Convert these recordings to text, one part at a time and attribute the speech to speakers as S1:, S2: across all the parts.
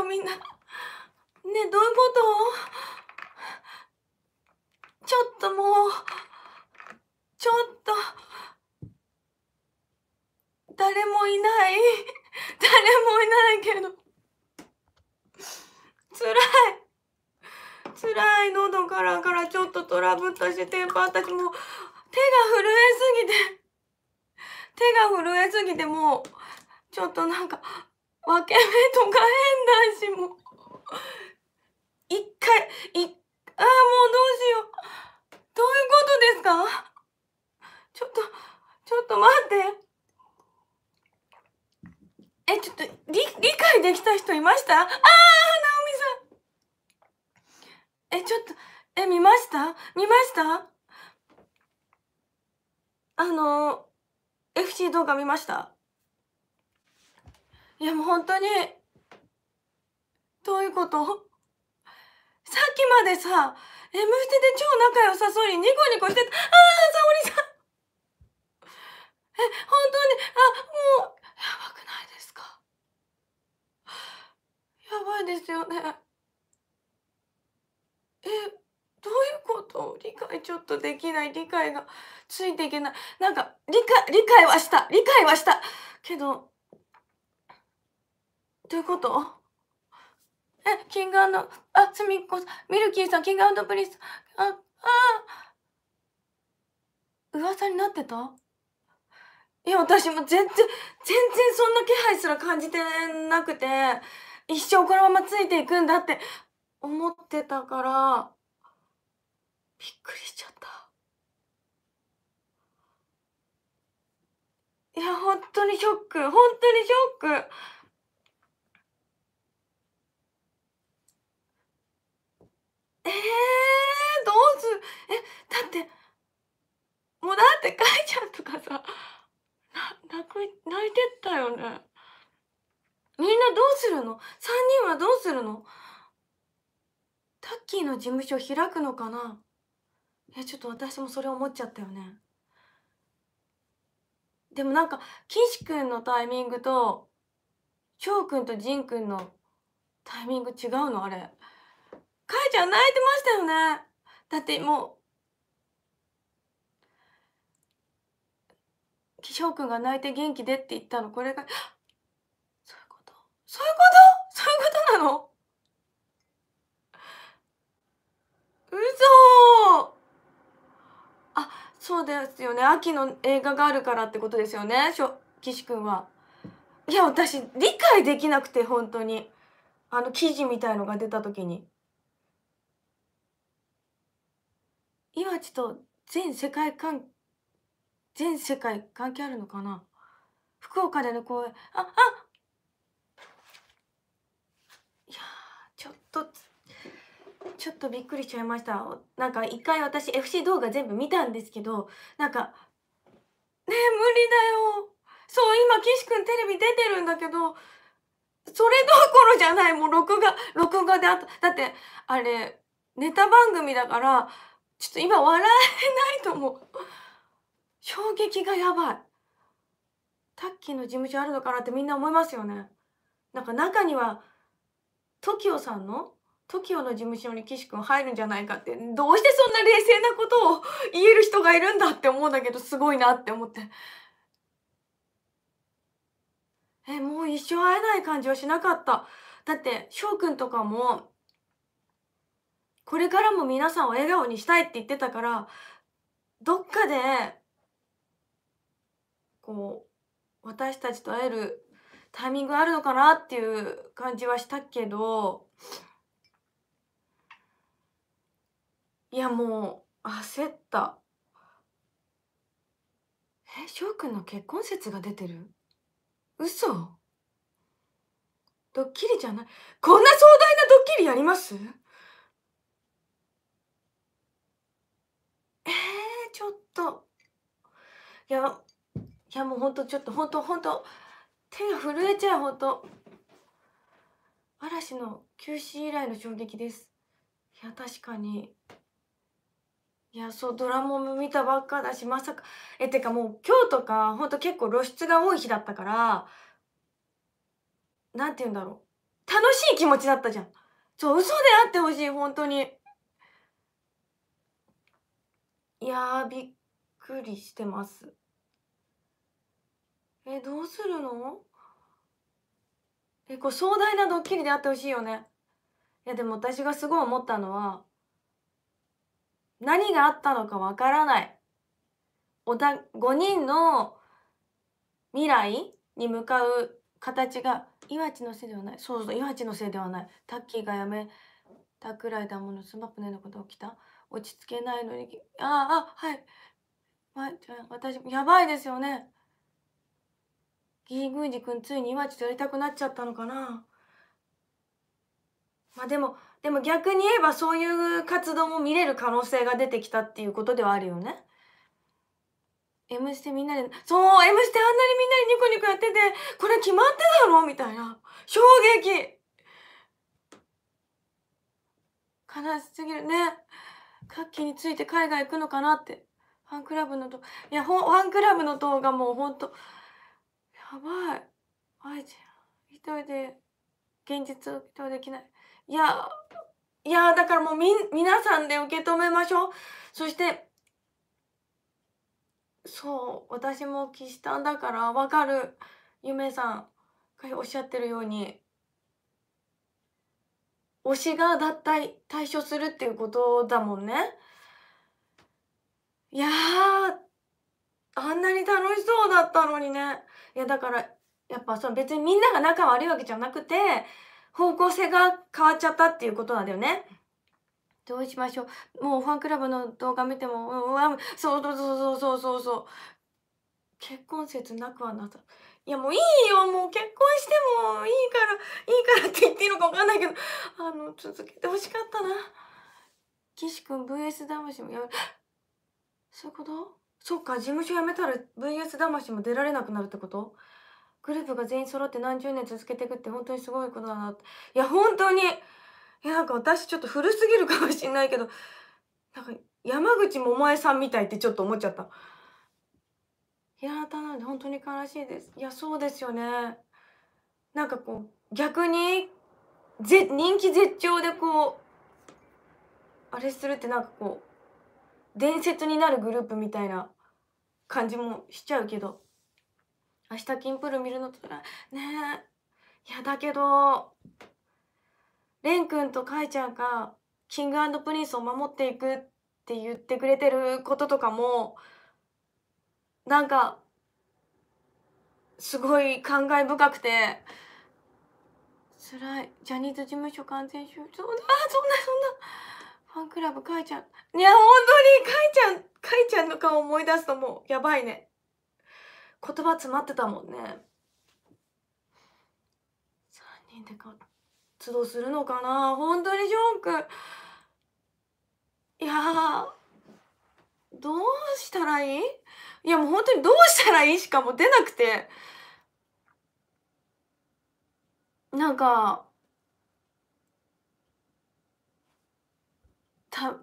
S1: よみんなねえどういうことちょっともうちょっと誰もいない誰もいないけどつらいつらい喉からからちょっとトラブったしテンパったしもう手が震えすぎて手が震えすぎてもうちょっとなんか分け目とか変私もけない。なんか、理解、理解はした。理解はした。けど、どういうことえ、キングあ、つみっこさん、ミルキーさん、キングプリンス、あ、あ噂になってたいや、私も全然、全然そんな気配すら感じてなくて、一生このままついていくんだって思ってたから、びっくりしちゃった。いや、本当にショック。本当にショック。えー、どうすえ、だって、もうだってかいちゃんとかさ、な、泣く、泣いてったよね。みんなどうするの ?3 人はどうするのタッキーの事務所開くのかないや、ちょっと私もそれ思っちゃったよね。でもなんか岸くんのタイミングと翔くんと仁くんのタイミング違うのあれかえちゃん泣いてましたよねだってもう翔くんが泣いて元気でって言ったのこれがそういうことそういうことそういうことなの嘘そうですよね秋の映画があるからってことですよねしょ岸君はいや私理解できなくて本当にあの記事みたいのが出た時に岩地と全世界関全世界関係あるのかな福岡での公演ああいやちょっとちょっとびっくりしちゃいましたなんか一回私 FC 動画全部見たんですけどなんか「ねえ無理だよそう今岸くんテレビ出てるんだけどそれどころじゃないもう録画録画であっただってあれネタ番組だからちょっと今笑えないと思う衝撃がやばいタッキーの事務所あるのかなってみんな思いますよねなんか中には TOKIO さんの TOKIO の事務所に岸君入るんじゃないかってどうしてそんな冷静なことを言える人がいるんだって思うんだけどすごいなって思ってえもう一生会えない感じはしなかっただって翔くんとかもこれからも皆さんを笑顔にしたいって言ってたからどっかでこう私たちと会えるタイミングあるのかなっていう感じはしたけどいやもう焦ったえ翔くんの結婚説が出てる嘘ドッキリじゃないこんな壮大なドッキリやりますえー、ちょっといやいやもうほんとちょっとほんとほんと手が震えちゃうほんと嵐の休止以来の衝撃ですいや確かにいやそうドラマも見たばっかだしまさかえてかもう今日とかほんと結構露出が多い日だったからなんて言うんだろう楽しい気持ちだったじゃんそう嘘であってほしい本当にいやびっくりしてますえどうするのえこう壮大なドッキリであってほしいよねいやでも私がすごい思ったのは何があったのかわからないおた5人の未来に向かう形が岩地のせいではないそうそう岩地のせいではないタッキーがやめたくらいだものスマップねのこと起きた落ち着けないのにああはい、まあ、私やばいですよねギーグージ君ついに岩地とやりたくなっちゃったのかなまあでもでも逆に言えばそういう活動も見れる可能性が出てきたっていうことではあるよね。M ステみんなで、そう、M ステあんなにみんなにニコニコやってて、これ決まってたのみたいな。衝撃悲しすぎるね。各ッについて海外行くのかなって。ファンクラブのと、いや、ファンクラブの動画もうほんと、やばい。愛ちゃん、一人で、現実を一人できない。いや、いや、だからもうみ、皆さんで受け止めましょう。そして、そう、私も岸田だからわかる。ゆめさんがおっしゃってるように、推しが脱退、退所するっていうことだもんね。いやあんなに楽しそうだったのにね。いや、だから、やっぱその別にみんなが仲悪いわけじゃなくて、方向性が変わっちゃったっていうことなんだよね。どうしましょう。もうファンクラブの動画見ても、うわ、そうそうそうそうそうそう。結婚説なくはなった。いやもういいよ、もう結婚してもいいから、いいからって言っていいのかわかんないけど、あの、続けてほしかったな。岸くん VS 魂もやめ、そういうことそっか、事務所辞めたら VS 魂も出られなくなるってことグループが全員揃って何十年続けていくって本当にすごいことだなっていや本当にいやなんか私ちょっと古すぎるかもしんないけどなんか山口百恵さんみたいってちょっと思っちゃった平たなんで本当に悲しいですいやそうですよねなんかこう逆にぜ人気絶頂でこうあれするってなんかこう伝説になるグループみたいな感じもしちゃうけど。明日キンプル見るのとかねえいやだけど蓮くんとカイちゃんがキングプリンスを守っていくって言ってくれてることとかもなんかすごい感慨深くてつらいジャニーズ事務所完全終了そんなそんなファンクラブカイちゃんいや本当にカイちゃんカイちゃんの顔思い出すともうやばいね言葉詰まってたもんね3人で活動するのかな本当にジョン君いやどうしたらいいいやもう本当にどうしたらいいしかも出なくてなんかたう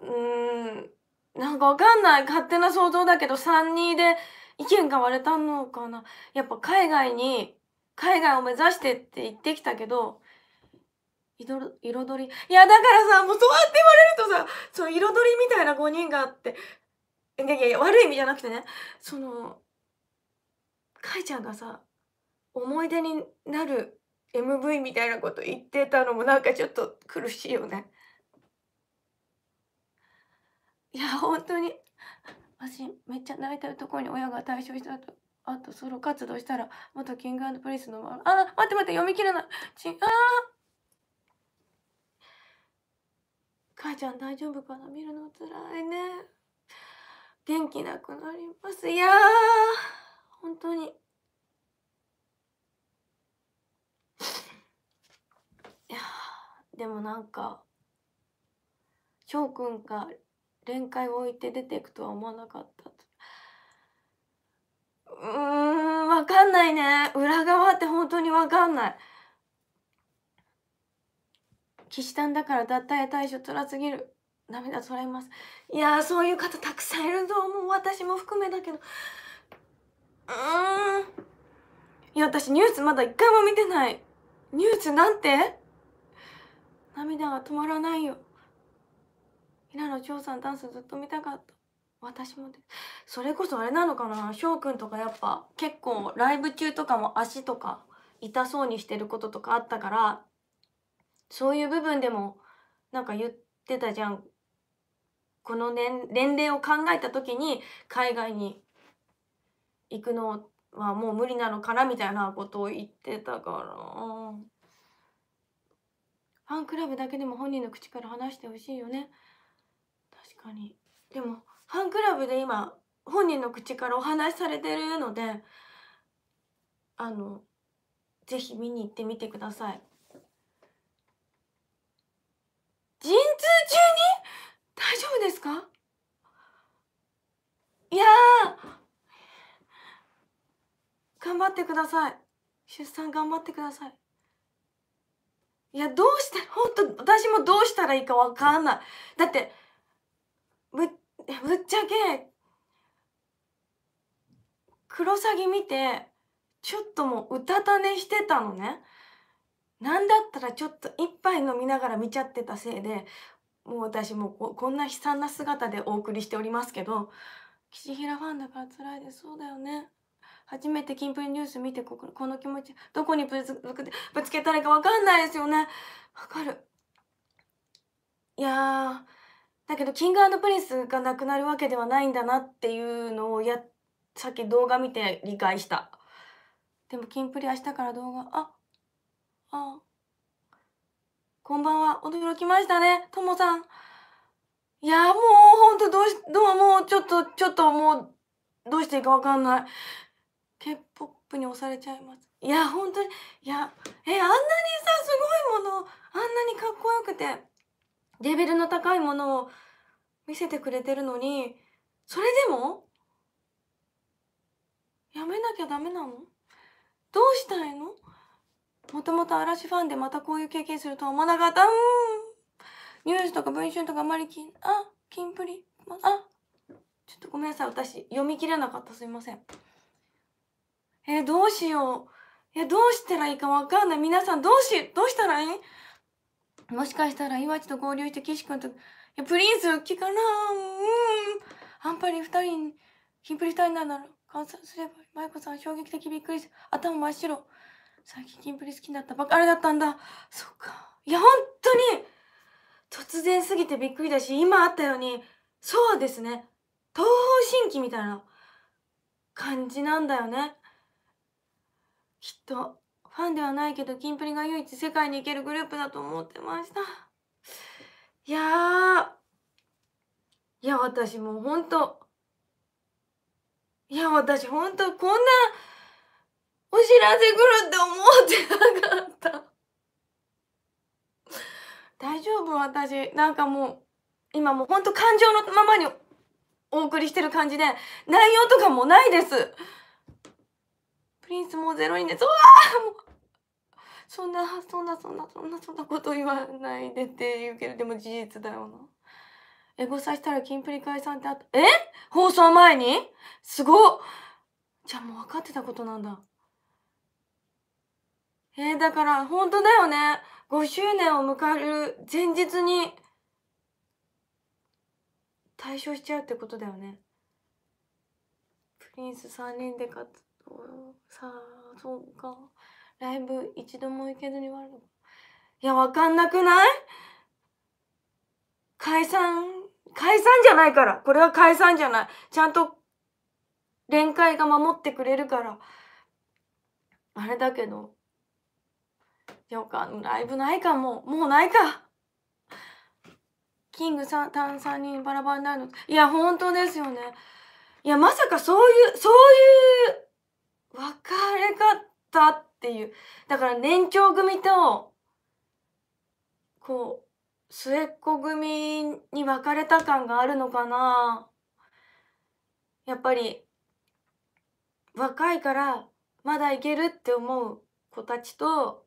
S1: んなんかわかんない勝手な想像だけど3人で意見が割れたのかなやっぱ海外に海外を目指してって言ってきたけど彩りいやだからさもうそうやって言われるとさその彩りみたいな5人があっていやいや悪い意味じゃなくてねそのかいちゃんがさ思い出になる MV みたいなこと言ってたのもなんかちょっと苦しいよね。いや本当に私めっちゃ泣いてるところに親が退象したとあとソロ活動したら元キングプリスのあ待って待って読み切れないちあ母ちゃん大丈夫かな見るのつらいね元気なくなりますいやー本当にいやでもなんか翔くんが連会を置いて出ていくとは思わなかったうーんわかんないね裏側って本当にわかんない騎士団だから脱退対象つらすぎる涙そらいますいやそういう方たくさんいると思う私も含めだけどうんいや私ニュースまだ一回も見てないニュースなんて涙が止まらないよ平野翔さんダンスずっと見たかった私もでそれこそあれなのかな翔くんとかやっぱ結構ライブ中とかも足とか痛そうにしてることとかあったからそういう部分でもなんか言ってたじゃんこの年年齢を考えた時に海外に行くのはもう無理なのかなみたいなことを言ってたからファンクラブだけでも本人の口から話してほしいよね。かにでもファンクラブで今本人の口からお話しされてるのであのぜひ見に行ってみてください陣痛中に大丈夫ですかいや頑張ってください出産頑張ってくださいいやどうしたほんと私もどうしたらいいかわかんないだってぶぶっちゃけクロサギ見てちょっともううたた寝してたのね。なんだったらちょっと一杯飲みながら見ちゃってたせいでもう私もうこんな悲惨な姿でお送りしておりますけど岸平ファンだから辛いですそうだよね。初めてキンプリニュース見てここの気持ちどこにぶつぶつけたらいいか分かんないですよね。わかる。いやーだけどキングプリンスがなくなるわけではないんだなっていうのをやさっき動画見て理解したでもキンプリ明日から動画ああこんばんは驚きましたねともさんいやもうほんとどうしどうもうちょっとちょっともうどうしていいかわかんない k p o p に押されちゃいますいや本当にいやえあんなにさすごいものあんなにかっこよくてレベルの高いものを見せてくれてるのにそれでもやめなきゃダメなのどうしたいのもともと嵐ファンでまたこういう経験するとは思わなかったうんニュースとか文春とかあまりきあキンプリあちょっとごめんなさい私読み切れなかったすいませんえー、どうしようえどうしたらいいかわかんない皆さんどうしどうしたらいいもしかしたら、岩地と合流して岸君と、いや、プリンス聞かなうん。あんぱり二人に、キンプリ二人なんだろう。観察すれば、舞子さん衝撃的びっくりする。頭真っ白。最近キンプリ好きになったばっか、あれだったんだ。そっか。いや、本当に、突然すぎてびっくりだし、今あったように、そうですね。東方神起みたいな感じなんだよね。きっと、ファンではないけどキンプリが唯一世界に行けるグループだと思ってましたいやいや私もうほんといや私ほんとこんなお知らせ来るって思ってなかった大丈夫私なんかもう今もうほんと感情のままにお送りしてる感じで内容とかもないですプリンスもうゼロ人ですうわーもうそんなそんなそんなそんなそんなこと言わないでって言うけどでも事実だよなエゴサしたらキンプリ解散ってあったえ放送前にすごっじゃあもう分かってたことなんだえー、だから本当だよね5周年を迎える前日に対象しちゃうってことだよねプリンス3人で活動さあそうかライブ一度も行けずに終わるのいや、わかんなくない解散、解散じゃないから。これは解散じゃない。ちゃんと、連会が守ってくれるから。あれだけど。よか、ライブないかも。もうないか。キングさん、炭酸人バラバラになるの。いや、本当ですよね。いや、まさかそういう、そういう、別れ方って、っていうだから年長組とこう末っ子組に分かれた感があるのかなやっぱり若いからまだいけるって思う子たちと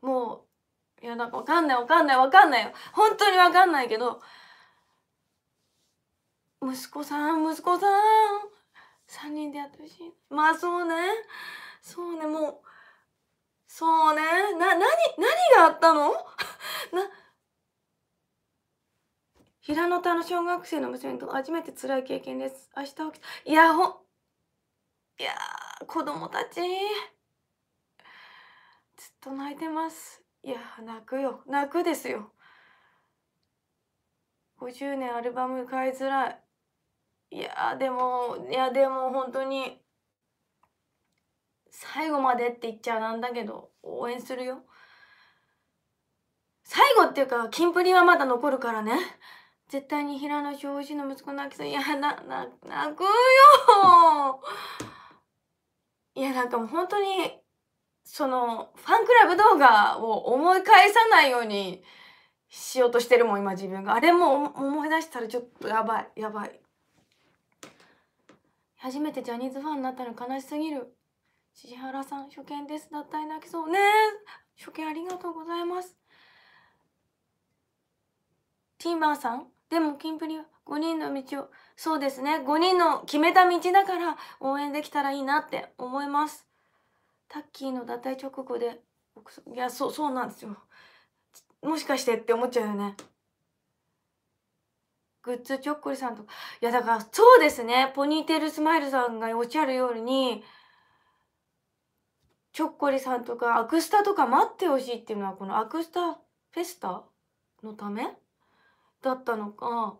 S1: もういやなんか分かんない分かんない分かんないよ本当に分かんないけど息子さん息子さん3人でやってほしいまあそうねそうねもうそうね。な、なに、何があったの な、平野田の小学生の娘と初めて辛い経験です。明日起きた。いや、ほん、いや子供たち。ずっと泣いてます。いや、泣くよ。泣くですよ。50年アルバム買いづらい。いやでも、いやでも本当に。最後までって言っちゃなんだけど応援するよ最後っていうかキンプリはまだ残るからね絶対に平野彰一の息子のきそういやな な泣くよいやなんかもう本当にそのファンクラブ動画を思い返さないようにしようとしてるもん今自分があれも思い出したらちょっとやばいやばい初めてジャニーズファンになったの悲しすぎる獅原さん、初見です。脱退泣きそう。ね初見ありがとうございます。ティンバーさん、でもキンプリは5人の道を、そうですね、5人の決めた道だから応援できたらいいなって思います。タッキーの脱退直後で、いや、そう、そうなんですよ。もしかしてって思っちゃうよね。グッズちょっこりさんとか、いやだからそうですね、ポニーテールスマイルさんがおっしゃるように、ちょっこりさんとかアクスタとか待ってほしいっていうのはこのアクスタフェスタのためだったのか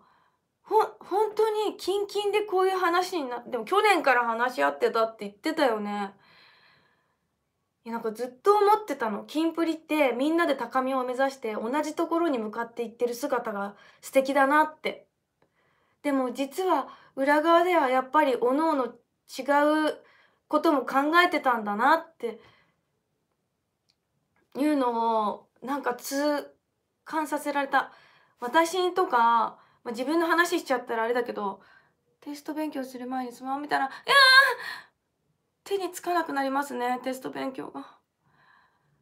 S1: ほ本当にキンキンでこういう話になっても去年から話し合ってたって言ってたよね。いやなんかずっと思ってたの。キンプリってみんなで高みを目指して同じところに向かっていってる姿が素敵だなって。でも実は裏側ではやっぱり各々違うことも考えてたんだなっていうのをなんか痛感させられた私とか、まあ、自分の話しちゃったらあれだけどテスト勉強する前にスマホ見たら「いや手につかなくなりますねテスト勉強が。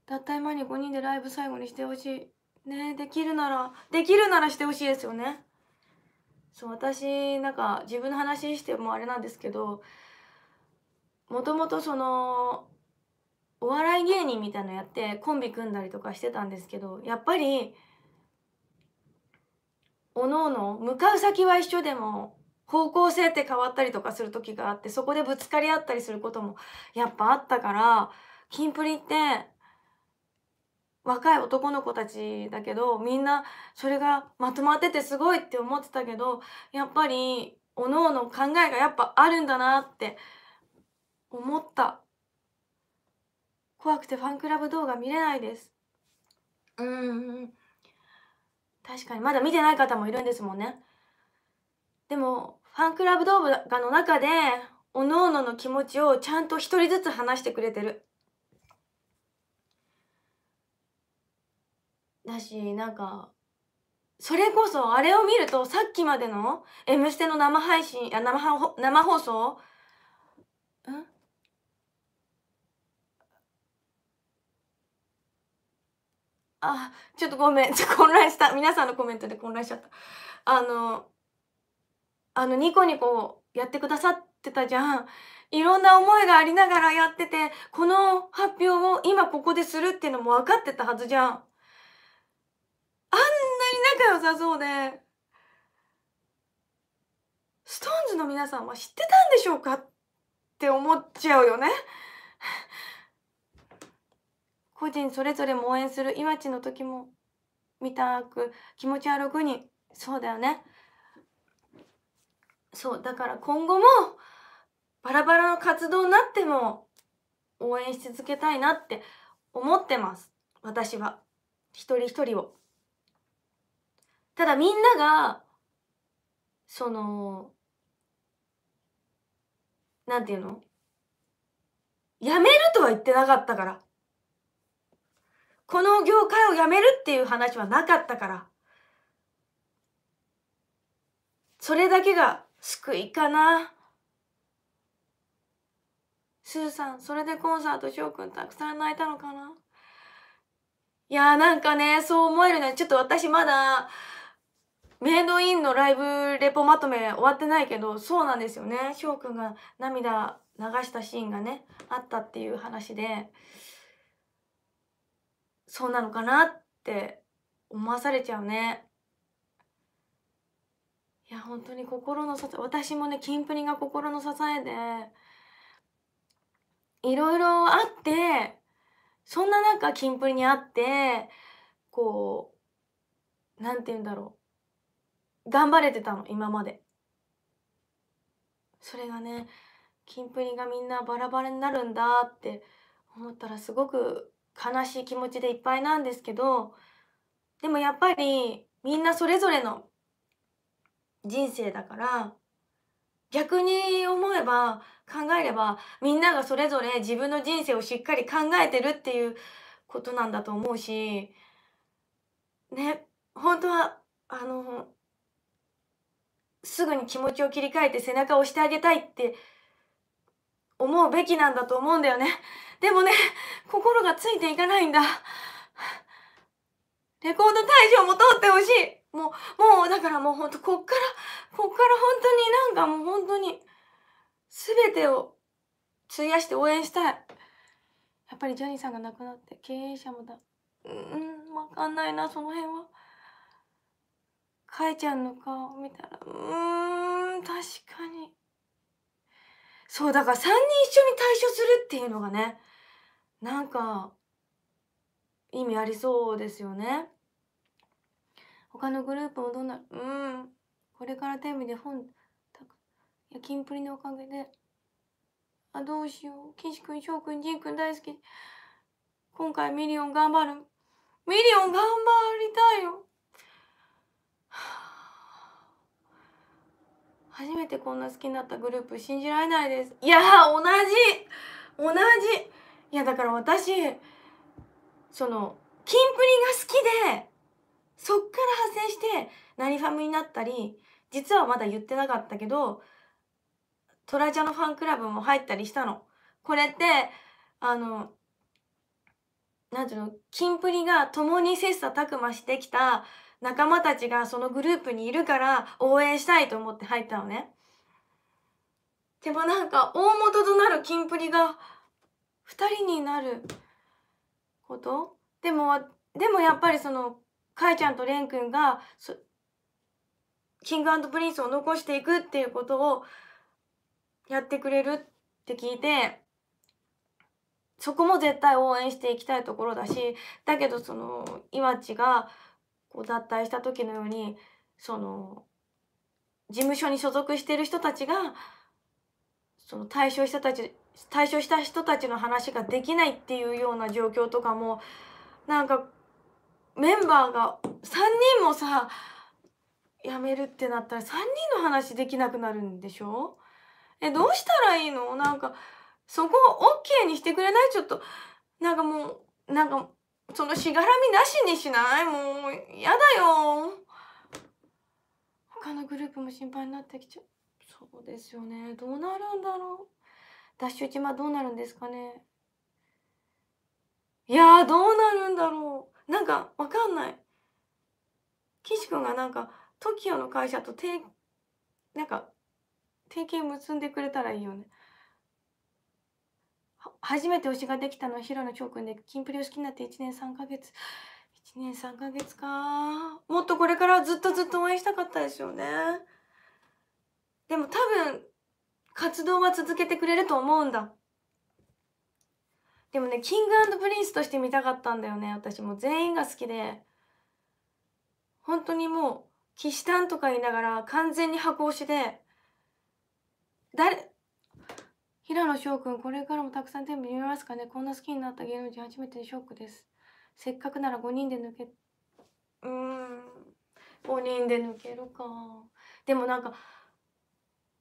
S1: 脱退前に5人でライブ最後にしてほしい。ねできるならできるならしてほしいですよね。そう私なんか自分の話してもあれなんですけどもともとそのお笑い芸人みたいのやってコンビ組んだりとかしてたんですけどやっぱりおのおの向かう先は一緒でも方向性って変わったりとかする時があってそこでぶつかり合ったりすることもやっぱあったからキンプリって若い男の子たちだけどみんなそれがまとまっててすごいって思ってたけどやっぱりおのおの考えがやっぱあるんだなって思った怖くてファンクラブ動画見れないですうん確かにまだ見てない方もいるんですもんねでもファンクラブ動画の中でおのおのの気持ちをちゃんと一人ずつ話してくれてるだしなんかそれこそあれを見るとさっきまでの「M ステ」の生配信や生生放送んあ、ちょっとごめん。混乱した。皆さんのコメントで混乱しちゃった。あの、あの、ニコニコやってくださってたじゃん。いろんな思いがありながらやってて、この発表を今ここでするっていうのも分かってたはずじゃん。あんなに仲良さそうで、ストーンズの皆さんは知ってたんでしょうかって思っちゃうよね。個人それぞれも応援する今ちの時も見たく気持ちは6人そうだよねそうだから今後もバラバラの活動になっても応援し続けたいなって思ってます私は一人一人をただみんながそのなんていうのやめるとは言ってなかったからこの業界を辞めるっていう話はなかったから。それだけが救いかな。スーさん、それでコンサート翔くんたくさん泣いたのかないやーなんかね、そう思えるね。ちょっと私まだ、メイドインのライブレポまとめ終わってないけど、そうなんですよね。翔くんが涙流したシーンがね、あったっていう話で。そうなのかなって思わされちゃうねいや本当に心の支え私もねキンプリが心の支えでいろいろあってそんな中キンプリにあってこう何て言うんだろう頑張れてたの今までそれがねキンプリがみんなバラバラになるんだって思ったらすごく悲しい気持ちでいっぱいなんですけどでもやっぱりみんなそれぞれの人生だから逆に思えば考えればみんながそれぞれ自分の人生をしっかり考えてるっていうことなんだと思うしね本当はあのすぐに気持ちを切り替えて背中を押してあげたいって思うべきなんだと思うんだよね。でもね、心がついていかないんだ。レコード大賞も通ってほしい。もう、もう、だからもうほんと、こっから、こっから本当になんかもう本当に、すべてを費やして応援したい。やっぱりジャニーさんが亡くなって経営者もだ。うん、わかんないな、その辺は。かえちゃんの顔見たら、うーん、確かに。そう、だから3人一緒に対処するっていうのがね、なんか意味ありそうですよね他のグループもどんなうんこれからテレビで本いやキンプリのおかげであどうしよう岸君翔君仁君大好き今回ミリオン頑張るミリオン頑張りたいよ 初めてこんな好きになったグループ信じられないですいや同じ同じいやだから私そのキンプリが好きでそっから派生して「何ファム」になったり実はまだ言ってなかったけどトラジャのファンクラブも入ったりしたの。これってあのなんていうのキンプリが共に切磋琢磨してきた仲間たちがそのグループにいるから応援したいと思って入ったのね。でもなんか大元となるキンプリが2人になることでもでもやっぱりそのかえちゃんとれんくんがキングプリンスを残していくっていうことをやってくれるって聞いてそこも絶対応援していきたいところだしだけどその岩地がこう脱退した時のようにその事務所に所属してる人たちがその対象したたち対処した人たちの話ができないっていうような状況とかもなんかメンバーが3人もさ辞めるってなったら3人の話できなくなるんでしょえどうしたらいいのなんかそこを OK にしてくれないちょっとなんかもうなんかそのしがらみなしにしないもうやだよ他のグループも心配になってきちゃうそうですよねどうなるんだろうダッシュ島どうなるんですかねいやどうなるんだろうなんかわかんない岸君がなんか TOKIO の会社とてなんか提携結んでくれたらいいよね初めて推しができたのは平野翔くんでキンプリを好きになって1年3ヶ月1年3ヶ月かもっとこれからずっとずっと応援したかったですよねでも多分活動は続けてくれると思うんだ。でもね、キングプリンスとして見たかったんだよね、私も全員が好きで。本当にもう、騎士団とか言いながら完全に箱押しで、誰、平野翔くん、これからもたくさんテレビ見ますかねこんな好きになった芸能人初めてでショックです。せっかくなら5人で抜け、うーん、5人で抜けるか。でもなんか、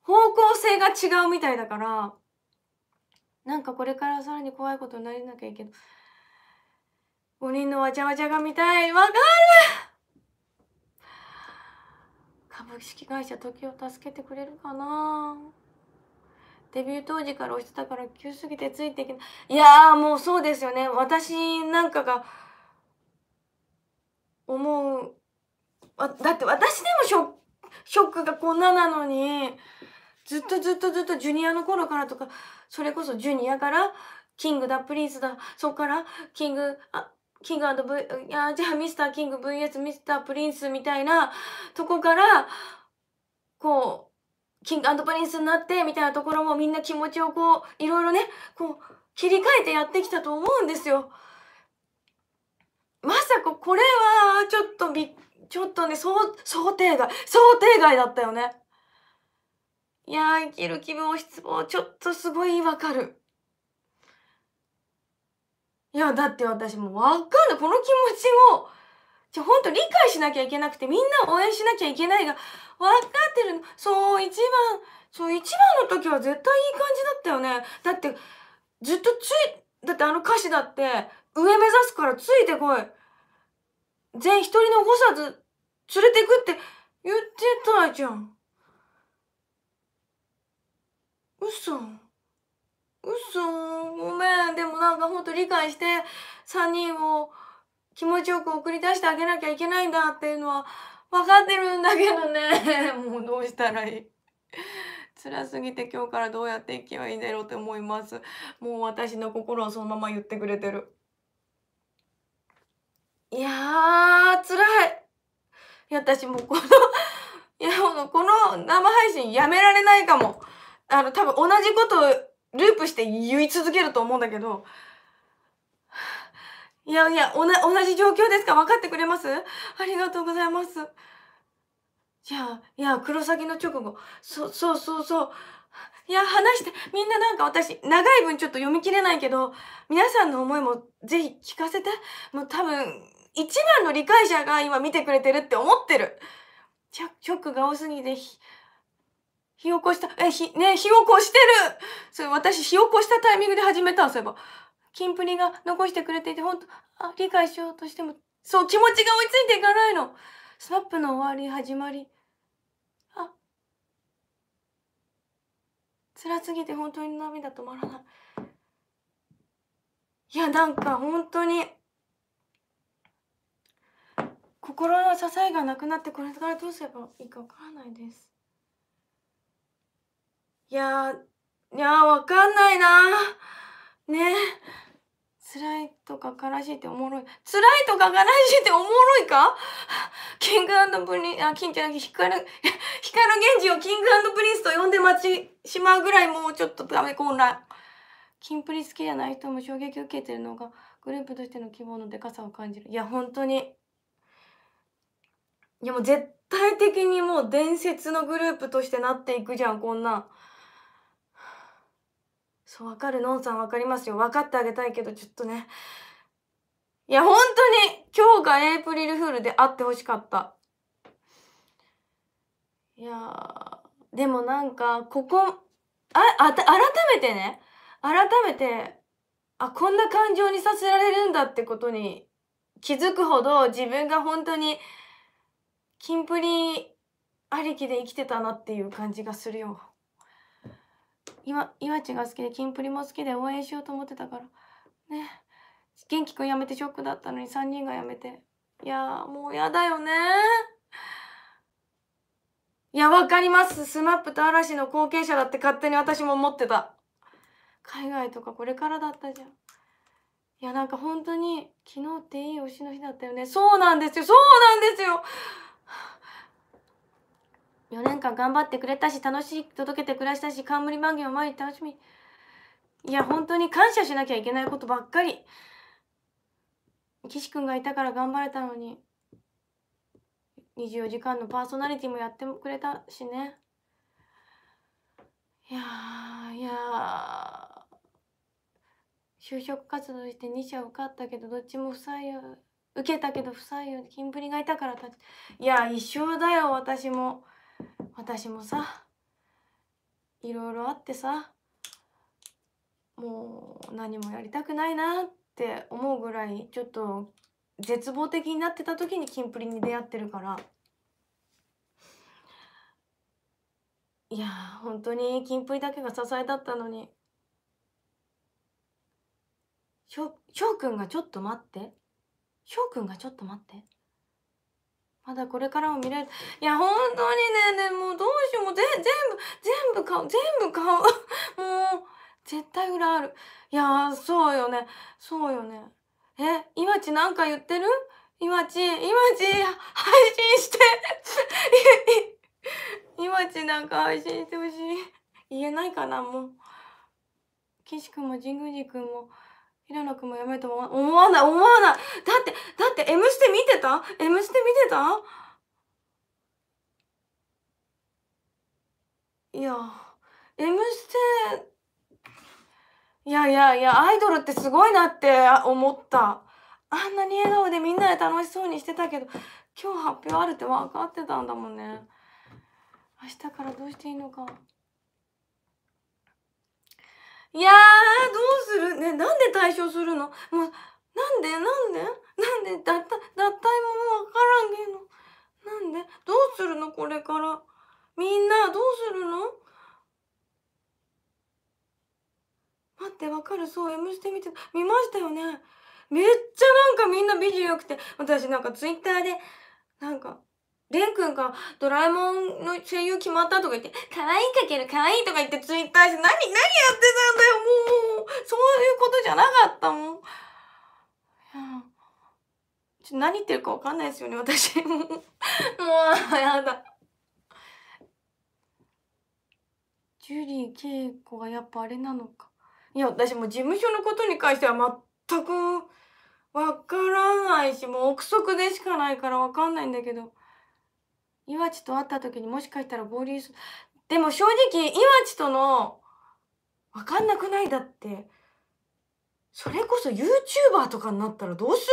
S1: 方向性が違うみたいだからなんかこれからさらに怖いことになりなきゃいけない5人のわちゃわちゃが見たいわかる株式会社時を助けてくれるかなデビュー当時から押してたから急すぎてついていけないいやもうそうですよね私なんかが思うだって私でもショックがこんななのにずっとずっとずっとジュニアの頃からとか、それこそジュニアから、キングだ、プリンスだ、そっから、キング、あ、キング &V、いや、じゃあミスターキング VS ミスタープリンスみたいなとこから、こう、キングプリンスになってみたいなところもみんな気持ちをこう、いろいろね、こう、切り替えてやってきたと思うんですよ。まさかこれは、ちょっとび、ちょっとね、想、想定外、想定外だったよね。いやー、生きる希望、失望、ちょっとすごいわかる。いや、だって私もわかんない。この気持ちを、じゃ、ほんと理解しなきゃいけなくて、みんな応援しなきゃいけないが、わかってるの。そう、一番、そう、一番の時は絶対いい感じだったよね。だって、ずっとつい、だってあの歌詞だって、上目指すからついてこい。全一人残さず、連れてくって言ってたじゃん。嘘嘘ごめんでもなんかほんと理解して3人を気持ちよく送り出してあげなきゃいけないんだっていうのは分かってるんだけどね もうどうしたらいい辛すぎて今日からどうやっていけばいいんだろうって思いますもう私の心をそのまま言ってくれてるいやー辛いいや私もうこのいやこの生配信やめられないかもあの、多分同じことをループして言い続けると思うんだけど、いやいや、同じ状況ですか分かってくれますありがとうございます。いや、いや、黒崎の直後。そう、そうそうそう。いや、話して、みんななんか私、長い分ちょっと読み切れないけど、皆さんの思いもぜひ聞かせて。もう多分、一番の理解者が今見てくれてるって思ってる。ちょ、直が多すぎてひ、火起こした、え、ひ、ね火起こしてるそれ私、火起こしたタイミングで始めたそういえば。キンプリが残してくれていて、ほんと、あ、理解しようとしても、そう、気持ちが追いついていかないの。スナップの終わり、始まり。あ。辛すぎて本当に涙止まらない。いや、なんか、本当に。心の支えがなくなってこれからどうすればいいかわからないです。いやいやわかんないなね辛いとか悲しいっておもろい辛いとか悲しいっておもろいかキングプリンあキンじゃなくて光 光源氏をキングプリンスと呼んで待ちしまうぐらいもうちょっとダメ混乱キンプリ好きじゃない人も衝撃を受けてるのがグループとしての希望のでかさを感じるいや本当にいやもう絶対的にもう伝説のグループとしてなっていくじゃんこんなん。そう、わかる、のんさんわかりますよ。分かってあげたいけど、ちょっとね。いや、本当に、今日がエイプリルフールで会ってほしかった。いやでもなんか、ここ、あ、あ改めてね、改めて、あ、こんな感情にさせられるんだってことに気づくほど自分が本当に、キンプリありきで生きてたなっていう感じがするよ。今岩地が好きでキンプリも好きで応援しようと思ってたからね元気くん辞めてショックだったのに3人が辞めていやもうやだよねいやわかりますスマップと嵐の後継者だって勝手に私も思ってた海外とかこれからだったじゃんいやなんか本当に昨日っていい推しの日だったよねそうなんですよそうなんですよ4年間頑張ってくれたし楽しい届けて暮らしたし冠番組を毎日楽しみいや本当に感謝しなきゃいけないことばっかり岸君がいたから頑張れたのに24時間のパーソナリティもやってくれたしねいやいや就職活動して2社受かったけどどっちも不採用受けたけど不採用キンプリがいたからいや一生だよ私も。私もさいろいろあってさもう何もやりたくないなって思うぐらいちょっと絶望的になってた時にキンプリに出会ってるからいや本当にキンプリだけが支えだったのにひょひょくんがちょっと待ってひょくんがちょっと待って。まだこれからも見れる。いや、本当にね、ね、もうどうしよう。もう全部、全部買う。全部買う。もう、絶対裏ある。いやそうよね。そうよね。え、いまちなんか言ってるいまち、いまち、配信して。いまちなんか配信してほしい。言えないかな、もう。岸くんも神宮寺くんも。平野くんもやめると思わない、思わない。だって、だって、M ステ見てた ?M ステ見てたいや、M ステ、いやいやいや、アイドルってすごいなって思った。あんなに笑顔でみんなで楽しそうにしてたけど、今日発表あるって分かってたんだもんね。明日からどうしていいのか。いやどうするね、なんで対処するのもう、なんでなんでなんで脱退、脱退ももうわからんけど。なんでどうするのこれから。みんな、どうするの待って、わかるそう、M して見て、見ましたよね。めっちゃなんかみんな美人良くて、私なんかツイッターで、なんか、レン君がドラえもんの声優決まったとか言って、可愛いかける可愛いとか言ってツイッターして、何、何やってたんだよ、もう。そういうことじゃなかったもん。ちょ何言ってるかわかんないですよね、私。もう、やだ。ジュリー景子はやっぱあれなのか。いや、私もう事務所のことに関しては全くわからないし、もう憶測でしかないからわかんないんだけど。岩地と会った時にもしかしたら合流すでも正直岩地との分かんなくないだってそれこそ YouTuber とかになったらどうす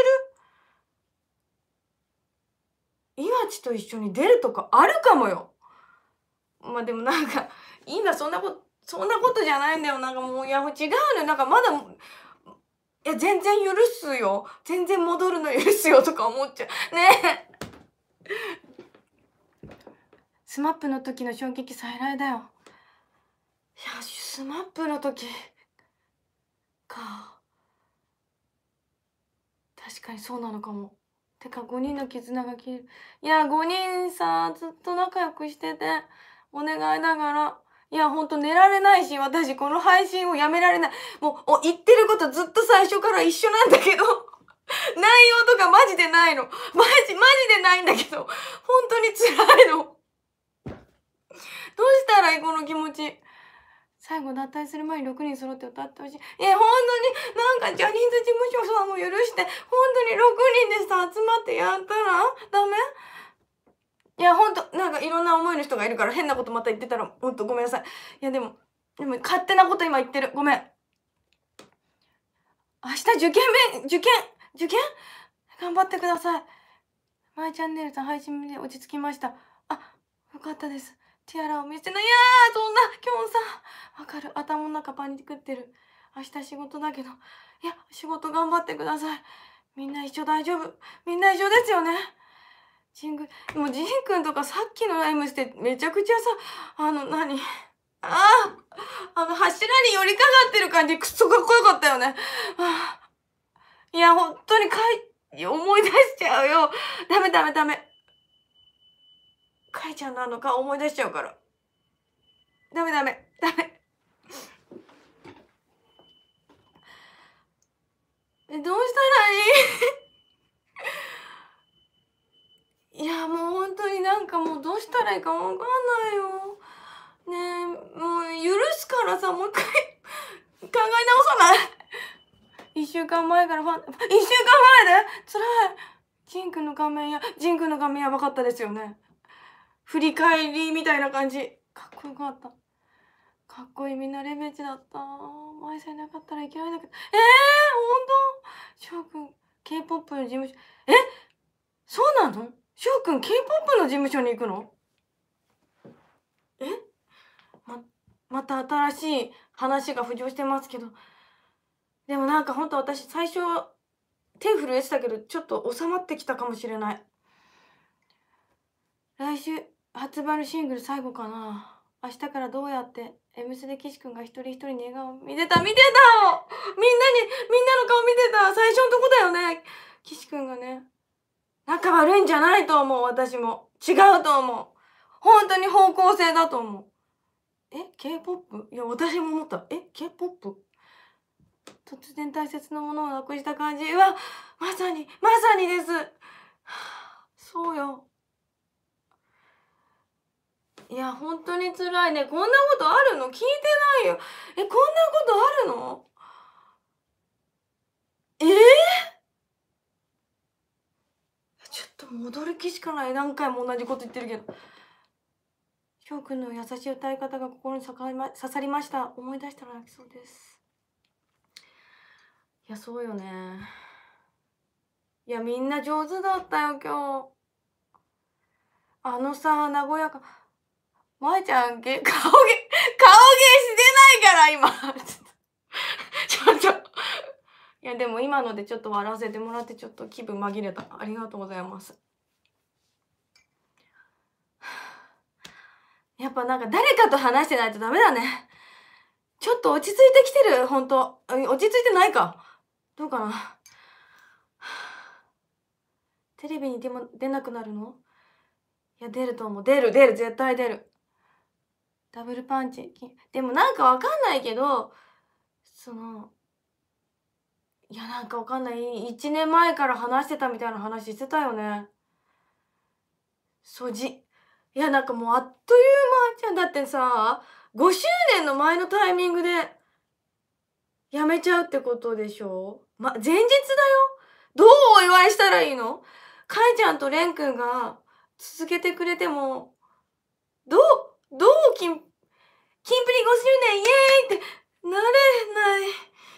S1: る岩地と一緒に出るとかあるかもよまあでもなんかいいんだそんなことそんなことじゃないんだよなんかもういや違うのなんかまだいや全然許すよ全然戻るの許すよとか思っちゃうねえスマップの時の衝撃再来だよいやスマップの時か確かにそうなのかもてか5人の絆が切るいや5人さずっと仲良くしててお願いだからいやほんと寝られないし私この配信をやめられないもう言ってることずっと最初から一緒なんだけど 内容とかマジでないのマジマジでないんだけど本当に辛いのどうしたらいいこの気持ち。最後脱退する前に6人揃って歌ってほしい。え、本当に、なんかジャニーズ事務所さんも許して、本当に6人でさ、集まってやったらダメいや、ほんと、なんかいろんな思いの人がいるから変なことまた言ってたら、ほんとごめんなさい。いや、でも、でも勝手なこと今言ってる。ごめん。明日受験勉、受験、受験頑張ってください。マイチャンネルさん配信で落ち着きました。あ、よかったです。ティアラを見せてないやーそんなきょんさんわかる頭の中パニックってる明日仕事だけどいや仕事頑張ってくださいみんな一緒大丈夫みんな一緒ですよねジングもうジンくんとかさっきのライムしてめちゃくちゃさあの何あああの柱に寄りかかってる感じくそかっこよかったよね、ああ、いや本当にかい思い出しちゃうよダメダメダメかいちゃんのあの顔思い出しちゃうからダメダメダメえどうしたらいい いやもう本当になんかもうどうしたらいいかわかんないよ。ねえ、もう許すからさ、もう一回 考え直さない一週間前からファン、一週間前で辛いジンくんの仮面や、ジンくんの仮面やばかったですよね。振り返りみたいな感じかっこよかったかっこいいみんなレベチだった前さんいなかったらいけないんだけどえー、ほんと翔くん k p o p の事務所えそうなの翔くん k p o p の事務所に行くのえままた新しい話が浮上してますけどでもなんかほんと私最初手震えてたけどちょっと収まってきたかもしれない来週発売シングル最後かな明日からどうやって「M ス」で岸君が一人一人に笑顔見てた見てたみんなにみんなの顔見てた最初のとこだよね岸君がね仲悪いんじゃないと思う私も違うと思う本当に方向性だと思うえ k p o p いや私も思ったえ k p o p 突然大切なものをなくした感じうわまさにまさにです、はあ、そうよいや本当につらいねこんなことあるの聞いてないよえこんなことあるのえー、ちょっと戻る気しかない何回も同じこと言ってるけどうくんの優しい歌い方が心に刺さりました思い出したら泣きそうですいやそうよねいやみんな上手だったよ今日あのさ和やかまえちゃん げ、顔芸、顔芸してないから、今。ちょっと。いや、でも今のでちょっと笑わせてもらって、ちょっと気分紛れた。ありがとうございます。やっぱなんか誰かと話してないとダメだね。ちょっと落ち着いてきてる、ほんと。落ち着いてないか。どうかな。テレビに出,、も出なくなるのいや、出ると思う。出る、出る、絶対出る。ダブルパンチでもなんかわかんないけどそのいやなんかわかんない1年前から話してたみたいな話してたよねそじいやなんかもうあっという間じゃんだってさ5周年の前のタイミングでやめちゃうってことでしょま、前日だよどうお祝いしたらいいのかいちゃんとれんくんが続けてくれても、どうどうキン、キンプリ5周年イエーイってなれない。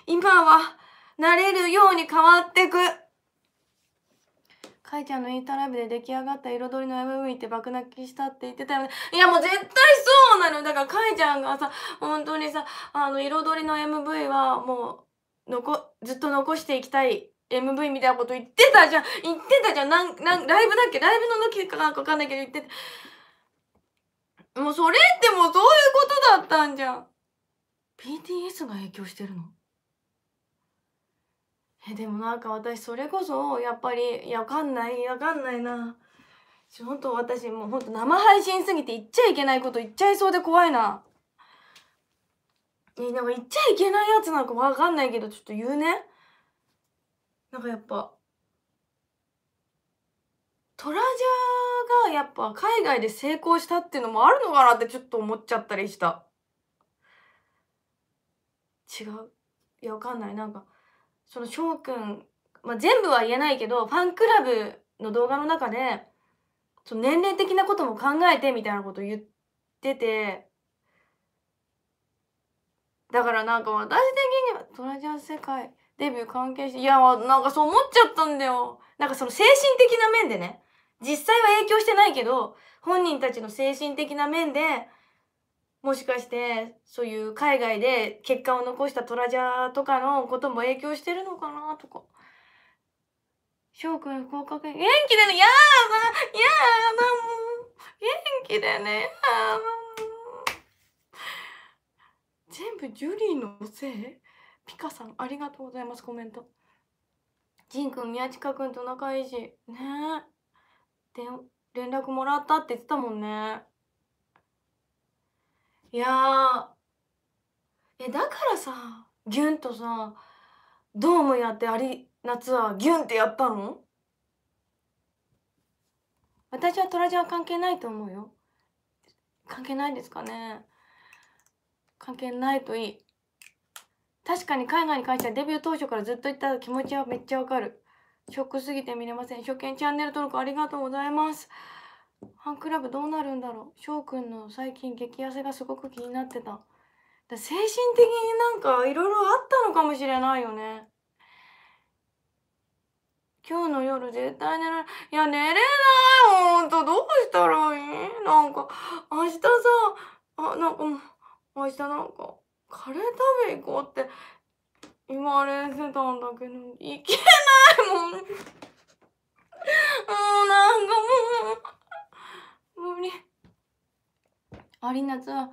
S1: 今は、なれるように変わってく。かいちゃんのインタライブで出来上がった彩りの MV って爆泣きしたって言ってたよね。いやもう絶対そうなのだからかいちゃんがさ、本当にさ、あの、彩りの MV はもう、残、ずっと残していきたい MV みたいなこと言ってたじゃん言ってたじゃんなんなんライブだっけライブの時かなんかわかんないけど言ってた。もうそれってもうそういうことだったんじゃん BTS が影響してるのえでもなんか私それこそやっぱりいやわかんないわかんないなちょっと私もうほんと生配信すぎて言っちゃいけないこと言っちゃいそうで怖いなえなんか言っちゃいけないやつなんかわかんないけどちょっと言うねなんかやっぱトラジャーがやっぱ海外で成功したっていうのもあるのかなってちょっと思っちゃったりした。違う。いや、わかんない。なんか、その翔くん、ま全部は言えないけど、ファンクラブの動画の中で、その年齢的なことも考えてみたいなこと言ってて、だからなんか私的にはトラジャー世界デビュー関係して、いや、なんかそう思っちゃったんだよ。なんかその精神的な面でね。実際は影響してないけど本人たちの精神的な面でもしかしてそういう海外で結果を残したトラジャーとかのことも影響してるのかなとか。翔くん福岡県元気でねやーだやーだもん元気でねやーだもん全部ジュリーのせいピカさんありがとうございますコメント。ジンくん宮近くんと仲いいしねえ。で連絡もらったって言ってたもんねいやえだからさギュンとさドームやってあり夏はギュンってやったの私はトラジャは関係ないと思うよ関係ないですかね関係ないといい確かに海外に関してはデビュー当初からずっと言った気持ちはめっちゃわかるショックすぎて見れません。初見チャンネル登録ありがとうございます。ファンクラブどうなるんだろう翔くんの最近激痩せがすごく気になってた。だ精神的になんかいろいろあったのかもしれないよね。今日の夜絶対寝られ、いや寝れないほんとどうしたらいいなんか明日さ、あ、なんかもう明日なんかカレー食べ行こうって言われてたんだけど、いけないもん。もうなんかもう、無理。アリナツは、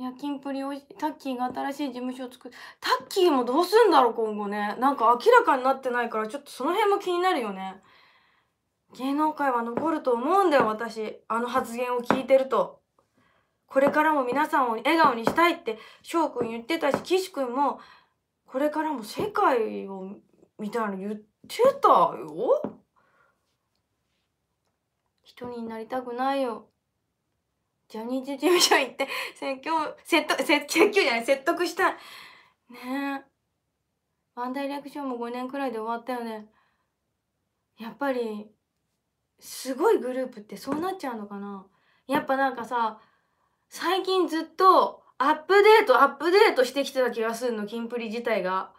S1: 夜勤プリをタッキーが新しい事務所を作るタッキーもどうすんだろう今後ねなんか明らかになってないからちょっとその辺も気になるよね芸能界は残ると思うんだよ私あの発言を聞いてるとこれからも皆さんを笑顔にしたいって翔くん言ってたし岸くんもこれからも世界をみたいな言ってたよ人になりたくないよジャニーズ事務所行って説教説得説教じゃない説得したねえワンダイレクションも5年くらいで終わったよねやっぱりすごいグループってそうなっちゃうのかなやっぱなんかさ最近ずっとアップデートアップデートしてきてた気がするのキンプリ自体が。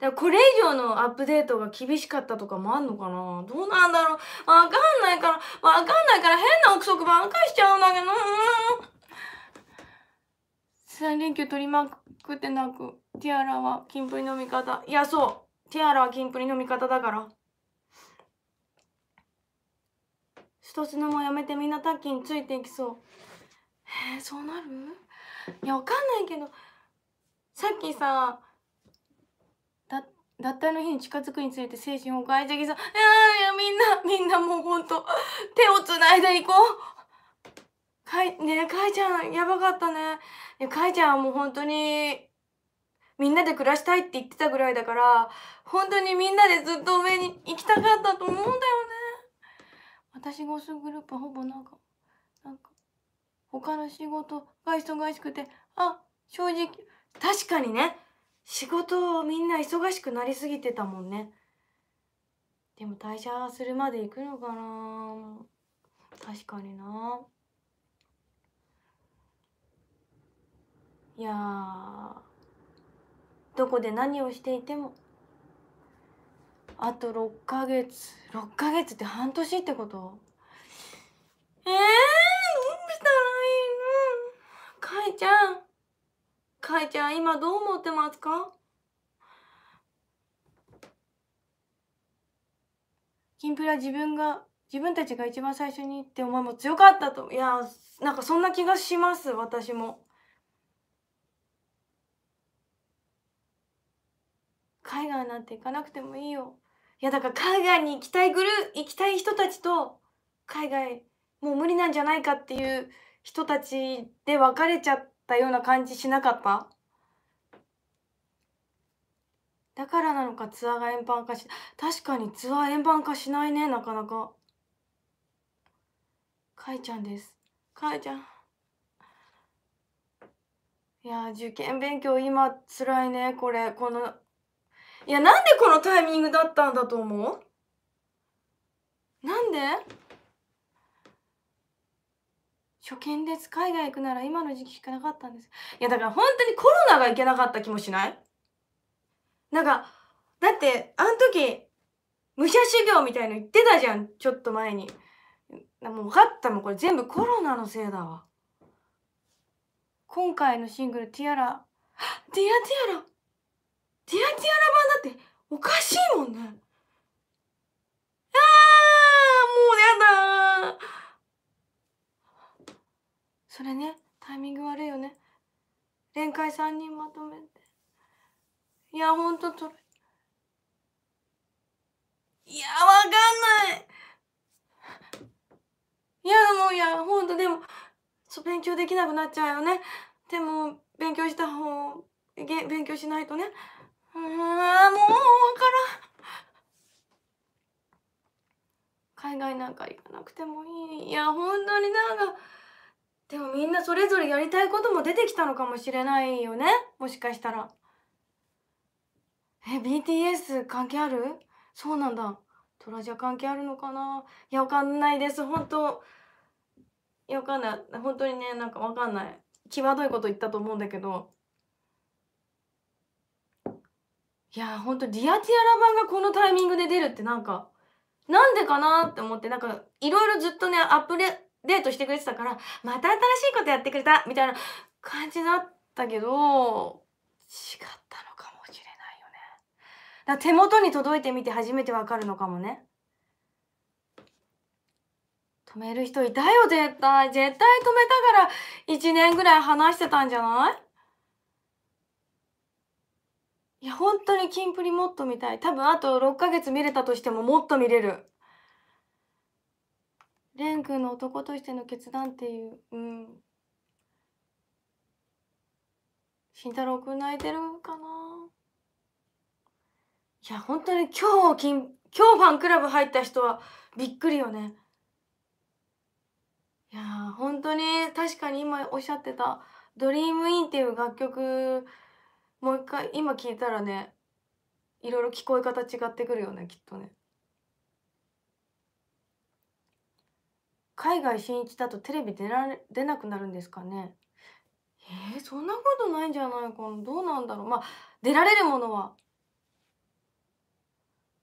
S1: だからこれ以上のアップデートが厳しかったとかもあんのかなどうなんだろうわかんないから、わかんないから変な憶測ばっかしちゃうんだけど、うん。3連休取りまくってなく、ティアラはキンプリの味方。いや、そう。ティアラはキンプリの味方だから。一つのもやめてみんなタッキーについていきそう。えそうなるいやわかんないけどさっきさだ脱退の日に近づくにつれて精神崩壊的さいやいやみんなみんなもうほんと手をつないでいこうかいねえかいちゃんやばかったねやかいちゃんはもう本当にみんなで暮らしたいって言ってたぐらいだから本当にみんなでずっと上に行きたかったと思うんだよね私が推すグループはほぼなんかなんか他の仕事が忙しくてあ正直確かにね仕事みんな忙しくなりすぎてたもんねでも退社するまで行くのかな確かにないやどこで何をしていてもあと6ヶ月6ヶ月って半年ってことええーかいちゃんかいちゃん今どう思ってますかきんぴら自分が自分たちが一番最初にってお前も強かったといやなんかそんな気がします私も。海外なんて行かなくてもいいよ。いやだから海外に行きたいグル行きたい人たちと海外もう無理なんじゃないかっていう人たちで別れちゃったような感じしなかっただからなのかツアーが円盤化し確かにツアー円盤化しないねなかなかかいちゃんですかいちゃんいや受験勉強今辛いねこれこのいやなんでこのタイミングだったんだと思うなんで初見です海外行くなら今の時期しかなかったんですいやだから本当にコロナが行けなかった気もしないなんかだってあの時武者修行みたいの言ってたじゃんちょっと前にもう分かったもんこれ全部コロナのせいだわ今回のシングル「ティアラ」「ティアティアラ」「ティアティアラ版」だっておかしいもんねあーもうやだそれねタイミング悪いよね連会3人まとめていやほんとるいやわかんないいやもういやほんとでもそう勉強できなくなっちゃうよねでも勉強した方げ勉強しないとねうんもうわからん海外なんか行かなくてもいいいやほんとになんかでもみんなそれぞれやりたいことも出てきたのかもしれないよねもしかしたらえ BTS 関係あるそうなんだトラジャ関係あるのかないやわかんないです本当いやわかんない本当にねなんかわかんない際どいこと言ったと思うんだけどいやほんと「ディアティアラ版」がこのタイミングで出るってなんかなんでかなって思ってなんかいろいろずっとねアップデデートしてくれてたからまた新しいことやってくれたみたいな感じだったけど違ったのかもしれないよねだ手元に届いてみて初めてわかるのかもね止める人いたよ絶対絶対止めたから1年ぐらい話してたんじゃないいや本当にキンプリもっと見たい多分あと6ヶ月見れたとしてももっと見れる蓮くんの男としての決断っていううん慎太郎くん泣いてるかないや本当に今日今日ファンクラブ入った人はびっくりよねいや本当に確かに今おっしゃってた「ドリームインっていう楽曲もう一回今聞いたらねいろいろ聞こえ方違ってくるよねきっとね。海外新一だとテレビ出られ出なくなるんですかねえー、そんなことないんじゃないかなどうなんだろうまあ出られるものは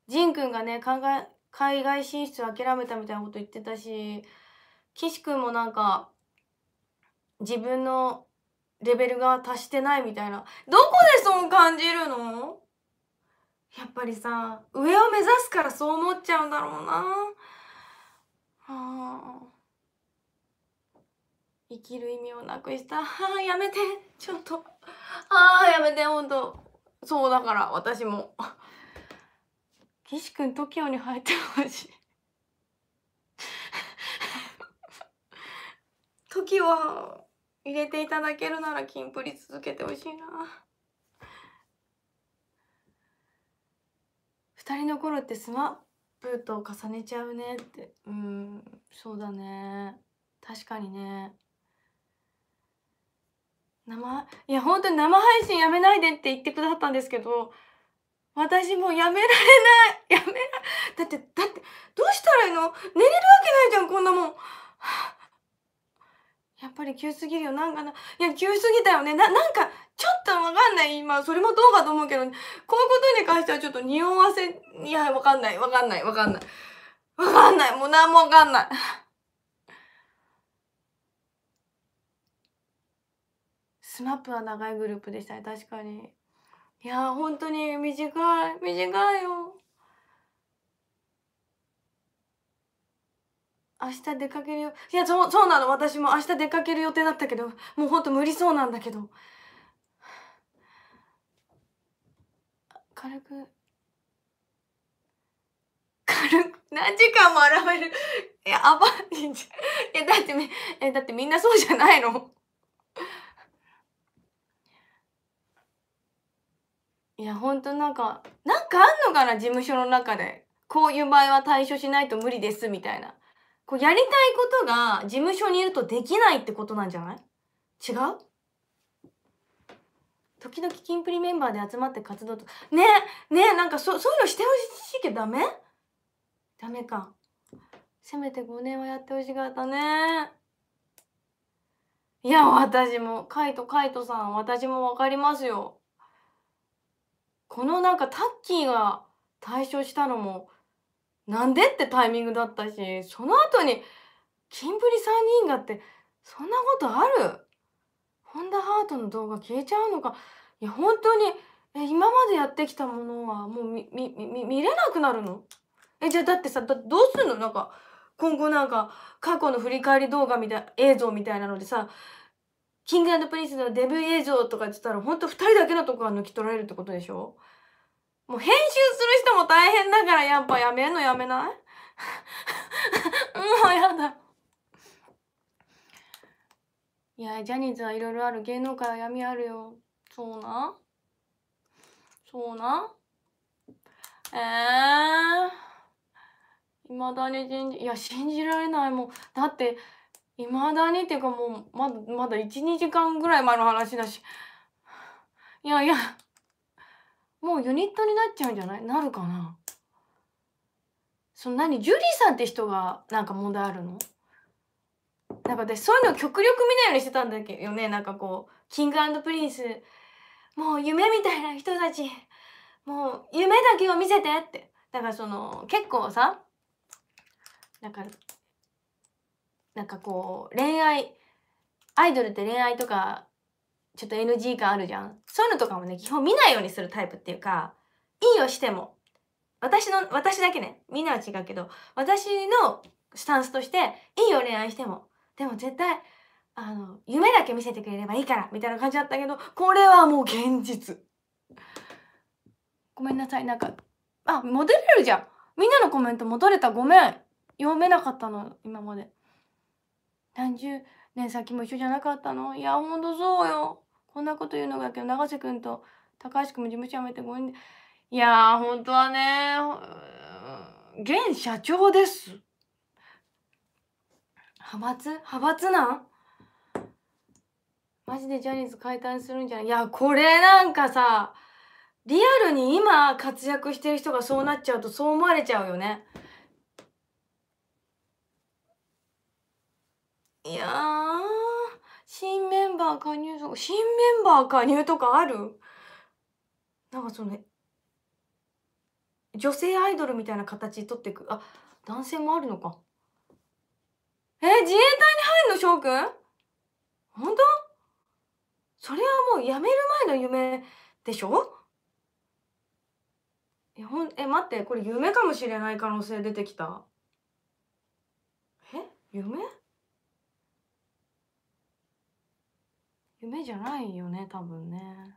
S1: 仁君がね考え海外進出を諦めたみたいなこと言ってたし岸君もなんか自分のレベルが達してないみたいなどこでそう感じるのやっぱりさ上を目指すからそう思っちゃうんだろうな。あ生きる意味をなくしたあ やめてちょっとああ、やめてほんとそうだから私も岸くん TOKIO に入ってほしい TOKIO 入れていただけるならキンプリ続けてほしいな2人の頃ってスマプと重ねちゃうねってうんそうだね確かにね生いや本当に生配信やめないでって言ってくださったんですけど私もうやめられない やめらだってだってどうしたらいいの寝れるわけないじゃんこんなもんやっぱり急すぎるよなんかないや急すぎたよねななんかちょっとわかんない。今、それもどうかと思うけど、こういうことに関してはちょっと匂わせ、いや、わかんない、わかんない、わかんない。わかんない、もう何もわかんない。スマップは長いグループでしたね、確かに。いや本当に短い、短いよ。明日出かけるよ。いや、そう、そうなの。私も明日出かける予定だったけど、もうほんと無理そうなんだけど。軽く軽く何時間も洗えれるいや暴いんじいやだってみえだってみんなそうじゃないのいやほんとなんかなんかあんのかな事務所の中でこういう場合は対処しないと無理ですみたいなこうやりたいことが事務所にいるとできないってことなんじゃない違う時々キンプリメンバーで集まって活動とかねねなんかそそういうのしてほしいけどダメダメかせめて5年はやってほしかったねいや私もカイトカイトさん私も分かりますよこのなんかタッキーが退所したのもなんでってタイミングだったしその後にキンプリ3人がってそんなことあるホンダハートの動画消えちゃうのかいや本当にえ今までやってきたものはもう見れなくなるのえじゃあだってさどうすんのなんか今後なんか過去の振り返り動画みたい映像みたいなのでさキングプリンスのデビュー映像とか言ってたらほんと2人だけのとこが抜き取られるってことでしょもう編集する人も大変だからやっぱやめんのやめない もうやだ。いやジャニーズはいろいろある芸能界は闇あるよそうなそうなええー、いまだに信じいや信じられないもんだっていまだにっていうかもうまだまだ12時間ぐらい前の話だしいやいやもうユニットになっちゃうんじゃないなるかなその何ジュリーさんって人がなんか問題あるのなんか私そういうの極力見ないようにしてたんだけどねなんかこうキングプリンスもう夢みたいな人たちもう夢だけを見せてってだからその結構さなんかなんかこう恋愛アイドルって恋愛とかちょっと NG 感あるじゃんそういうのとかもね基本見ないようにするタイプっていうかいいよしても私の私だけねみんなは違うけど私のスタンスとしていいよ恋愛してもでも絶対あの夢だけ見せてくれればいいからみたいな感じだったけどこれはもう現実ごめんなさいなんかあ戻れるじゃんみんなのコメント戻れたごめん読めなかったの今まで何十年先も一緒じゃなかったのいやほんとそうよこんなこと言うのだけど永瀬君と高橋君も事務所辞めてごめんいやほ本当はね現社長です派閥派閥なんマジでジャニーズ解体するんじゃないいやこれなんかさリアルに今活躍してる人がそうなっちゃうとそう思われちゃうよねいや新メンバー加入とか新メンバー加入とかあるなんかその女性アイドルみたいな形取ってくあ男性もあるのかえ自衛隊に入るの翔くん本当それはもう辞める前の夢でしょえ、ほん、え、待って、これ夢かもしれない可能性出てきた。え夢夢じゃないよね、多分ね。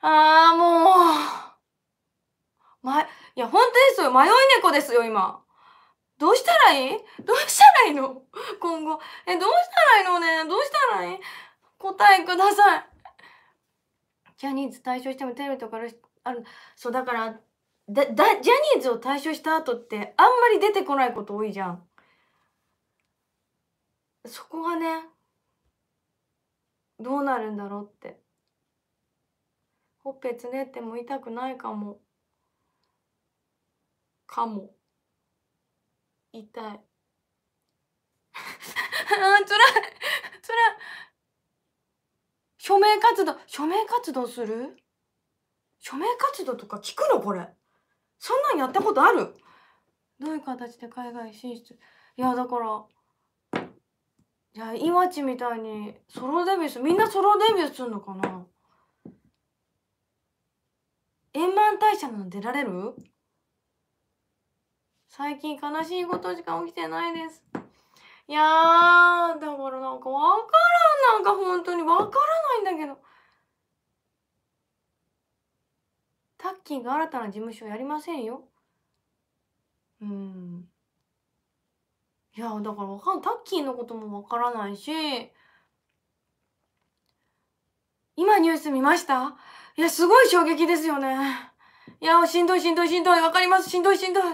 S1: あー、もう。ま、いや、本当ですよ。迷い猫ですよ、今。どうしたらいいどうしたらいいの今後。え、どうしたらいいのねどうしたらいい答えください。ジャニーズ退所してもテレビとかある、そうだから、だ、だ、ジャニーズを退所した後ってあんまり出てこないこと多いじゃん。そこがね、どうなるんだろうって。ほっぺつねっても痛くないかも。かも。痛いあーつらいつら い署名活動署名活動する署名活動とか聞くのこれそんなんやったことあるどういう形で海外進出いやだからいやいわちみたいにソロデビューする、みんなソロデビューするのかな円満退社なの出られる最近悲しいことしか起きてないです。いやー、だからなんかわからん、なんか本当にわからないんだけど。タッキーが新たな事務所やりませんよ。うん。いや、だからわかん、タッキーのこともわからないし、今ニュース見ましたいや、すごい衝撃ですよね。いや、しんどいしんどいしんどい。わかります。しんどいしんどい。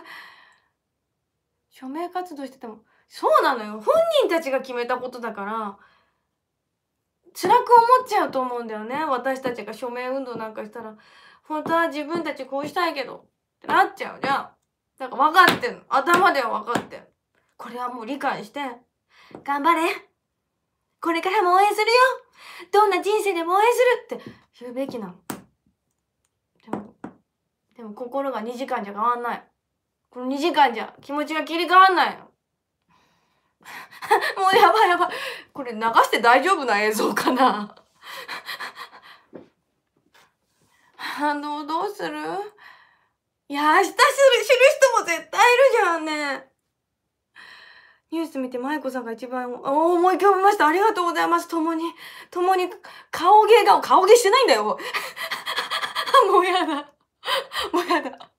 S1: 署名活動しててもそうなのよ本人たちが決めたことだから辛く思っちゃうと思うんだよね私たちが署名運動なんかしたら本当は自分たちこうしたいけどってなっちゃうじゃんなんか分かってんの頭では分かってんこれはもう理解して頑張れこれからも応援するよどんな人生でも応援するって言うべきなのでもでも心が2時間じゃ変わんないこの2時間じゃ気持ちが切り替わんないの。もうやばいやばい。これ流して大丈夫な映像かな あの、どうするいや、明日知る人も絶対いるじゃんね。ニュース見て舞子さんが一番思い浮かびました。ありがとうございます。共に、共に顔芸が、顔芸してないんだよ。もうやだ。もうやだ。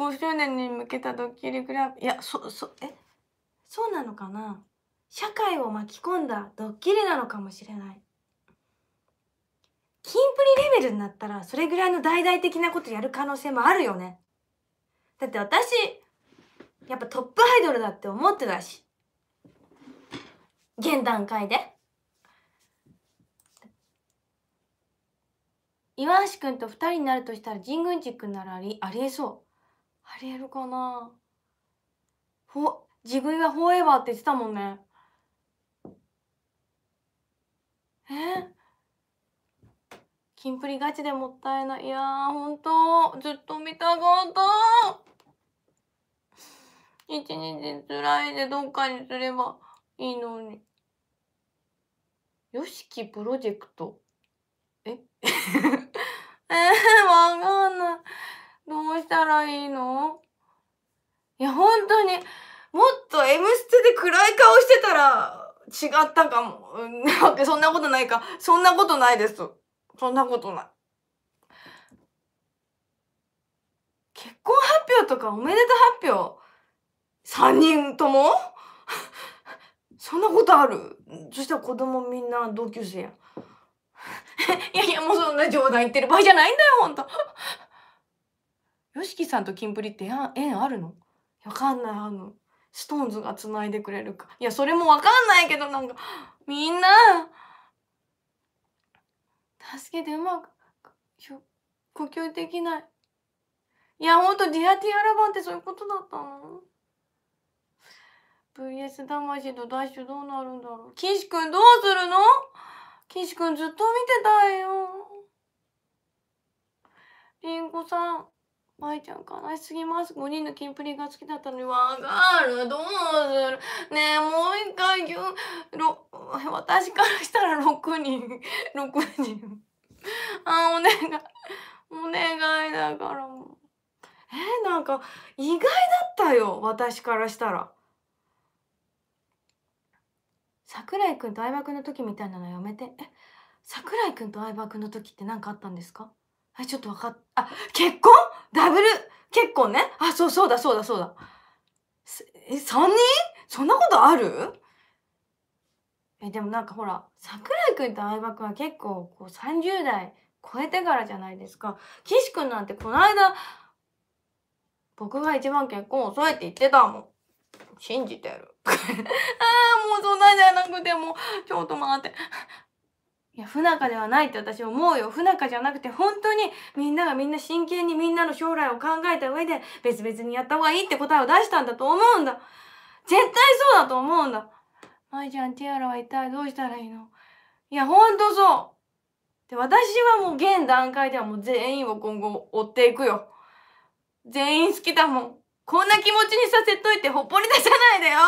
S1: 5周年に向けたドッキリラいやそそえそうなのかな社会を巻き込んだドッキリなのかもしれないキンプリレベルになったらそれぐらいの大々的なことやる可能性もあるよねだって私やっぱトップアイドルだって思ってたし現段階で岩橋君と2人になるとしたら神宮寺君ならありありえそうありえるかなほジグイはフォーエバーって言ってたもんねえキンプリガチでもったいないいやーほんとずっと見たかった一日つらいでどっかにすればいいのに。よしきプロジェクト。え えわかんない。どうしたらいいのいや、本当に、もっと M ステで暗い顔してたら、違ったかも。うん、そんなことないか。そんなことないです。そんなことない。結婚発表とかおめでう発表三人ともそんなことあるそしたら子供みんな同級生や。いやいや、もうそんな冗談言ってる場合じゃないんだよ、ほんと。よしきさんとキンプリって縁あるのわかんない、あの、ストーンズが繋いでくれるか。いや、それもわかんないけど、なんか、みんな、助けてうまく、呼吸できない。いや、ほんと、ディアティアラバンってそういうことだったの ?VS 魂とダッシュどうなるんだろう。岸くんどうするの岸くんずっと見てたよ。りんごさん。まちゃん悲しすぎます。5人のキンプリが好きだったのに、わかる。どうするねえ、もう一回、ぎゅ、ろ、私からしたら6人。6人。あ、お願い。お願いだからもう。えなんか、意外だったよ。私からしたら。桜井くんと相葉くんの時みたいなのやめて。え、桜井くんと相葉くんの時って何かあったんですかえ、ちょっとわかっ、あ、結婚ダブル結婚ね。あ、そうそうだそうだそうだ。え、三人そんなことあるえ、でもなんかほら、桜井くんと相葉くんは結構こう30代超えてからじゃないですか。岸くんなんてこの間、僕が一番結婚遅いって言ってたもん。信じてる。ああ、もうそんなじゃなくてもう、ちょっと待って。いや不仲ではないって私思うよ不仲じゃなくて本当にみんながみんな真剣にみんなの将来を考えた上で別々にやった方がいいって答えを出したんだと思うんだ絶対そうだと思うんだ舞ちゃんティアラは一体どうしたらいいのいやほんとそうで私はもう現段階ではもう全員を今後追っていくよ全員好きだもんこんな気持ちにさせといてほっぽり出さないでよ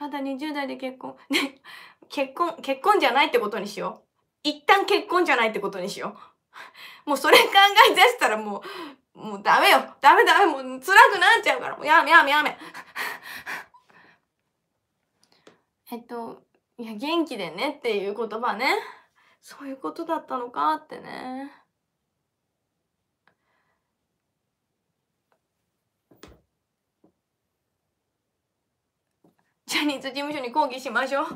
S1: まだ20代で結婚ね結婚、結婚じゃないってことにしよう。一旦結婚じゃないってことにしよう。もうそれ考え出したらもう、もうダメよ。ダメダメ。もう辛くなっちゃうから。もうやめやめやめ。えっと、いや、元気でねっていう言葉ね。そういうことだったのかってね。ジャニーズ事務所に抗議しましょう。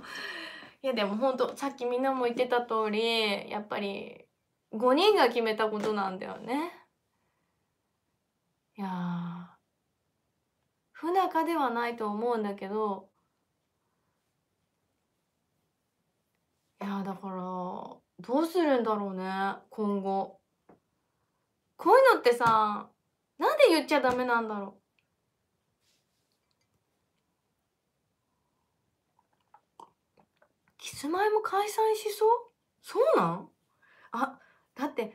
S1: いやでもほんとさっきみんなも言ってた通りやっぱり5人が決めたことなんだよね。いや不仲ではないと思うんだけどいやだからどうするんだろうね今後。こういうのってさなんで言っちゃダメなんだろうスマイも解散しそうそうなんあだって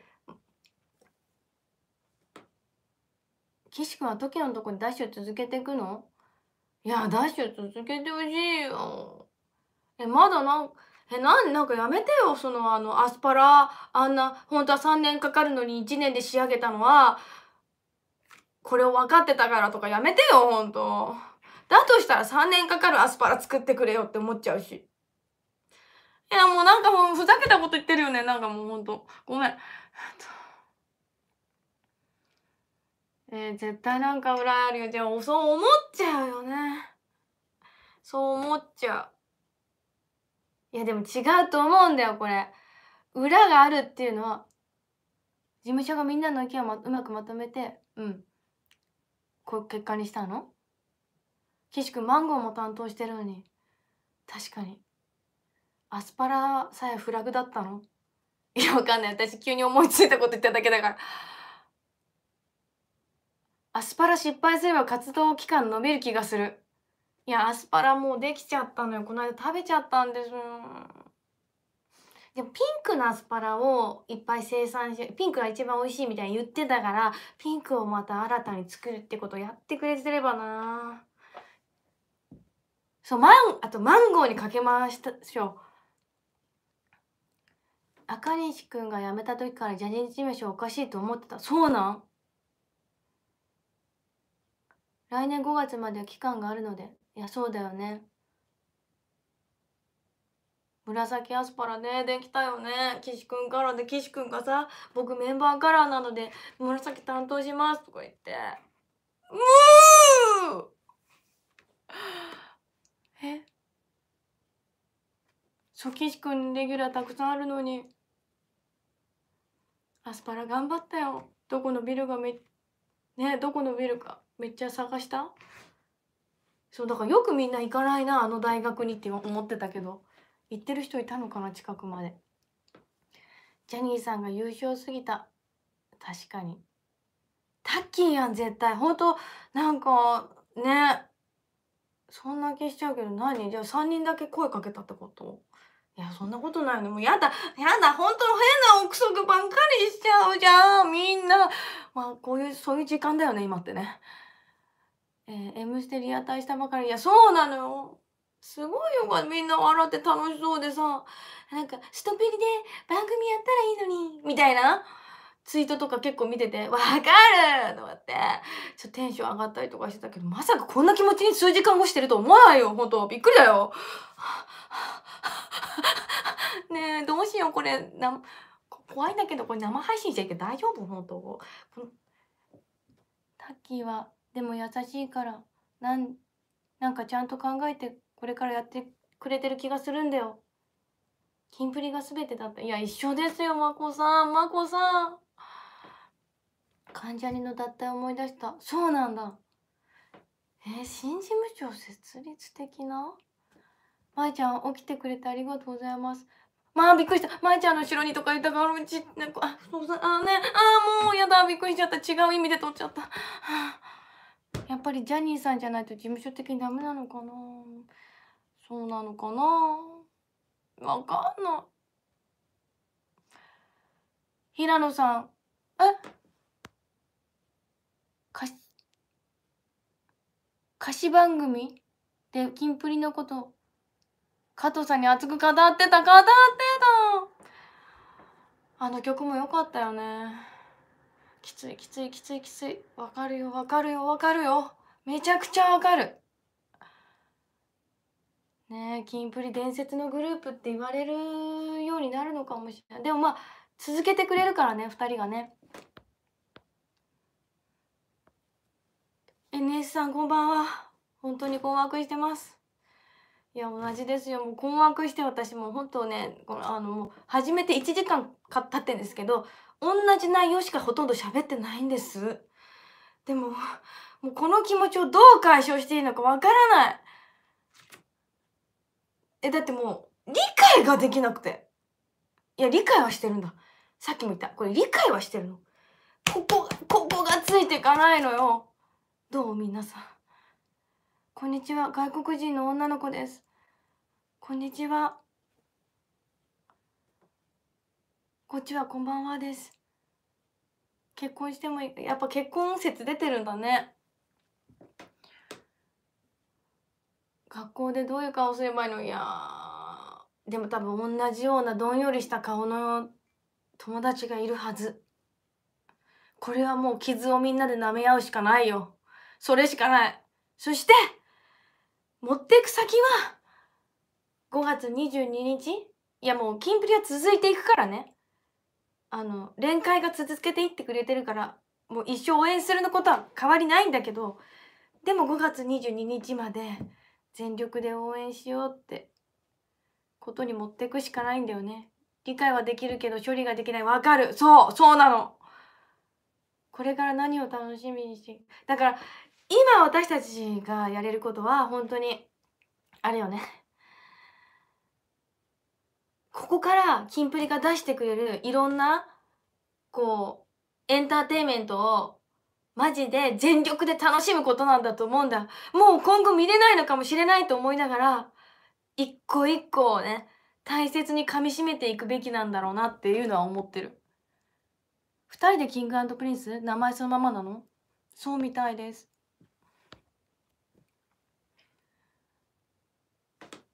S1: 岸君は時のとこにダッシュ続けていくのいやダッシュ続けてほしいよえまだなんえなんなんかやめてよそのあのアスパラあんな本当は3年かかるのに1年で仕上げたのはこれを分かってたからとかやめてよ本当だとしたら3年かかるアスパラ作ってくれよって思っちゃうし。いや、もうなんかもうふざけたこと言ってるよね。なんかもうほんと。ごめん。えー、絶対なんか裏あるよ。でもそう思っちゃうよね。そう思っちゃう。いや、でも違うと思うんだよ、これ。裏があるっていうのは、事務所がみんなの意見を、うまくまとめて、うん。こういう結果にしたの岸君マンゴーも担当してるのに。確かに。アスパラさえフラグだったの いやわかんない私急に思いついたこと言っただけだからアスパラ失敗すれば活動期間伸びる気がするいやアスパラもうできちゃったのよこの間食べちゃったんですでもピンクのアスパラをいっぱい生産してピンクが一番美味しいみたいに言ってたからピンクをまた新たに作るってことをやってくれてればなそうマンあとマンゴーにかけましたしょ赤西くんが辞めた時からジャニーズ事務所おかしいと思ってたそうなん来年5月までは期間があるのでいやそうだよね紫アスパラねできたよね岸くんからで岸くんがさ「僕メンバーカラーなので紫担当します」とか言ってうーえっ岸くんレギュラーたくさんあるのにアスパラ頑張ったよどこのビルがめねどこのビルかめっちゃ探したそうだからよくみんな行かないなあの大学にって思ってたけど行ってる人いたのかな近くまでジャニーさんが優勝すぎた確かにタッキーやん絶対ほんとなんかねそんな気しちゃうけど何じゃあ3人だけ声かけたってこといや、そんなことないの。もうやだ、やだ、本当変な憶測ばっかりしちゃうじゃん、みんな。まあ、こういう、そういう時間だよね、今ってね。えー、M ステリアタイしたばかり。いや、そうなのよ。すごいよみんな笑って楽しそうでさ、なんか、ストペリで番組やったらいいのに、みたいなツイートとか結構見てて、わかるとかって、ちょっとテンション上がったりとかしてたけど、まさかこんな気持ちに数時間もしてると思わないよ、ほんと。びっくりだよ。はは ねえ、どうしよう、これ、な、怖いんだけど、これ生配信しちゃいけ大丈夫本当この、タッキーは、でも優しいから、なん、なんかちゃんと考えて、これからやってくれてる気がするんだよ。キンプリが全てだった。いや、一緒ですよ、まこさん、まこさん。関ジャニの脱退思い出した。そうなんだ。えー、新事務所設立的なまいちゃん起きてくれてありがとうございますまあびっくりした。まいちゃんの後ろにとかいたからうち、なんか、あ、そうあね、あもうやだ、びっくりしちゃった。違う意味で撮っちゃった。やっぱりジャニーさんじゃないと事務所的にダメなのかなそうなのかなわかんない。平野さん、え歌詞、歌詞番組でキンプリのこと加藤さんに熱く語ってた語ってたあの曲も良かったよねきついきついきついきついわかるよわかるよわかるよめちゃくちゃわかるねえキンプリ伝説のグループって言われるようになるのかもしれないでもまあ続けてくれるからね2人がね NS さんこんばんは本当に困惑してますいや同じですよもう困惑して私も本当ねこのあのもう始めて1時間か経ってんですけど同じ内容しかほとんど喋ってないんですでももうこの気持ちをどう解消していいのかわからないえだってもう理解ができなくていや理解はしてるんださっきも言ったこれ理解はしてるのここここがついていかないのよどう皆さんこんにちは。外国人の女の子です。こんにちは。こっちはこんばんはです。結婚してもいい。やっぱ結婚説出てるんだね。学校でどういう顔すればいいのいやでも多分同じようなどんよりした顔の友達がいるはず。これはもう傷をみんなで舐め合うしかないよ。それしかない。そして持ってく先は5月22日いやもうキンプリは続いていくからねあの連会が続けていってくれてるからもう一生応援するのことは変わりないんだけどでも5月22日まで全力で応援しようってことに持ってくしかないんだよね理解はできるけど処理ができないわかるそうそうなのこれから何を楽しみにしてだから今私たちがやれることは本当にあれよねここからキンプリが出してくれるいろんなこうエンターテインメントをマジで全力で楽しむことなんだと思うんだもう今後見れないのかもしれないと思いながら一個一個をね大切に噛みしめていくべきなんだろうなっていうのは思ってる2人でキングプリンス名前そのままなのそうみたいです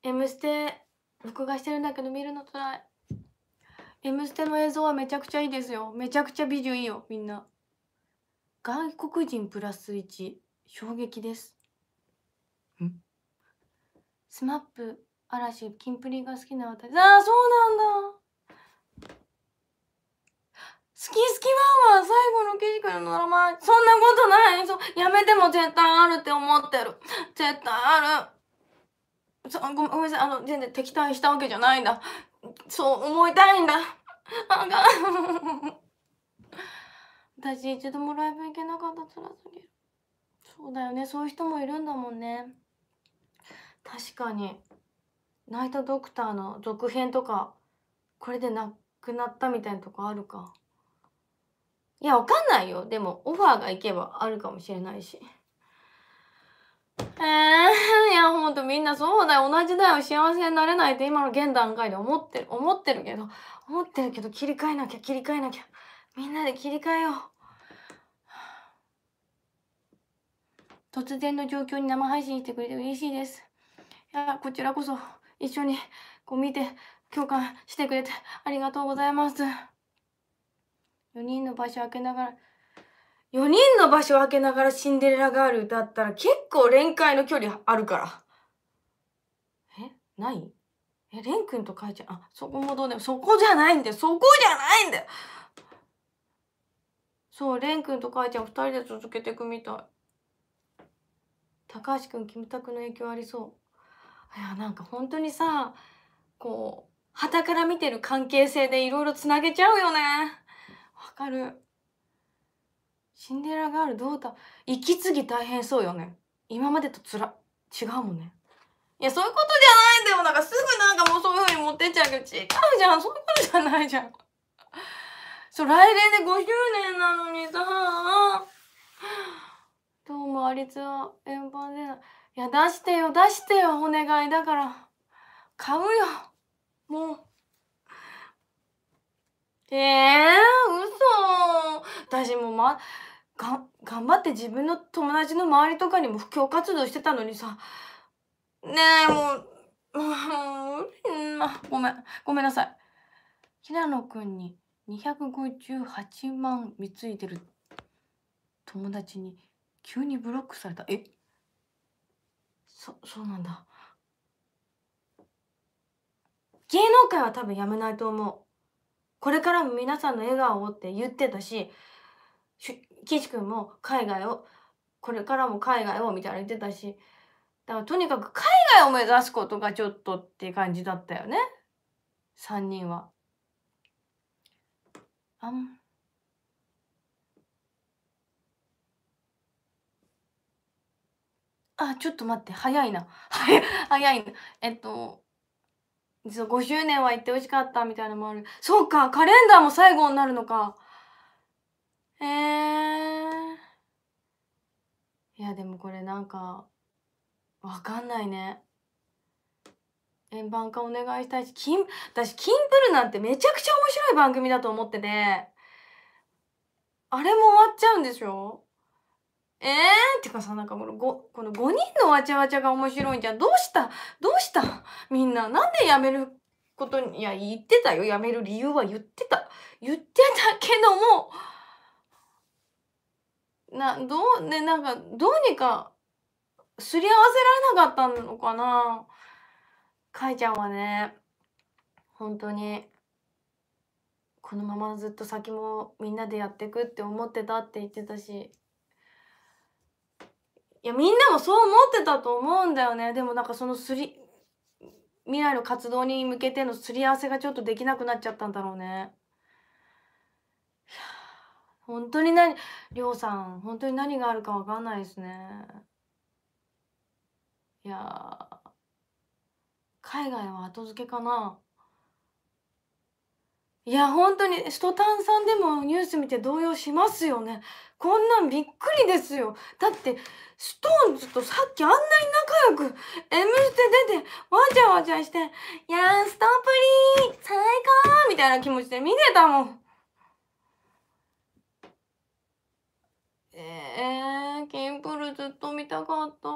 S1: M ステ録画してるんだけど見るのつらい M ステの映像はめちゃくちゃいいですよめちゃくちゃ美女いいよみんな外国人プラス1衝撃ですんスマップ嵐キンプリが好きな私ああそうなんだ好き好きワンワン最後の景色のドのマそんなことないそやめても絶対あるって思ってる絶対あるそごめんなさいあの全然敵対したわけじゃないんだそう思いたいんだあが 私一度もライブ行けなかった辛すぎるそうだよねそういう人もいるんだもんね確かにナイト・ドクターの続編とかこれでなくなったみたいなとこあるかいやわかんないよでもオファーがいけばあるかもしれないし。えー、いやほんとみんなそうだよ同じだよ幸せになれないって今の現段階で思ってる思ってるけど思ってるけど切り替えなきゃ切り替えなきゃみんなで切り替えよう突然の状況に生配信してくれて嬉しいですいやこちらこそ一緒にこう見て共感してくれてありがとうございます4人の場所開けながら4人の場所を開けながらシンデレラガール歌ったら結構連会の距離あるから。えないえ、レン君とかちゃん、あ、そこもどうね、そこじゃないんだよ、そこじゃないんだよそう、レン君とかちゃん二人で続けていくみたい。高橋君、キムタクの影響ありそう。いや、なんか本当にさ、こう、旗から見てる関係性でいろいろつなげちゃうよね。わかる。シンデレラガールどうだ息継ぎ大変そうよね今までとつら違うもんねいやそういうことじゃないんだよなんかすぐなんかもうそういう風に持ってっちゃうけど違うじゃんそういうことじゃないじゃん そう来年で5周年なのにさどうもありつは円盤でないや出してよ出してよお願いだから買うよもうええー、嘘私もまが頑張って自分の友達の周りとかにも布教活動してたのにさねえもううんあごめんごめんなさい平野くんに258万ついてる友達に急にブロックされたえそそうなんだ芸能界は多分やめないと思うこれからも皆さんの笑顔をって言ってたしし岸君も海外をこれからも海外をみたいな言ってたしだからとにかく海外を目指すことがちょっとっていう感じだったよね3人は。あんあ、ちょっと待って、早いな。早いな。えっと、実は5周年は行ってほしかったみたいなのもある。そうか、カレンダーも最後になるのか。えー、いやでもこれなんかわかんないね円盤化お願いしたいしキン私キンプルなんてめちゃくちゃ面白い番組だと思っててあれも終わっちゃうんでしょえー、ってかさ、なんかこのご、この5人のわちゃわちゃが面白いんじゃん。どうしたどうしたみんな。なんでやめることに、いや、言ってたよ。やめる理由は言ってた。言ってたけども、などうねなんかどうにかすり合わせられなかったのかなかいちゃんはね本当にこのままずっと先もみんなでやってくって思ってたって言ってたしいやみんなもそう思ってたと思うんだよねでもなんかそのすり未来の活動に向けてのすり合わせがちょっとできなくなっちゃったんだろうね。本当に何りょうさん、本当に何があるかわかんないですね。いや、海外は後付けかな。いや、本当に、ストタンさんでもニュース見て動揺しますよね。こんなんびっくりですよ。だって、ストーンズとさっきあんなに仲良く、M ステ出て、わちゃわちゃして、いやー、ストップリー最高みたいな気持ちで見てたもん。えー、キンプルずっと見たかった。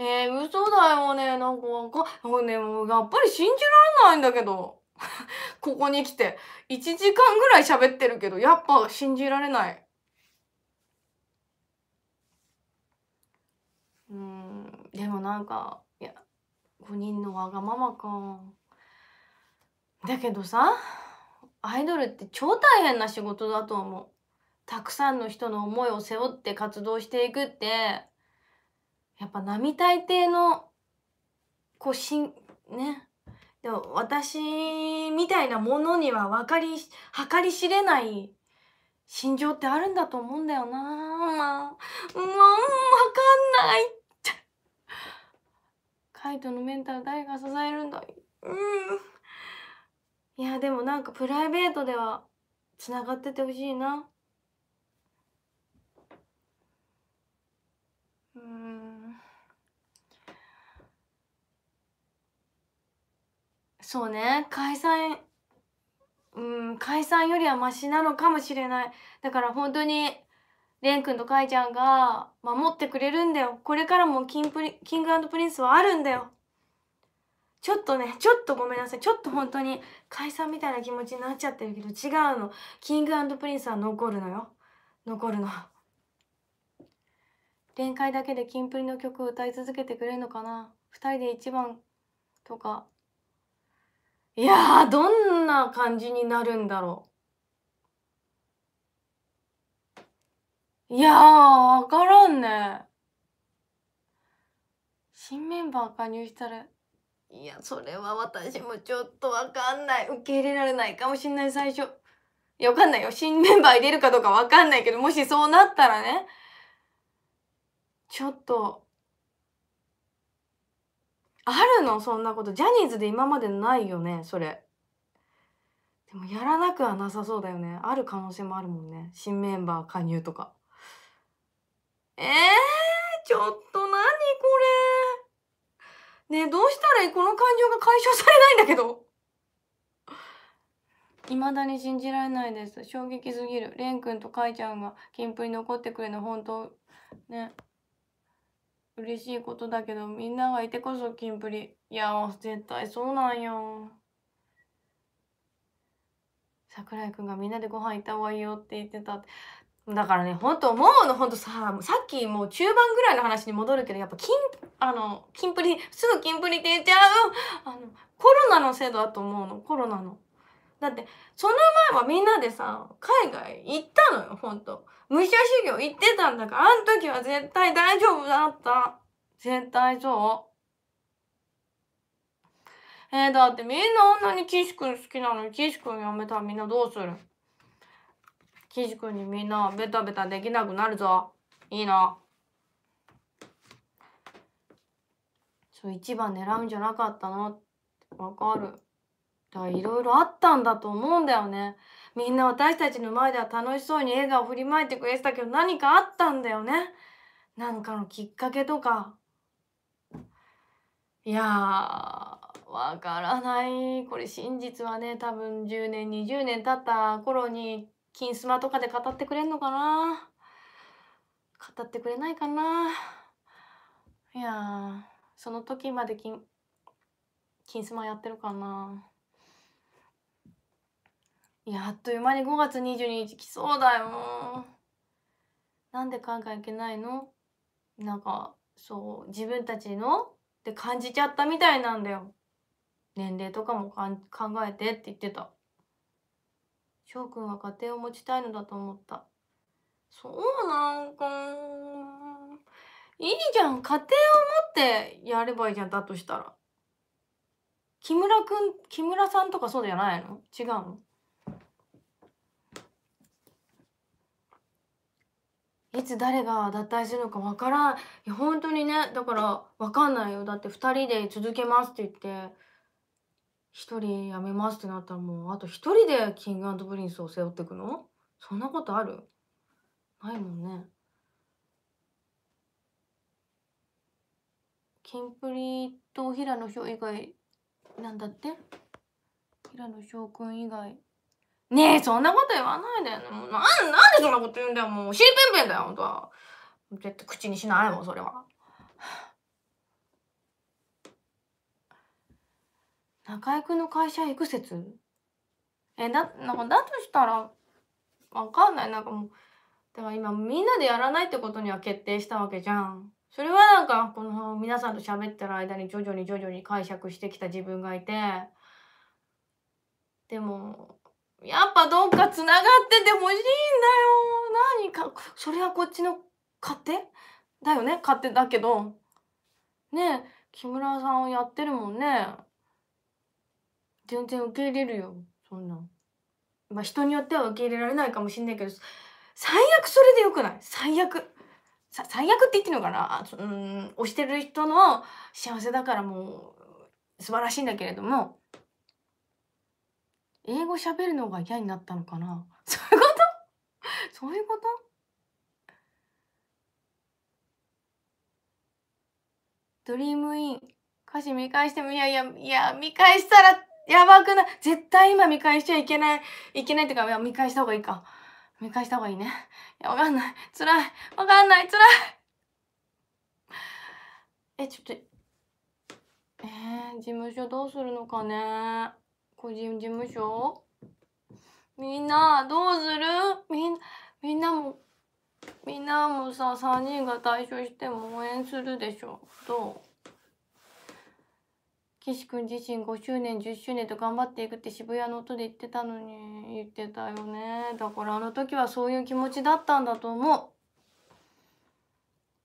S1: えー、嘘だよね。なんかわか、もうね、もうやっぱり信じられないんだけど。ここに来て。1時間ぐらい喋ってるけど、やっぱ信じられない。うん、でもなんか、いや、5人のわがままか。だけどさ、アイドルって超大変な仕事だと思う。たくさんの人の思いを背負って活動していくってやっぱ並大抵のこうしんねでも私みたいなものには分かり計り知れない心情ってあるんだと思うんだよなまあうん分かんないってカイトのメンタル誰が支えるんだうんいやでもなんかプライベートではつながっててほしいな。そうね解散うん解散よりはマシなのかもしれないだから本当に蓮くんとかいちゃんが守ってくれるんだよこれからもキンプリキングプリンスはあるんだよちょっとねちょっとごめんなさいちょっと本当に解散みたいな気持ちになっちゃってるけど違うのキングプリンスは残るのよ残るの連会だけでキンプリの曲歌い続けてくれるのかな2人で1番とかいやどんな感じになるんだろう。いやー、わからんね。新メンバー加入したら、いや、それは私もちょっとわかんない。受け入れられないかもしんない、最初。いや、わかんないよ。新メンバー入れるかどうかわかんないけど、もしそうなったらね、ちょっと、あるのそんなことジャニーズで今までないよねそれでもやらなくはなさそうだよねある可能性もあるもんね新メンバー加入とかえー、ちょっと何これねえどうしたらこの感情が解消されないんだけど未だに信じられないです衝撃すぎる蓮くんとかいちゃんが金プリ残ってくれの本当ね嬉しいことだけどみんながいてこそキンプリいや絶対そうなんよ桜井くんがみんなでご飯行った方がいいよって言ってただからねほんと思うのほんとささっきもう中盤ぐらいの話に戻るけどやっぱキンあのキンプリすぐキンプリって言っちゃうあのコロナのせいだと思うのコロナの。だってその前はみんなでさ海外行ったのよほんと武者修行行ってたんだからあの時は絶対大丈夫だった絶対そうえー、だってみんなあんなに岸君好きなのに岸君やめたらみんなどうする岸君にみんなベタベタできなくなるぞいいなそう一番狙うんじゃなかったのわかる。だからいろいろあったんだと思うんだよね。みんな私たちの前では楽しそうに映画を振りまいてくれてたけど何かあったんだよね。なんかのきっかけとか。いやー、わからない。これ真実はね、多分10年、20年経った頃に、金スマとかで語ってくれんのかな語ってくれないかないやその時まで金、金スマやってるかなやあっという間に5月22日来そうだ
S2: よ
S1: なんで考えいけないのなんかそう自分たちのって感じちゃったみたいなんだよ年齢とかもかん考えてって言ってた翔くんは家庭を持ちたいのだと思ったそうなんかいいじゃん家庭を持ってやればいいじゃんだとしたら木村くん木村さんとかそうじゃないの違うのいつ誰が脱退するのかわからんいや本当にねだからわかんないよだって2人で続けますって言って1人辞めますってなったらもうあと1人でキングプリンスを背負ってくのそんなことあるないもんね。キンプリと平野翔以外なんだって平野翔くん以外ねえ、そんなこと言わないでよ、なん、なんでそんなこと言うんだよ、もう。お尻ペンペンだよ、ほんとは。絶対口にしないもん、それは。中居君の会社行く説え、だ、なんか、だとしたら、わかんない。なんかもう、だから今、みんなでやらないってことには決定したわけじゃん。それはなんか、この、皆さんと喋ってる間に徐々に徐々に解釈してきた自分がいて、でも、やっぱどっか繋がっててほしいんだよ。何か、それはこっちの勝手だよね勝手だけど。ねえ、木村さんをやってるもんね。全然受け入れるよ、そんな。まあ人によっては受け入れられないかもしんないけど、最悪それでよくない最悪。最悪って言ってるのかなうん、押してる人の幸せだからもう、素晴らしいんだけれども、英語喋るのが嫌になったのかな そういうことそういうことドリームイン歌詞見返してもいやいやいや見返したらやばくない絶対今見返しちゃいけないいけないっていうかいや見返した方がいいか見返した方がいいねいやわかんないつらいわかんないつらいえちょっとえー、事務所どうするのかね個人事務所みんなどうするみんみんなもみんなもさ3人が退所しても応援するでしょどう岸君自身5周年10周年と頑張っていくって渋谷の音で言ってたのに言ってたよねだからあの時はそういう気持ちだったんだと思う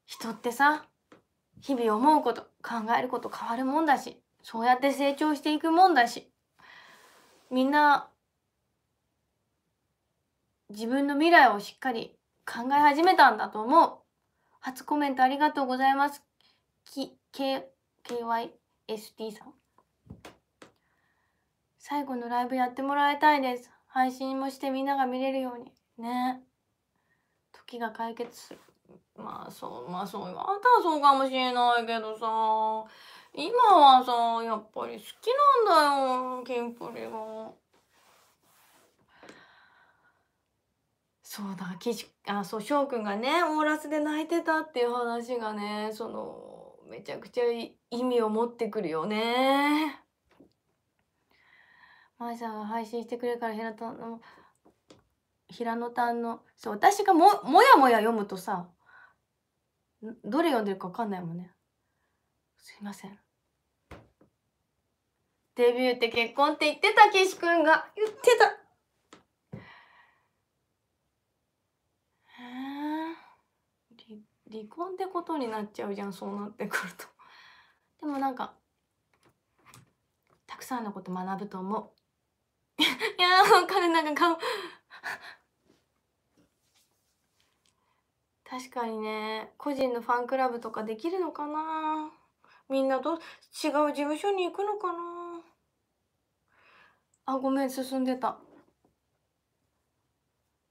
S1: 人ってさ日々思うこと考えること変わるもんだしそうやって成長していくもんだしみんな自分の未来をしっかり考え始めたんだと思う。初コメントありがとうございます。K、KYST さん。最後のライブやってもらいたいです。配信もしてみんなが見れるように。ね。時が解決する。まあそう、まあそう、あんたはそうかもしれないけどさ。今はさやっぱり好きなんだよキンプリが。そうだ岸あそう翔くんがねオーラスで泣いてたっていう話がねそのめちゃくちゃ意味を持ってくるよね。まいさんが配信してくれるから平田の平野たんのそう私がももやもや読むとさどれ読んでるか分かんないもんね。すいませんデビューって結婚って言ってた岸くんが言ってたへえ離婚ってことになっちゃうじゃんそうなってくるとでもなんかたくさんのこと学ぶと思う いやお金なんかう確かにね個人のファンクラブとかできるのかなみんなと違う事務所に行くのかなあごめん進んでた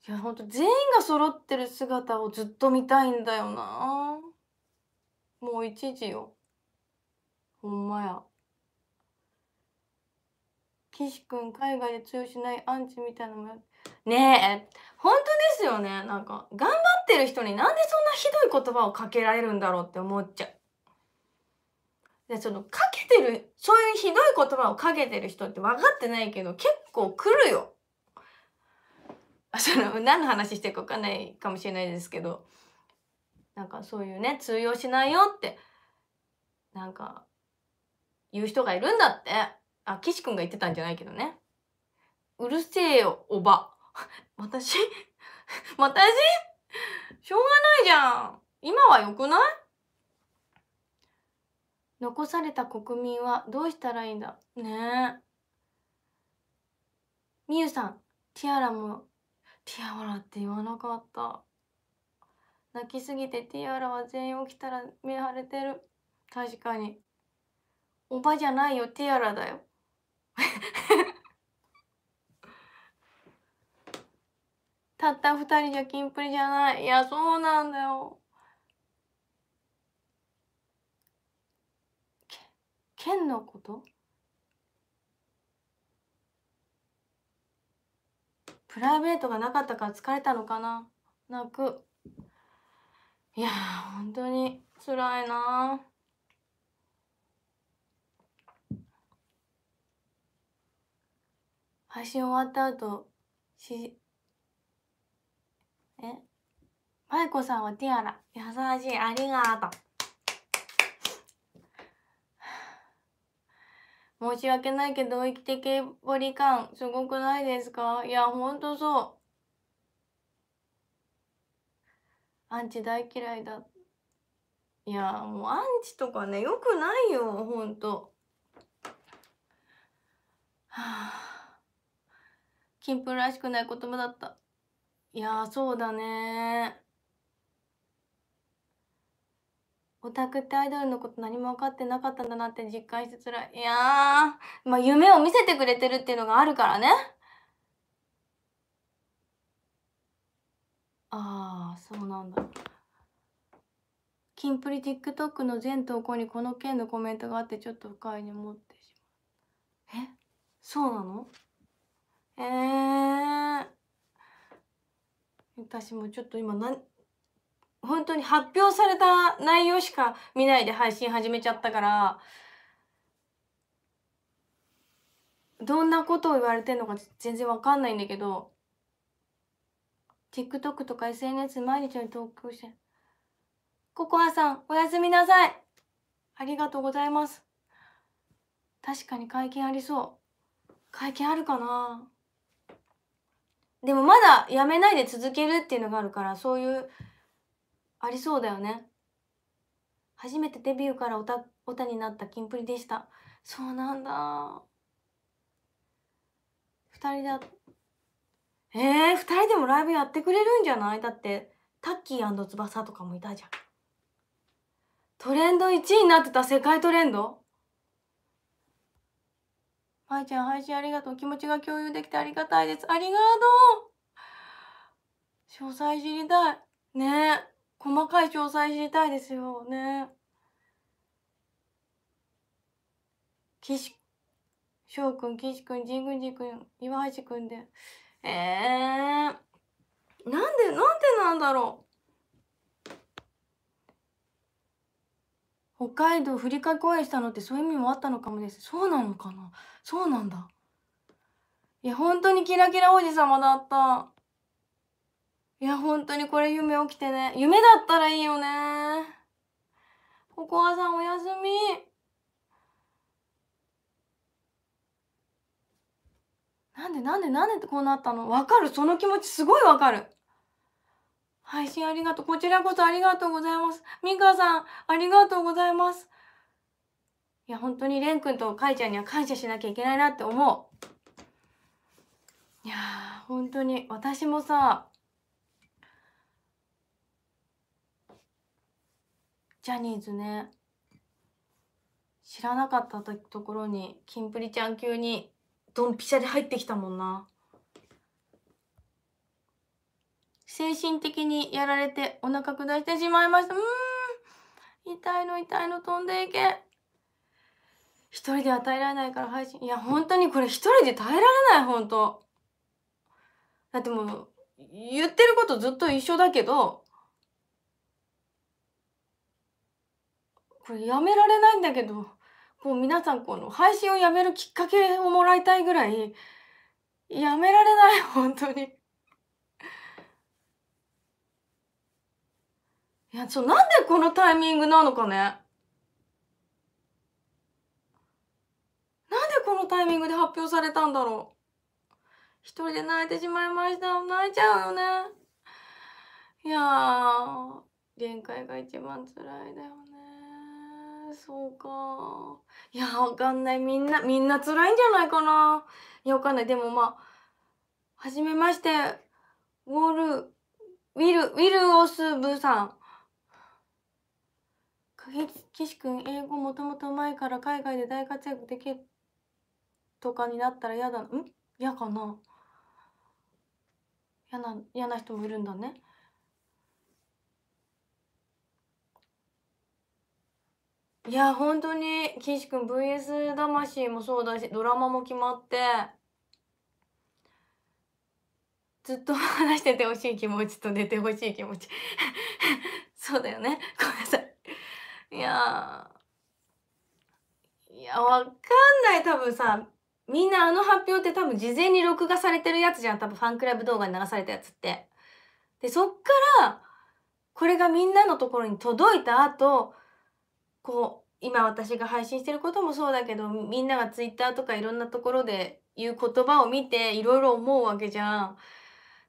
S1: いやほんと全員が揃ってる姿をずっと見たいんだよなもう1時よほんまや岸くん海外で通用しないアンチみたいなのもやねえ本当ですよねなんか頑張ってる人になんでそんなひどい言葉をかけられるんだろうって思っちゃうで、その、かけてる、そういうひどい言葉をかけてる人って分かってないけど、結構来るよ。その、何の話してるか分かんないかもしれないですけど、なんかそういうね、通用しないよって、なんか、言う人がいるんだって。あ、岸くんが言ってたんじゃないけどね。うるせえよ、おば。私 私しょうがないじゃん。今は良くない残された国民はどうしたらいいんだねえ。みゆさん、ティアラも、ティアラって言わなかった。泣きすぎてティアラは全員起きたら目腫れてる。確かに。おばじゃないよ、ティアラだよ。たった二人じゃキンプリじゃない。いや、そうなんだよ。剣のことプライベートがなかったから疲れたのかな泣くいやー本当につらいな配信終わった後しえマイコさんはティアラ優しいありがとう申し訳ないけど生きてけぼり感すごくないですかいやほんとそうアンチ大嫌いだいやもうアンチとかねよくないよほんとはあ 金粉らしくない言葉だったいやそうだねオタクってアイドルのこと何も分かってなかったんだなって実感してつらい。いやー、まあ、夢を見せてくれてるっていうのがあるからね。ああ、そうなんだ。キンプリ TikTok の全投稿にこの件のコメントがあってちょっと不快に思ってしまう。えそうなのえー、私もちょっと今何本当に発表された内容しか見ないで配信始めちゃったからどんなことを言われてんのか全然わかんないんだけど TikTok とか SNS 毎日に投稿してココアさんおやすみなさいありがとうございます確かに会見ありそう会見あるかなでもまだやめないで続けるっていうのがあるからそういうありそうだよね初めてデビューからオタオタになったキンプリでしたそうなんだ2人だえー、2人でもライブやってくれるんじゃないだってタッキー翼とかもいたじゃんトレンド1位になってた世界トレンドまいちゃん配信ありがとう気持ちが共有できてありがたいですありがとう詳細知りたいねえ細かい詳細知りたいですよね。岸翔くん、岸くん、神宮寺くん、岩橋くんで。ええー、なんで、なんでなんだろう。北海道振りか公演したのってそういう意味もあったのかもです。そうなのかなそうなんだ。いや、本当にキラキラ王子様だった。いや、本当にこれ夢起きてね。夢だったらいいよね。ココアさんおやすみ。なんでなんでなんでこうなったのわかる。その気持ちすごいわかる。配信ありがとう。こちらこそありがとうございます。ミカさん、ありがとうございます。いや、本当にレン君とカイちゃんには感謝しなきゃいけないなって思う。いやー、本当に。私もさ、ジャニーズね知らなかったところにキンプリちゃん急にドンピシャで入ってきたもんな精神的にやられてお腹下してしまいましたうん痛いの痛いの飛んでいけ一人では耐えられないから配信いや本当にこれ一人で耐えられない本当だってもう言ってることずっと一緒だけどこれやめられないんだけどこう皆さんこの配信をやめるきっかけをもらいたいぐらいやめられない本当に。いや、ちょ、なんでこのタイミングなのかね。なんでこのタイミングで発表されたんだろう。一人で泣いてしまいました。泣いちゃうよね。いやー、限界が一番辛いだよね。そうか。いや、わかんない。みんな、みんな辛いんじゃないかな。いや、わかんない。でもまあ、はじめまして、ウォール、ウィル、ウィルオスブさん。影岸くん、英語もともと前から海外で大活躍できるとかになったら嫌だ。ん嫌かな嫌な、嫌な人もいるんだね。いや本当に岸君 VS 魂もそうだしドラマも決まってずっと話しててほしい気持ちと寝てほしい気持ち そうだよねごめんなさいいやいやわかんない多分さみんなあの発表って多分事前に録画されてるやつじゃん多分ファンクラブ動画に流されたやつってでそっからこれがみんなのところに届いた後こう今私が配信してることもそうだけどみんながツイッターとかいろんなところで言う言葉を見ていろいろ思うわけじゃん。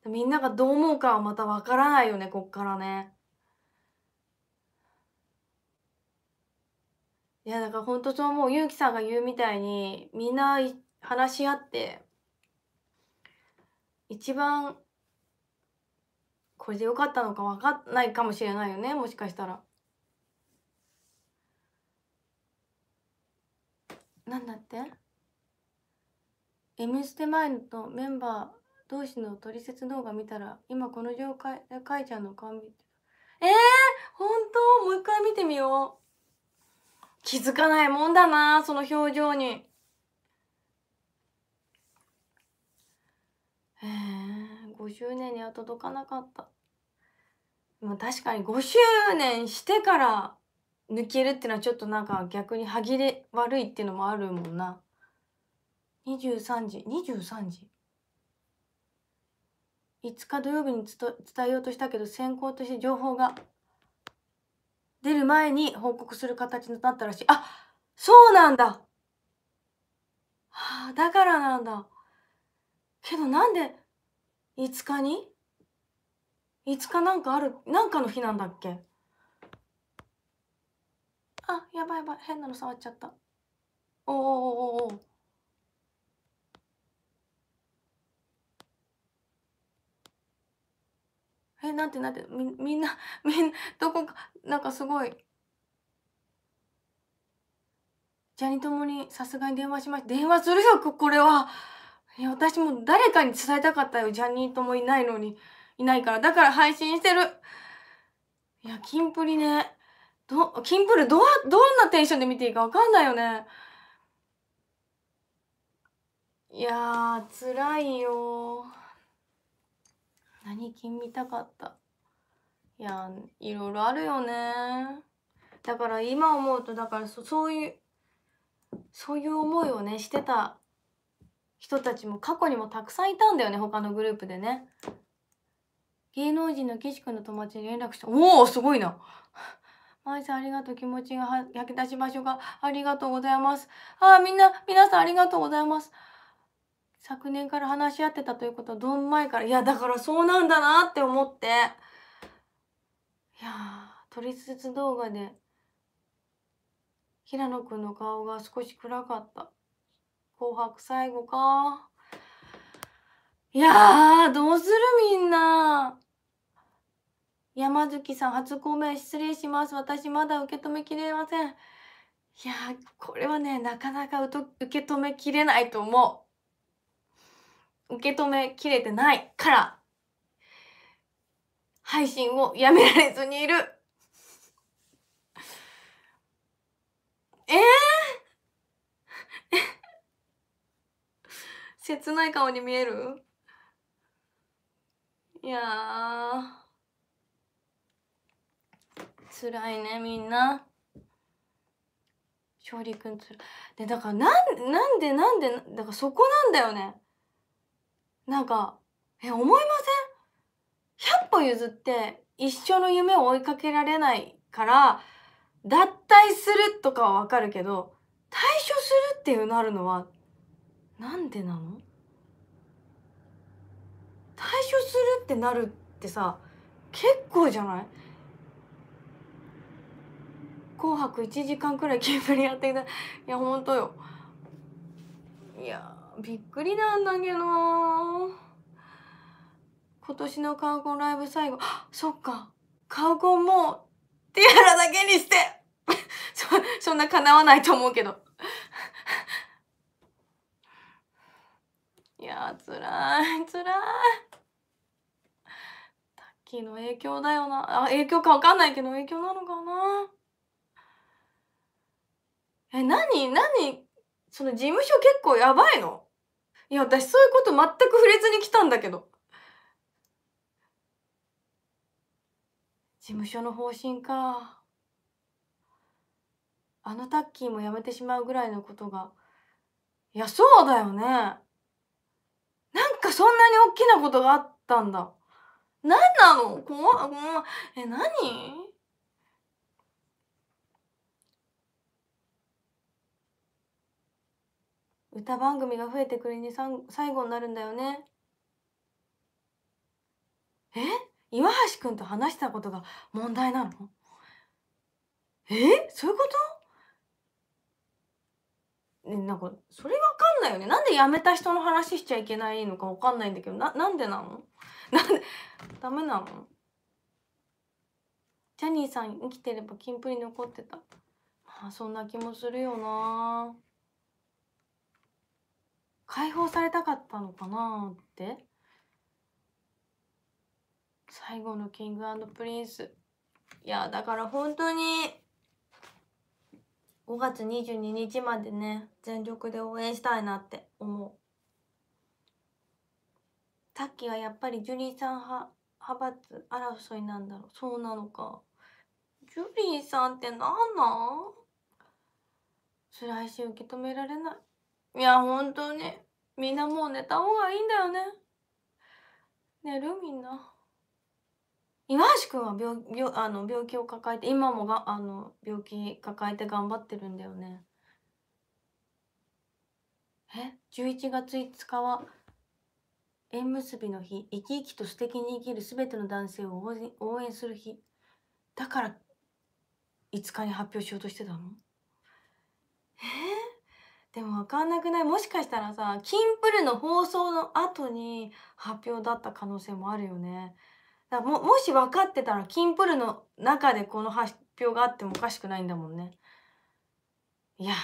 S1: みんながどう思うかはまたわからないよねこっからね。いやだから本当そう思うゆうきさんが言うみたいにみんな話し合って一番これで良かったのか分かんないかもしれないよねもしかしたら。なんだって「M ステ」前のメンバー同士のトリセツ動画見たら今この状態でかいちゃんの顔見てえー、本当もう一回見てみよう気づかないもんだなその表情にえー、5周年には届かなかったまあ確かに5周年してから抜けるってのはちょっとなんか逆に歯切れ悪いっていうのもあるもんな23時23時5日土曜日に伝えようとしたけど先行として情報が出る前に報告する形になったらしいあそうなんだ、はあだからなんだけどなんで5日に5日なんかあるなんかの日なんだっけあやばいやばい変なの触っちゃったおおおおおえなんてなんてみみんな みんなどこかなんかすごいジャニともにさすがに電話しました電話するよこれはいや私も誰かに伝えたかったよジャニともいないのにいないからだから配信してるいやキンプリねど、キンプル、ど、どんなテンションで見ていいかわかんないよね。いやー、辛いよ何金見たかった。いやいろいろあるよね。だから今思うと、だからそそういう、そういう思いをね、してた人たちも過去にもたくさんいたんだよね、他のグループでね。芸能人の岸君の友達に連絡した。おおすごいなマイさんありがとう。気持ちが焼き出し場所がありがとうございます。ああ、みんな、皆さんありがとうございます。昨年から話し合ってたということは、どん前から、いや、だからそうなんだなって思って。いやー、取リセツ動画で、平野くんの顔が少し暗かった。紅白最後かいやー、どうするみんな。山月さん、初公明失礼します。私まだ受け止めきれません。いやこれはね、なかなか受け止めきれないと思う。受け止めきれてないから、配信をやめられずにいる。えー、切ない顔に見えるいやつらいねみんな勝利くんつらでだからなんなんでなんでだからそこなんだよねなんかえ思いません ?100 歩譲って一生の夢を追いかけられないから脱退するとかはわかるけど退所するっていうなるのはなんでなの退所するってなるってさ結構じゃない紅白1時間くらいキンプリやってたいやほんとよいやびっくりなんだけど今年のカウコンライブ最後そっかカウコンもうティアラだけにして そそんな叶わないと思うけどいやつらいつらいさっきの影響だよなあ影響かわかんないけど影響なのかなえ、なになにその事務所結構やばいのいや、私そういうこと全く触れずに来たんだけど。事務所の方針か。あのタッキーも辞めてしまうぐらいのことが。いや、そうだよね。なんかそんなに大きなことがあったんだ。何なの怖っ、え、何歌番組が増えてくれにさん最後になるんだよねえ岩橋くんと話したことが問題なのえそういうことね、なんかそれ分かんないよねなんで辞めた人の話しちゃいけないのか分かんないんだけどななんでなのなんでダメなのジャニーさん生きてればキンプリ残ってたまあそんな気もするよな解放されたかったのかなって最後のキングプリンスいやだから本当に5月22日までね全力で応援したいなって思うさっきはやっぱりジュリーさん派派閥争いなんだろうそうなのかジュリーさんって何なんスライシ受け止められないいや、本当に。みんなもう寝た方がいいんだよね。寝るみんな。今橋くんは病病あの病気を抱えて、今もがあの病気抱えて頑張ってるんだよね。え ?11 月5日は縁結びの日。生き生きと素敵に生きる全ての男性を応援する日。だから5日に発表しようとしてたのえーでも分かんなくないもしかしたらさ「キンプル」の放送の後に発表だった可能性もあるよね。だももし分かってたら「キンプル」の中でこの発表があってもおかしくないんだもんね。いや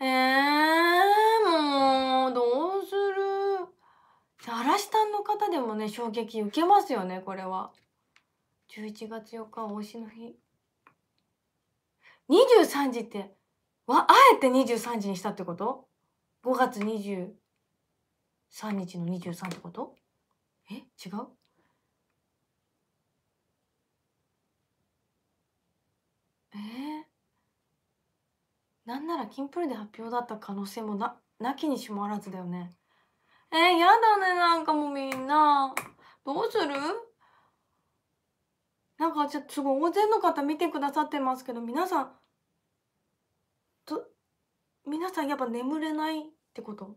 S1: えー、もうどうする嵐さんの方でもね衝撃受けますよねこれは。11月4日は推しの日。23時ってわあえて23時にしたってこと ?5 月23日の23ってことえ違うえー、なんならキンプルで発表だった可能性もななきにしもあらずだよねえー、やだねなんかもうみんなどうするなんかちょっとすごい大勢の方見てくださってますけど皆さんと皆さんやっぱ眠れないってこと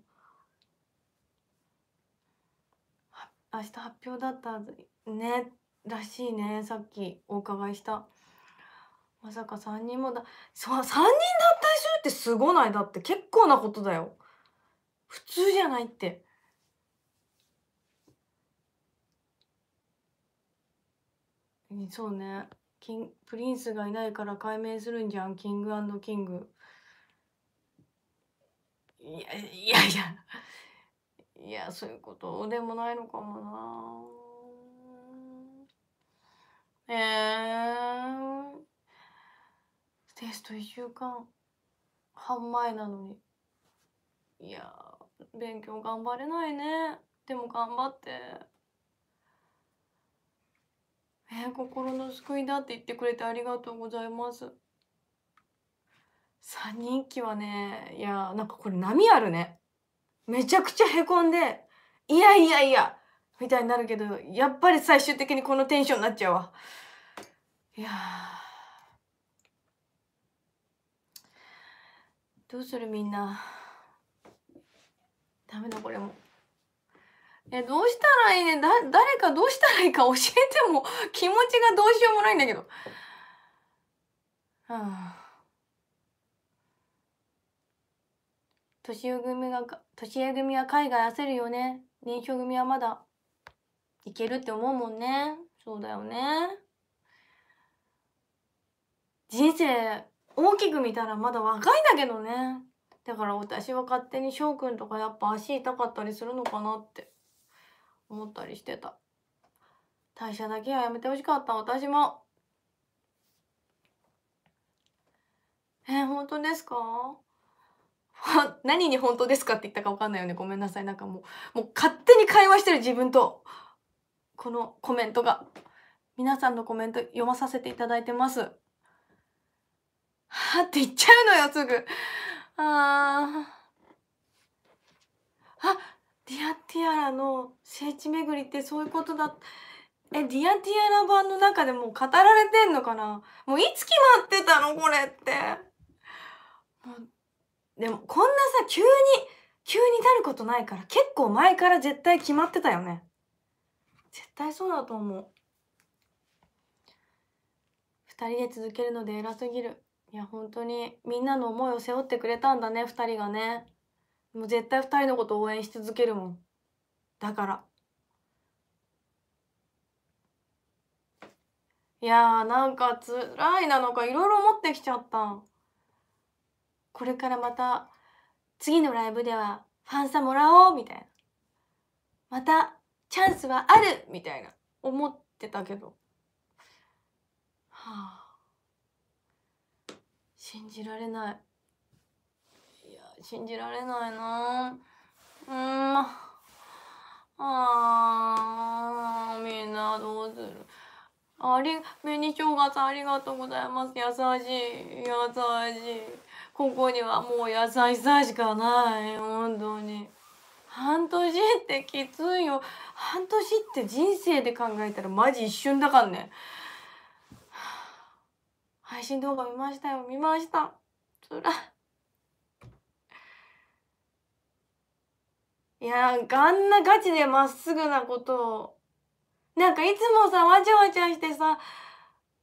S1: 明日発表だったねらしいねさっきお伺いしたまさか3人もだそう3人脱退するってすごないだって結構なことだよ普通じゃないってそうねキンプリンスがいないから解明するんじゃんキングキングいやいやいやいやそういうことでもないのかもなえー、テスト1週間半前なのにいや勉強頑張れないねでも頑張ってえー、心の救いだって言ってくれてありがとうございます3人気はねいやなんかこれ波あるねめちゃくちゃへこんでいやいやいやみたいになるけどやっぱり最終的にこのテンションになっちゃうわいやどうするみんなダメだこれもえどうしたらいいねだ誰かどうしたらいいか教えても気持ちがどうしようもないんだけどはあ年上組が年上組は海外焦るよね年少組はまだいけるって思うもんねそうだよね人生大きく見たらまだ若いんだけどねだから私は勝手に翔くんとかやっぱ足痛かったりするのかなって思ったりしてた代謝だけはやめてほしかった私もえ本当ですか何に本当ですかって言ったか分かんないよねごめんなさいなんかもうもう勝手に会話してる自分とこのコメントが皆さんのコメント読まさせていただいてますはって言っちゃうのよすぐあーあディア・ティアラの聖地巡りってそういうことだえディア・ティアラ版の中でもう語られてんのかなもういつ決まってたのこれってもうでもこんなさ急に急になることないから結構前から絶対決まってたよね絶対そうだと思う2人で続けるので偉すぎるいや本当にみんなの思いを背負ってくれたんだね2人がねもう絶対2人のこと応援し続けるもんだからいやーなんか辛いなのかいろいろ思ってきちゃった。これからまた次のライブではファンサもらおうみたいなまたチャンスはあるみたいな思ってたけどはあ信じられないいや信じられないなうんあーみんなどうするあり紅生姜さんありがとうございます優しい優しい。ここにはもう野菜さしかない本当に半年ってきついよ半年って人生で考えたらマジ一瞬だからね配信動画見ましたよ見ましたつらいやんあんなガチでまっすぐなことをなんかいつもさわちゃわちゃしてさ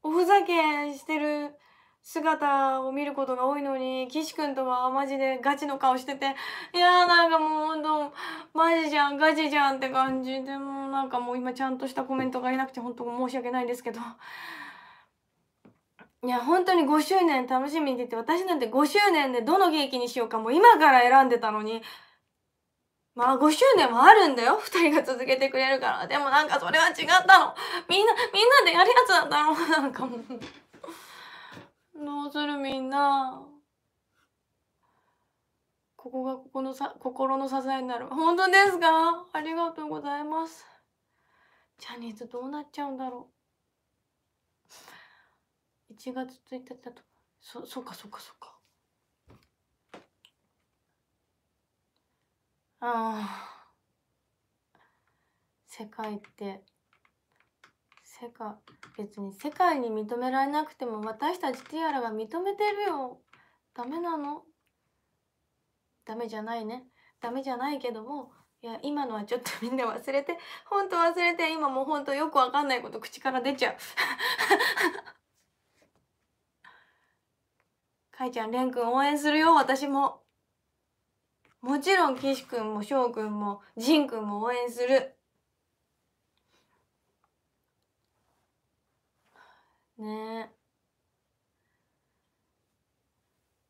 S1: おふざけしてる姿を見ることが多いのに岸君とはマジでガチの顔してていやーなんかもうほんとマジじゃんガチじゃんって感じでもなんかもう今ちゃんとしたコメントがいなくて本当申し訳ないですけどいや本当に5周年楽しみに出て私なんて5周年でどのケーキにしようかもう今から選んでたのにまあ5周年もあるんだよ2人が続けてくれるからでもなんかそれは違ったのみんなみんなでやるやつだろうなんかもう。どうするみんな。ここがここのさ心の支えになる。本当ですかありがとうございます。ジャニーズどうなっちゃうんだろう。1月1日だと。そ、そうかそうかそうか。ああ。世界って世界別に世界に認められなくても私たちティアラが認めてるよダメなのダメじゃないねダメじゃないけどもいや今のはちょっとみんな忘れてほんと忘れて今もうほんとよくわかんないこと口から出ちゃうかい ちゃんれんくん応援するよ私ももちろん岸くんも翔くんも仁くんも応援するね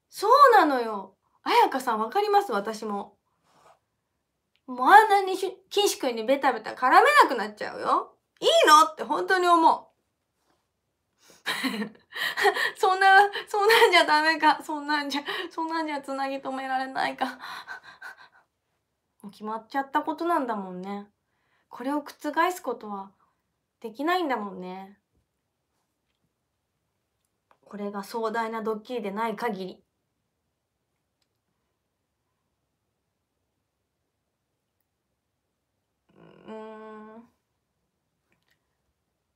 S1: そうなのよ彩香さんわかります私ももうあんなに岸君にベタベタ絡めなくなっちゃうよいいのって本当に思う そんなそんなんじゃダメかそんなんじゃそんなんじゃつなぎ止められないかもう決まっちゃったことなんだもんねこれを覆すことはできないんだもんねこれが壮大なドッキリでない限りうん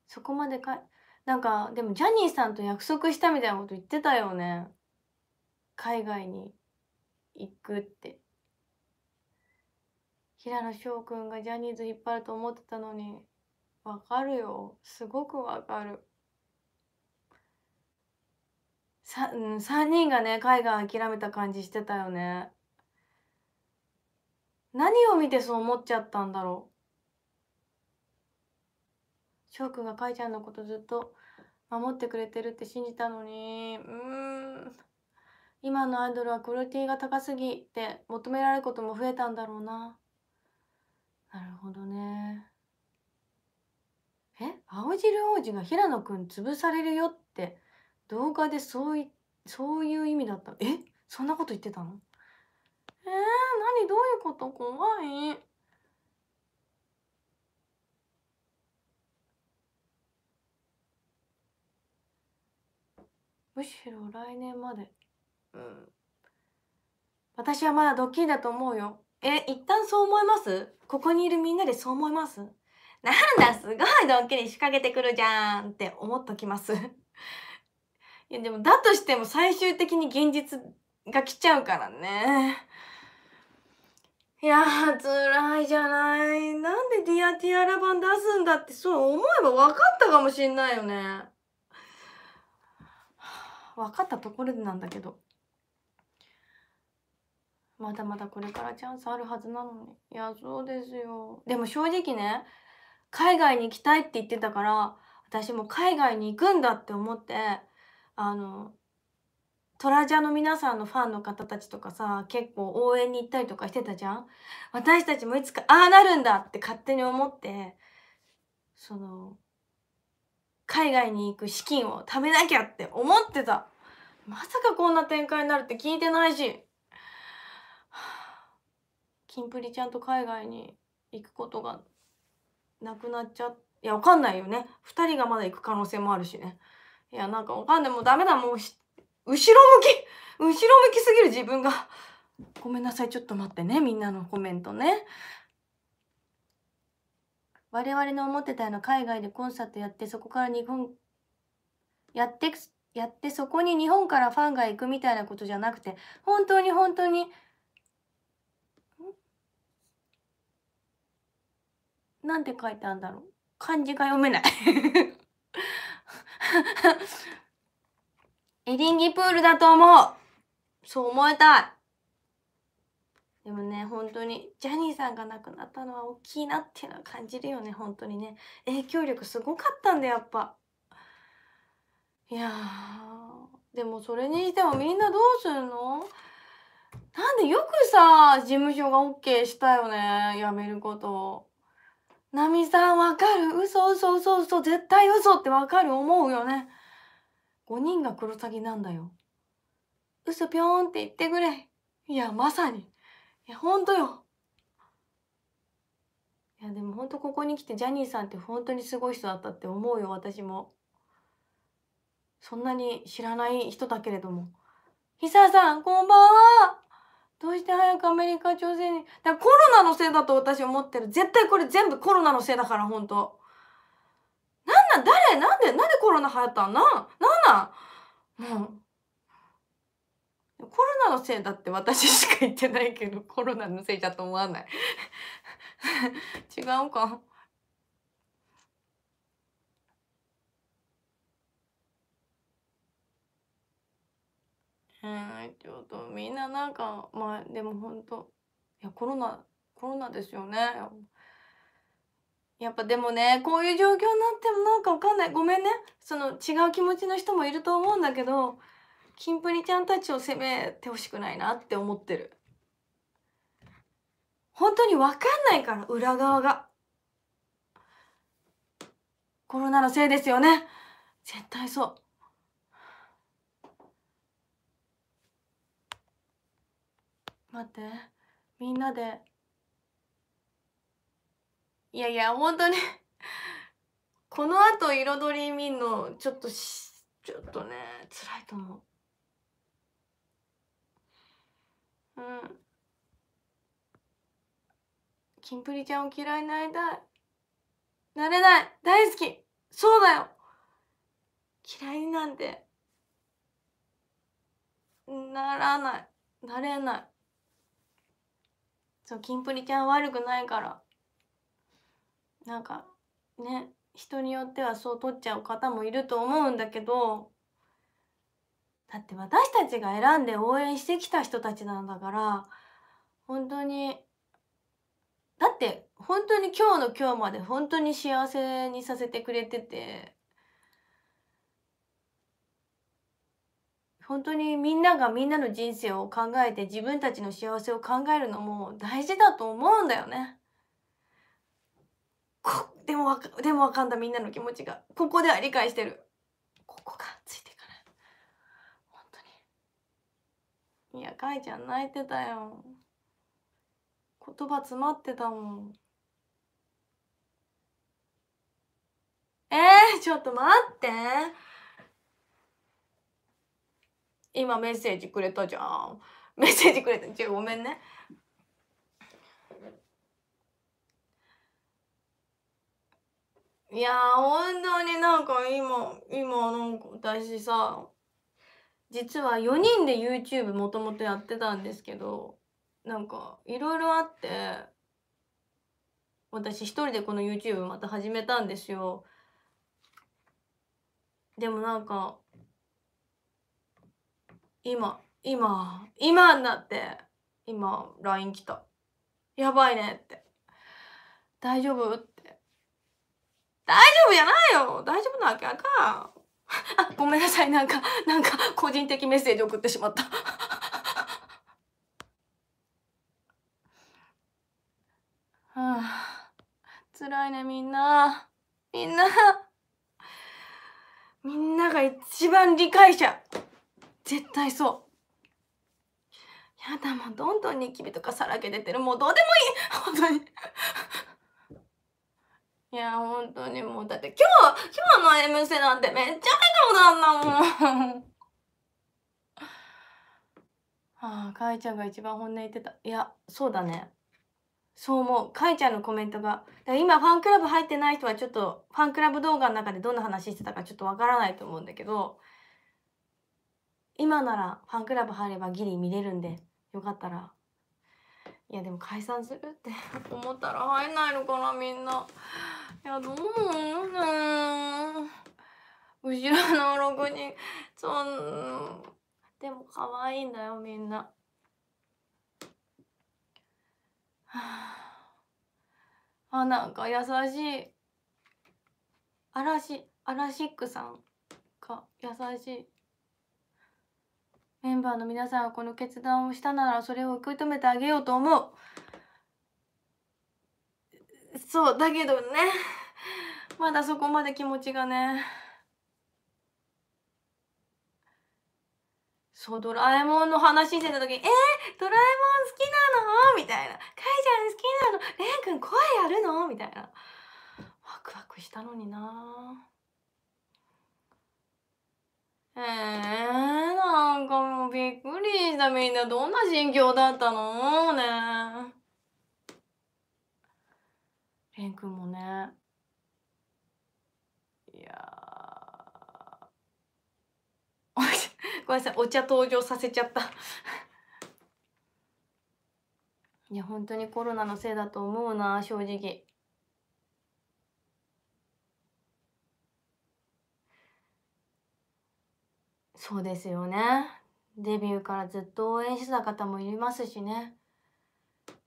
S1: そこまでかなんかでもジャニーさんと約束したみたいなこと言ってたよね海外に行くって平野翔くんがジャニーズ引っ張ると思ってたのにわかるよすごくわかる。さ、うん、3人がね、海外諦めた感じしてたよね。何を見てそう思っちゃったんだろう。翔くんがかいちゃんのことずっと守ってくれてるって信じたのに、うーん。今のアイドルはクオリティが高すぎて求められることも増えたんだろうな。なるほどね。え青汁王子が平野くん潰されるよって動画でそういそういう意味だったえそんなこと言ってたのえー、何どういうこと怖いむしろ来年までうん私はまだドッキリだと思うよえ一旦そう思いますここにいるみんなでそう思いますなんだすごいドッキリ仕掛けてくるじゃんって思っときますやでもだとしても最終的に現実が来ちゃうからねいやー辛いじゃないなんで「ディアティアラ版出すんだってそう思えば分かったかもしんないよね 分かったところでなんだけどまだまだこれからチャンスあるはずなのにいやそうですよでも正直ね海外に行きたいって言ってたから私も海外に行くんだって思ってあのトラジャの皆さんのファンの方たちとかさ結構応援に行ったりとかしてたじゃん私たちもいつかああなるんだって勝手に思ってその海外に行く資金を貯めなきゃって思ってたまさかこんな展開になるって聞いてないしキンプリちゃんと海外に行くことがなくなっちゃいやわかんないよね2人がまだ行く可能性もあるしねいや、なんかわかんない。もうダメだ。もう後ろ向き、後ろ向きすぎる自分が。ごめんなさい。ちょっと待ってね。みんなのコメントね。我々の思ってたような海外でコンサートやって、そこから日本、やって、やってそこに日本からファンが行くみたいなことじゃなくて、本当に本当に、なんて書いてあるんだろう。漢字が読めない エリンギプールだと思うそう思えたいでもね本当にジャニーさんが亡くなったのは大きいなっていうのは感じるよね本当にね影響力すごかったんだやっぱいやでもそれにしてもみんなどうするのなんでよくさ事務所が OK したよね辞めることナミさんわかる嘘嘘嘘嘘絶対嘘ってわかる思うよね5人がクロサギなんだよ嘘ぴょーんって言ってくれいやまさにいやほんとよいやでもほんとここに来てジャニーさんって本当にすごい人だったって思うよ私もそんなに知らない人だけれどもひささんこんばんはどうして早くアメリカ朝鮮にだコロナのせいだと私思ってる絶対これ全部コロナのせいだから本当なんなん誰なんでなんでコロナ流行ったのなんなんなんもうコロナのせいだって私しか言ってないけどコロナのせいだと思わない 違うかちょっとみんななんかまあでも本当いやコロナコロナですよねやっぱでもねこういう状況になってもなんかわかんないごめんねその違う気持ちの人もいると思うんだけどキンプリちゃんたちを責めてほしくないなって思ってる本当にわかんないから裏側がコロナのせいですよね絶対そう待ってみんなでいやいや本当にこのあと彩り見んのちょっとしちょっとね辛いと思ううんキンプリちゃんを嫌いになりたいなれない大好きそうだよ嫌いなんてならないなれないそうキンプリちゃん悪くないからなんかね人によってはそう取っちゃう方もいると思うんだけどだって私たちが選んで応援してきた人たちなんだから本当にだって本当に今日の今日まで本当に幸せにさせてくれてて本当にみんながみんなの人生を考えて自分たちの幸せを考えるのも大事だと思うんだよね。こでもわかでもわかんだみんなの気持ちがここでは理解してるここがついていかない本当にいやかいちゃん泣いてたよ言葉詰まってたもんえー、ちょっと待って今メッセージくれたじゃん。メッセージくれた。ちょ、ごめんね。いや本当になんか今、今なんか私さ、実は4人で YouTube もともとやってたんですけど、なんかいろいろあって、私一人でこの YouTube また始めたんですよ。でもなんか今、今、今になって、今、LINE 来た。やばいねって。大丈夫って。大丈夫じゃないよ大丈夫なわけあかん。あ、ごめんなさい。なんか、なんか、個人的メッセージ送ってしまった。はあ、辛いね、みんな。みんな。みんなが一番理解者。絶対そうやだもうどんどんニキビとかさらけ出てるもうどうでもいい本当にいや本当にもうだって今日今日の「M ステ」なんてめっちゃ笑顔なんだもんああかいちゃんが一番本音言ってたいやそうだねそう思うかいちゃんのコメントが今ファンクラブ入ってない人はちょっとファンクラブ動画の中でどんな話してたかちょっとわからないと思うんだけど今ならファンクラブ入ればギリ見れるんでよかったらいやでも解散するって 思ったら入んないのかなみんないやどううん後ろの6人そんでも可愛いんだよみんな。あなんか優しい嵐嵐っくさんが優しい。メンバーの皆さんがこの決断をしたならそれを受け止めてあげようと思うそうだけどねまだそこまで気持ちがねそうドラえもんの話してた時に「えー、ドラえもん好きなの?」みたいな「かいちゃん好きなのれんくん声やるの?」みたいなワクワクしたのになえー、なんかもうびっくりしたみんなどんな心境だったのねえ。蓮くんもね。いやー。ごめんなさい、お茶登場させちゃったいや、本当にコロナのせいだと思うな、正直。そうですよねデビューからずっと応援してた方もいますしね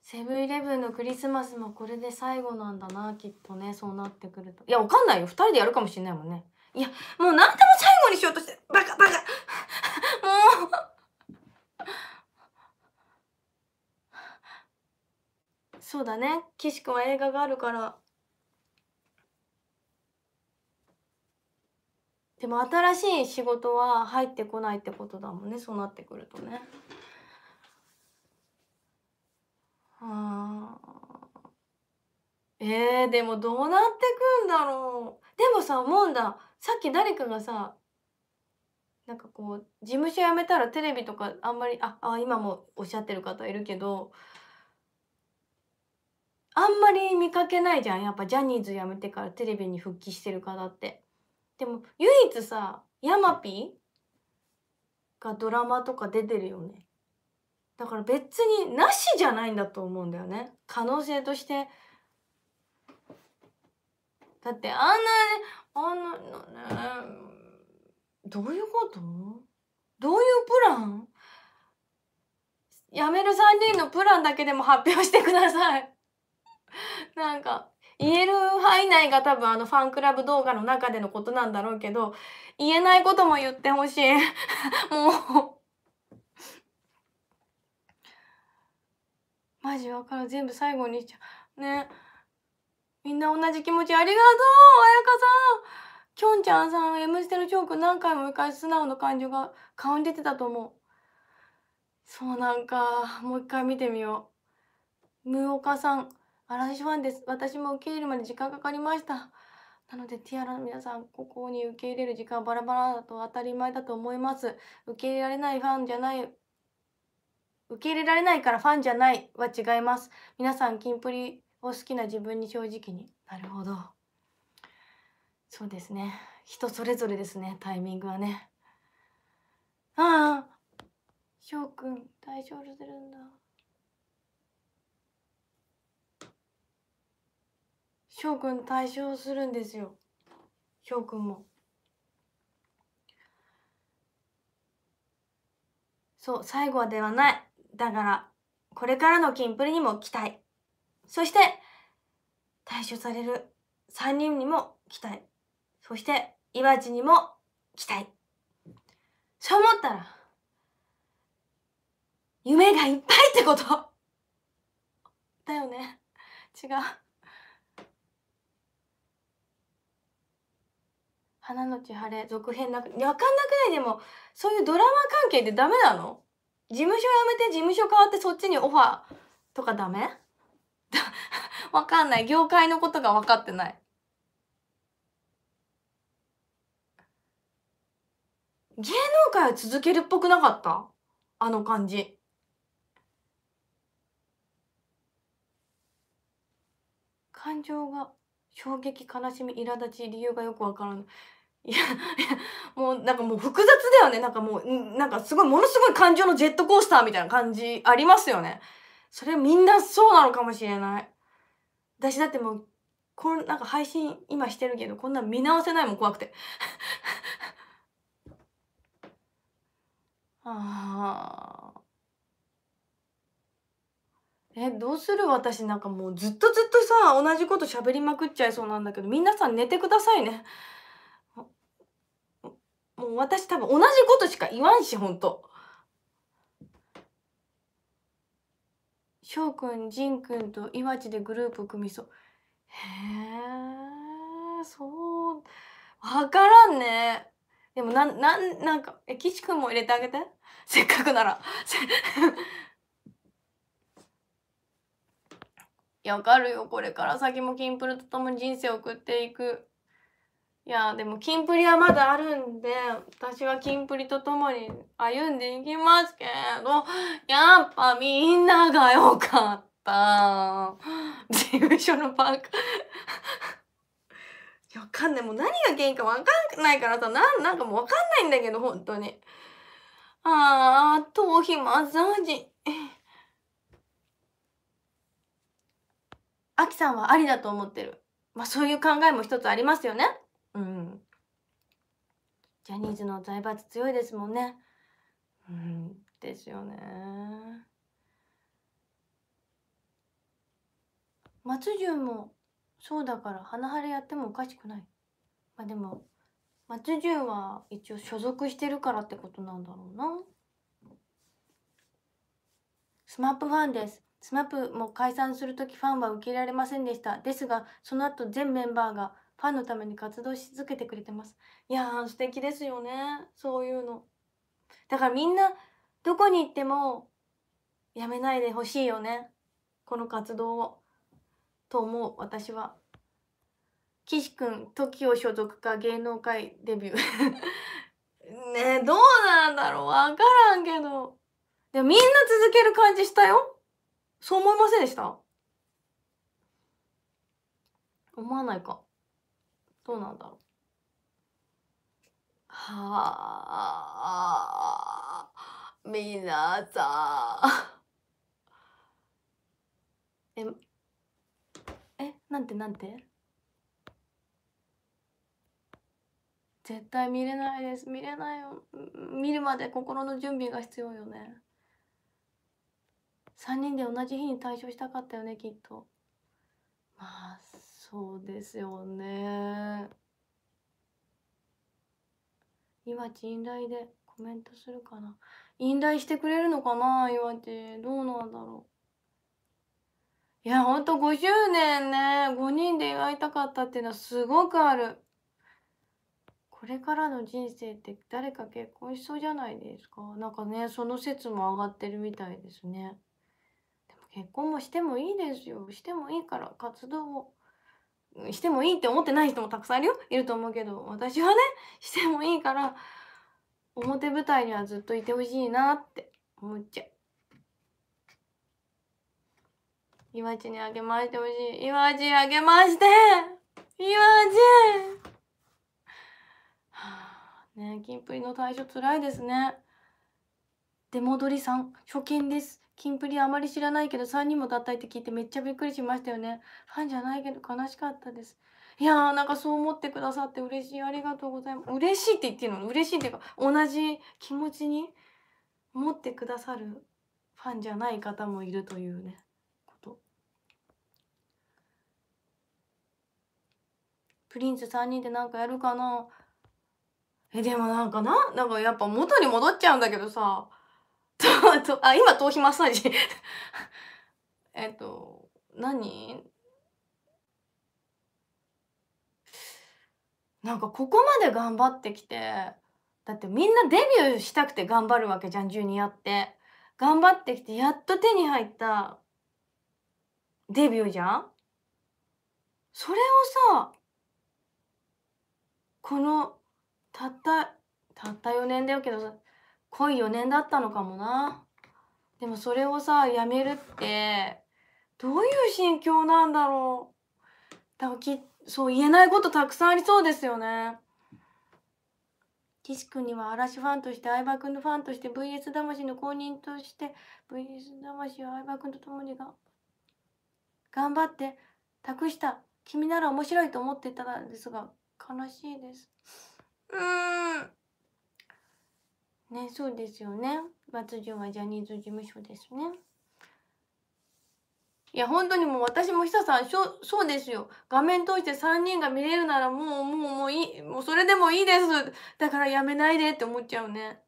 S1: セブンイレブンのクリスマスもこれで最後なんだなきっとねそうなってくるといやわかんないよ2人でやるかもしんないもんねいやもう何でも最後にしようとしてバカバカもうそうだね岸君は映画があるからでも新しい仕事は入ってこないってことだもんねそうなってくるとね。あえー、でもどうなってくんだろうでもさ思うんださっき誰かがさなんかこう事務所辞めたらテレビとかあんまりああ今もおっしゃってる方いるけどあんまり見かけないじゃんやっぱジャニーズ辞めてからテレビに復帰してる方って。でも唯一さヤマピーがドラマとか出てるよねだから別になしじゃないんだと思うんだよね可能性としてだってあんなあんなねどういうことどういうプランやめる3人のプランだけでも発表してくださいなんか言える範囲内が多分あのファンクラブ動画の中でのことなんだろうけど言えないことも言ってほしい もうマジわからん全部最後にしちゃうねみんな同じ気持ちありがとう彩香さんきょんちゃんさん「M ステ」のチョーク何回も一回素直な感情が顔に出てたと思うそうなんかもう一回見てみようムーオカさん嵐ファンです。私も受け入れるまで時間かかりました。なので、ティアラの皆さん、ここに受け入れる時間バラバラだと当たり前だと思います。受け入れられないファンじゃない、受け入れられないからファンじゃないは違います。皆さん、キンプリを好きな自分に正直に。なるほど。そうですね。人それぞれですね、タイミングはね。ああ、翔くん、丈夫するんだ。翔くん対象するんですよ翔くんもそう最後ではないだからこれからのキンプリにも期待そして退所される3人にも期待そしてワチにも期待そう思ったら夢がいっぱいってことだよね違う花のち晴れ続編なく、わかんなくないでも、そういうドラマ関係ってダメなの事務所辞めて事務所変わってそっちにオファーとかダメ わかんない。業界のことが分かってない。芸能界は続けるっぽくなかったあの感じ。感情が衝撃悲しみ苛立ち理由がよくわからないいや、いや、もうなんかもう複雑だよね。なんかもう、なんかすごい、ものすごい感情のジェットコースターみたいな感じありますよね。それみんなそうなのかもしれない。私だってもう、こんなんか配信今してるけど、こんな見直せないもん怖くて。ああ。え、どうする私なんかもうずっとずっとさ、同じこと喋りまくっちゃいそうなんだけど、皆さん寝てくださいね。もう私多分同じことしか言わんし、ほんと。翔くん、仁くんと岩地でグループ組みそう。へえ、そう、わからんね。でも、なん、なん、なんか、え、岸くんも入れてあげて。せっかくなら。や、わかるよ。これから先もキンプルと共に人生を送っていく。いやでもキンプリはまだあるんで私はキンプリと共に歩んでいきますけどやっぱみんなが良かった。事務所のパーク わかんない。もう何が原因かわかんないからさ、なん、なんかもうわかんないんだけど、本当に。あー、頭皮マッサージ。あきさんはありだと思ってる。まあそういう考えも一つありますよね。ジャニーズの財閥強いですもんねうんですよね松潤もそうだから花晴れやってもおかしくないまあでも松潤は一応所属してるからってことなんだろうなスマップファンですスマップも解散する時ファンは受けられませんでしたですがその後全メンバーがファンのために活動し続けてくれてますいやー素敵ですよねそういうのだからみんなどこに行ってもやめないでほしいよねこの活動をと思う私は岸くん TOKIO 所属か芸能界デビュー ねどうなんだろうわからんけどでもみんな続ける感じしたよそう思いませんでした思わないかどうなんだろうはあ皆さん ええなんてなんて絶対見れないです見れないよ見るまで心の準備が必要よね3人で同じ日に退場したかったよねきっとまあそうですよね今ち引退でコメントするかな引退してくれるのかな岩地どうなんだろういやほんと50年ね5人で祝いたかったっていうのはすごくあるこれからの人生って誰か結婚しそうじゃないですかなんかねその説も上がってるみたいですねでも結婚もしてもいいですよしてもいいから活動をしてもいいって思ってない人もたくさんいるよいると思うけど私はねしてもいいから表舞台にはずっといてほしいなって思っちゃう。岩ちにあげましてほしい。い岩ちあげましていわはねえ、キンプリの対処つらいですね。出戻りさん、初見です。キンプリあまり知らないけど3人も脱退って聞いてめっちゃびっくりしましたよねファンじゃないけど悲しかったですいやーなんかそう思ってくださって嬉しいありがとうございます嬉しいって言ってるの嬉しいっていうか同じ気持ちに持ってくださるファンじゃない方もいるというねプリンス3人でなんかやるかなえでもなんかななんかやっぱ元に戻っちゃうんだけどさ と、と、あ、今頭皮マッサージ えっと、何なんかここまで頑張ってきて、だってみんなデビューしたくて頑張るわけじゃん、ジュニアって。頑張ってきて、やっと手に入ったデビューじゃんそれをさ、この、たった、たった4年だよけどさ、濃い4年だったのかもな。でもそれをさ、辞めるって、どういう心境なんだろう。だからき、そう言えないことたくさんありそうですよね。岸君には嵐ファンとして相葉君のファンとして VS 魂の公認として VS 魂は相葉君と共にが頑張って託した君なら面白いと思っていたんですが悲しいですうーんね、そうですよね。松潤はジャニーズ事務所ですね。いや、本当にもう私も久さん、しょそうですよ。画面通して3人が見れるならもう、もう、もういい、もうそれでもいいです。だからやめないでって思っちゃうね。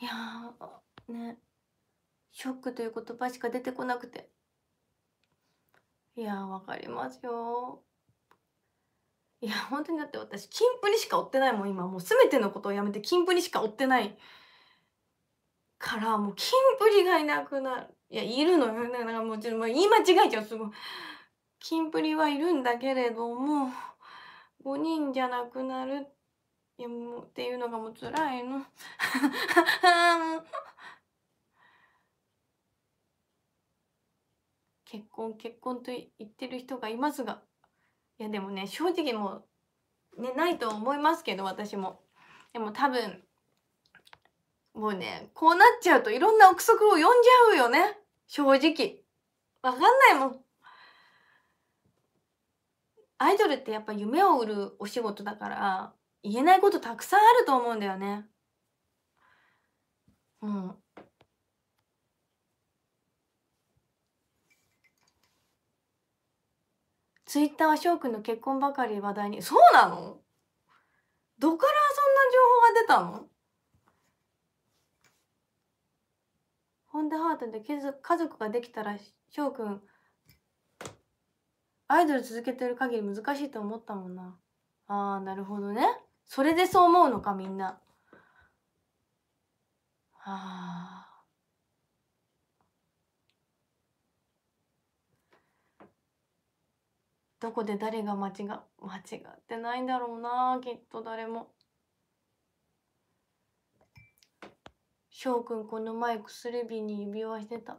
S1: いやね、ショックという言葉しか出てこなくて。いやわかりますよ。いや、本当にだって私、金プにしか追ってないもん、今。もう全てのことをやめて、金プにしか追ってない。から、もう、金リがいなくなる。いや、いるのよ。だからもちちん、っと、言い間違えちゃう、すごい。金リはいるんだけれども、5人じゃなくなる。いや、もう、っていうのがもう辛いの。結婚、結婚と言ってる人がいますが、いやでもね正直もうねないと思いますけど私もでも多分もうねこうなっちゃうといろんな憶測を呼んじゃうよね正直わかんないもんアイドルってやっぱ夢を売るお仕事だから言えないことたくさんあると思うんだよねうんツイッターは翔くんの結婚ばかり話題にそうなのどからそんな情報が出たのホンダハートで家族ができたら翔くんアイドル続けてる限り難しいと思ったもんなあなるほどねそれでそう思うのかみんなああどこで誰が間違間違ってないんだろうなきっと誰も翔くんこの前薬指に指輪してた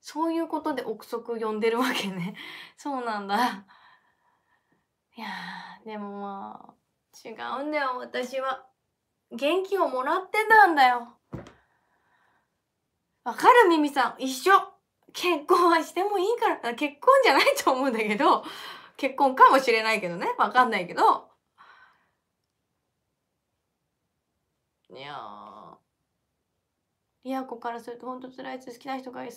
S1: そういうことで憶測呼んでるわけね そうなんだいやでもまあ違うんだよ私は元気をもらってたんだよわかるミミさん一緒結婚はしてもいいから 結婚じゃないと思うんだけど結婚かもしれないけどねわかんないけどいやリア子からするとほんと辛いです好きな人が好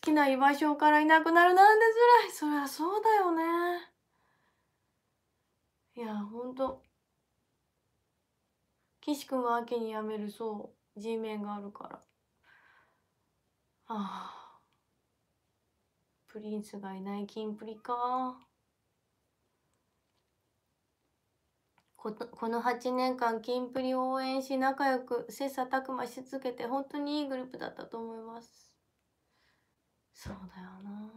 S1: きな居場所からいなくなるなんて辛いそりゃそうだよねいやほんと岸君は秋に辞めるそう G ンがあるからああプリンスがいないキンプリかこの8年間キンプリを応援し仲良く切磋琢磨し続けて本当にいいグループだったと思いますそうだよな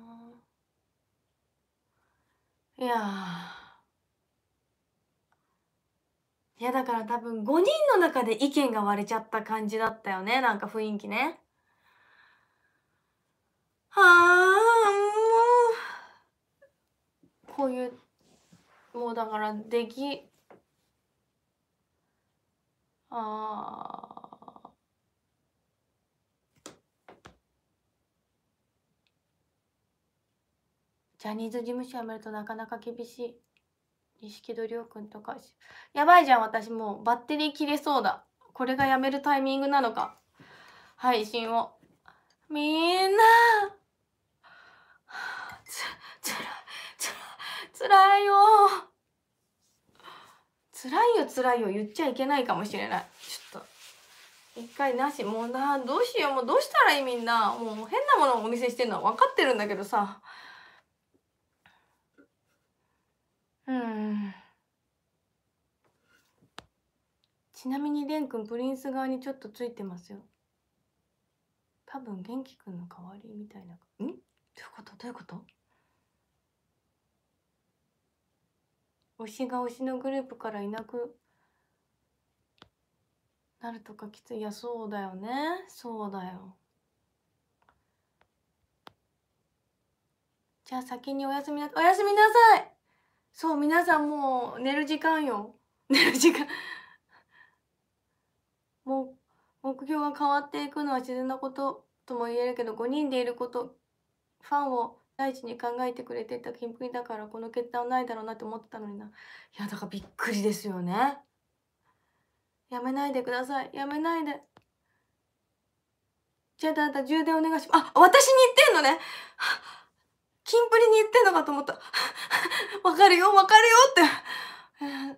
S1: いやいやだから多分5人の中で意見が割れちゃった感じだったよねなんか雰囲気ねはあこういうもうだからできあジャニーズ事務所辞めるとなかなか厳しい錦戸亮君とかやばいじゃん私もうバッテリー切れそうだこれが辞めるタイミングなのか配信をみんなつらいよつらいよつらいよ言っちゃいけないかもしれないちょっと一回なしもうなどうしようもうどうしたらいいみんなもう変なものをお見せしてるのは分かってるんだけどさうんちなみに蓮くんプリンス側にちょっとついてますよ多分元気くんの代わりみたいなんどういうことどういうこと推しが推しのグループからいなくなるとかきついいやそうだよねそうだよじゃあ先におやすみなおやすみなさいそう皆さんもう寝る時間よ 寝る時間 もう目標が変わっていくのは自然なこととも言えるけど5人でいることファンを第一に考えてくれてた金プリだからこの決断はないだろうなって思ってたのにないやだからびっくりですよねやめないでくださいやめないでじゃあだだ充電お願いしますあ私に言ってんのね金プリに言ってんのかと思ったわかるよわかるよって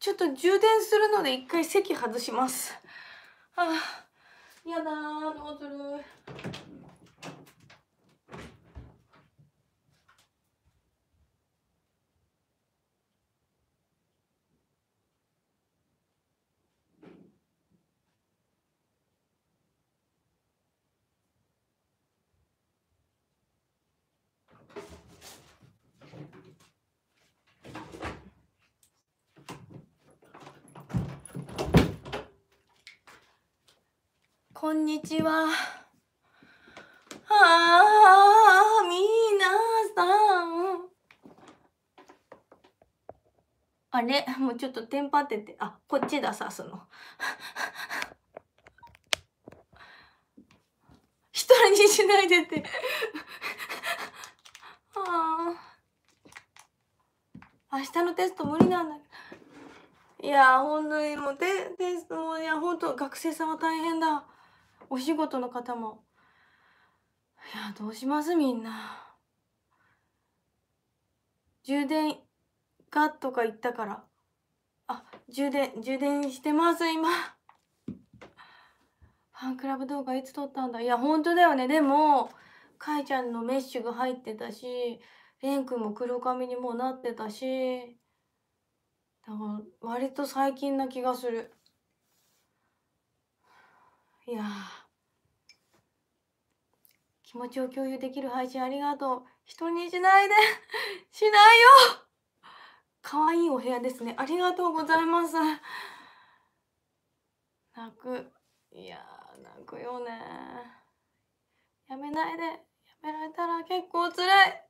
S1: ちょっと充電するので一回席外しますあ嫌だどうするこんにちは。ああ、みなさん。あれもうちょっとテンパってて。あ、こっちだ、さすの。一人にしないでってああ。明日のテスト無理なんだいや、本当にもうテ、テストも、いや、本当学生さんは大変だ。お仕事の方もいやどうしますみんな充電かとか言ったからあ充電充電してます今ファンクラブ動画いつ撮ったんだいや本当だよねでもかいちゃんのメッシュが入ってたしれんくんも黒髪にもうなってたしだから割と最近な気がするいや気持ちを共有できる配信ありがとう。人にしないで しないよ可愛いお部屋ですね。ありがとうございます。泣く。いや泣くよね。やめないで。やめられたら結構辛い。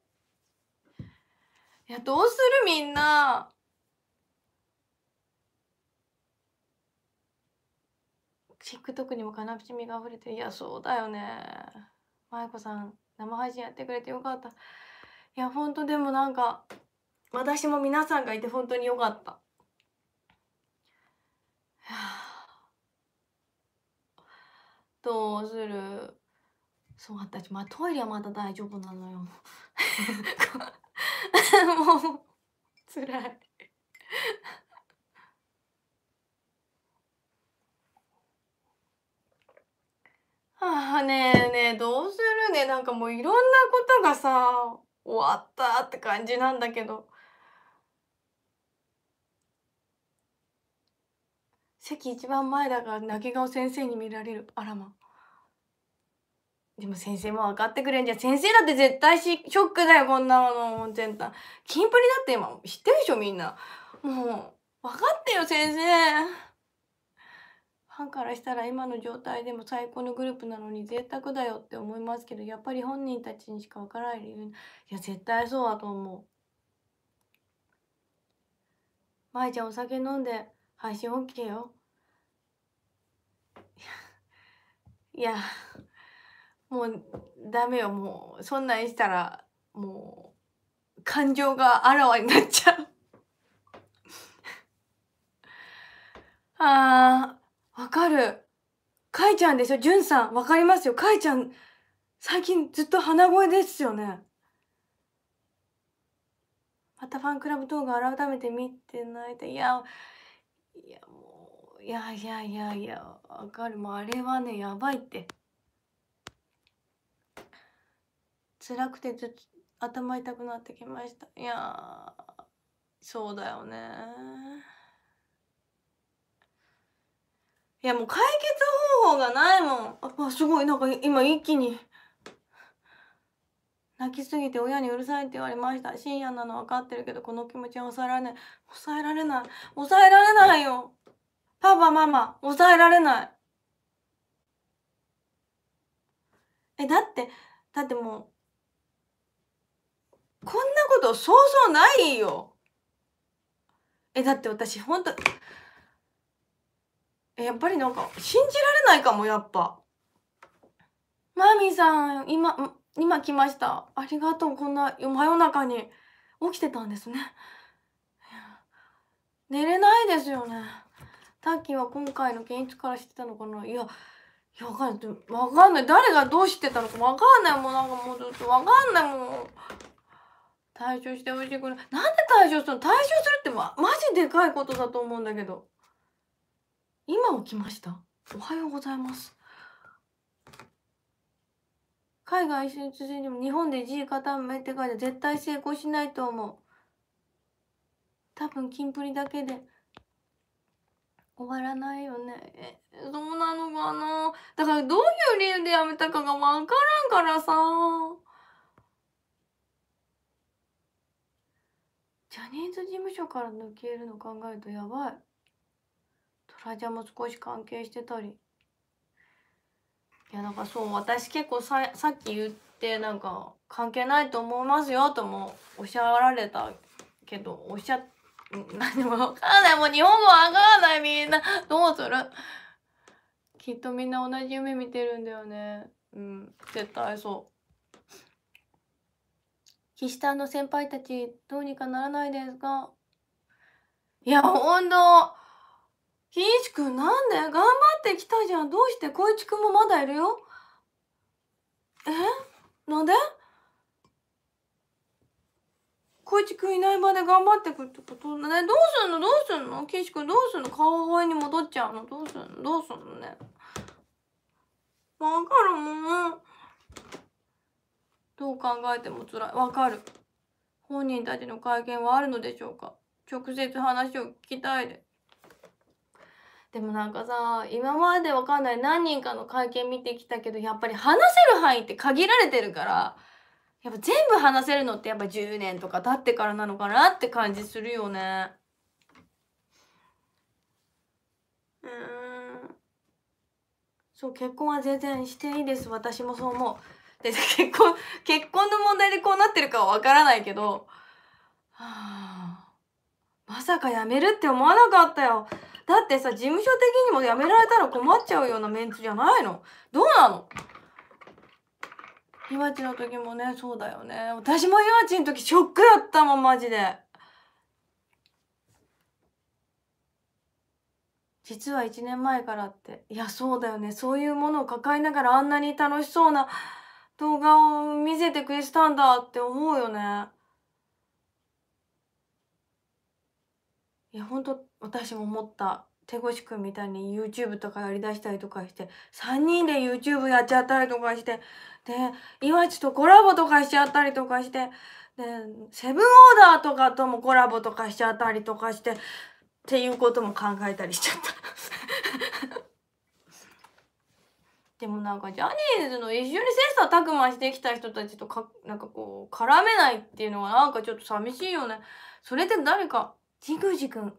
S1: いや、どうするみんな。TikTok にも悲しみが溢れていやそうだよねまゆこさん生配信やってくれてよかったいやほんとでもなんか私も皆さんがいて本当によかった どうするそう私まあトイレはまだ大丈夫なのよ もう辛いああねえねえどうするねなんかもういろんなことがさ終わったって感じなんだけど席一番前だから泣き顔先生に見られるあらまでも先生も分かってくれんじゃん先生だって絶対シショックだよこんなの全体キンプリだって今知ってるでしょみんなもう分かってよ先生ファンからしたら今の状態でも最高のグループなのに贅沢だよって思いますけどやっぱり本人たちにしか分からない理由いや絶対そうだと思う舞ちゃんお酒飲んで配信 OK よいやもうダメよもうそんなんしたらもう感情があらわになっちゃうあーわかる。かいちゃんでしょじゅんさん。わかりますよ。かいちゃん、最近ずっと鼻声ですよね。またファンクラブ動画改めて見てないと。いや、いやもう、いやいやいやいや、わかる。もうあれはね、やばいって。辛くてずっと頭痛くなってきました。いやそうだよねいやもう解決方法がないもんあすごいなんか今一気に泣きすぎて親にうるさいって言われました深夜なの分かってるけどこの気持ちは抑えられない抑えられない抑えられないよパパママ抑えられないえだってだってもうこんなことそうそうないよえだって私ほんとやっぱりなんか信じられないかもやっぱマーミさん今今来ましたありがとうこんな真夜中に起きてたんですね寝れないですよねタッキーは今回の検出から知ってたのかないやいやわかんないわかんない誰がどう知ってたのかわかんないもうなんかもうちょっとわかんないもう対処してほしくこれ、なんで退場するの退場するって、ま、マジでかいことだと思うんだけど。今起きましたおはようございます海外進出しても日本で字固めって書いて絶対成功しないと思う多分キンプリだけで終わらないよねえそうなのかなだからどういう理由でやめたかが分からんからさジャニーズ事務所から抜けるの考えるとやばいフラちゃんも少し関係してたりいやなんかそう私結構ささっき言ってなんか関係ないと思いますよともおっしゃられたけどおっしゃ何も分からないもう日本語わからないみんなどうするきっとみんな同じ夢見てるんだよねうん絶対そう岸田の先輩たちどうにかならないですかいやほんひいちくんなんで頑張ってきたじゃんどうしてこいちくんもまだいるよえなんでこいちくんいない場で頑張ってくってことだねどうすんのどうすんのきいちくんどうすんの顔川越に戻っちゃうのどうすんのどうすんのねわかるもんどう考えてもつらいわかる本人たちの会見はあるのでしょうか直接話を聞きたいですでもなんかさ今までわかんない何人かの会見見てきたけどやっぱり話せる範囲って限られてるからやっぱ全部話せるのってやっぱ10年とか経ってからなのかなって感じするよね。うんそう結婚は全然していいです私もそう思う。で結婚結婚の問題でこうなってるかはわからないけど、はあ、まさか辞めるって思わなかったよ。だってさ事務所的にもやめられたら困っちゃうようなメンツじゃないのどうなの岩地の時もねそうだよね私も岩地の時ショックだったもんマジで実は1年前からっていやそうだよねそういうものを抱えながらあんなに楽しそうな動画を見せてくれてたんだって思うよねいやほんと私も思った手越くんみたいに YouTube とかやりだしたりとかして3人で YouTube やっちゃったりとかしてで今ちょっとコラボとかしちゃったりとかしてでセブンオーダーとかともコラボとかしちゃったりとかしてっていうことも考えたりしちゃった でもなんかジャニーズの一緒に切磋琢磨してきた人たちとかなんかこう絡めないっていうのがなんかちょっと寂しいよねそれって誰かジグジ君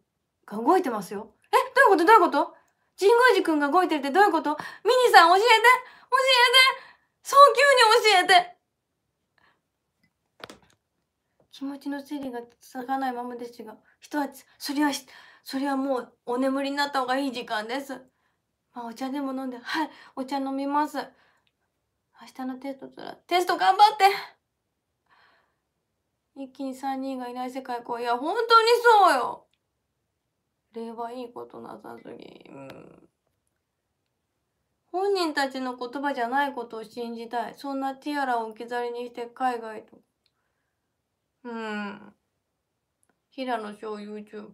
S1: が動いてますよ。えどういうことどういうこと神宮寺くんが動いてるってどういうことミニさん教えて教えて早急に教えて気持ちの整理がつかないままですが、一つ。それは、それはもうお眠りになった方がいい時間です。まあお茶でも飲んで、はい、お茶飲みます。明日のテストつら、テスト頑張って一気に3人がいない世界こう。いや、本当にそうよ礼はいいことなさすぎ、うん、本人たちの言葉じゃないことを信じたいそんなティアラを置き去りにして海外とうん平野翔 YouTuberYouTuber っ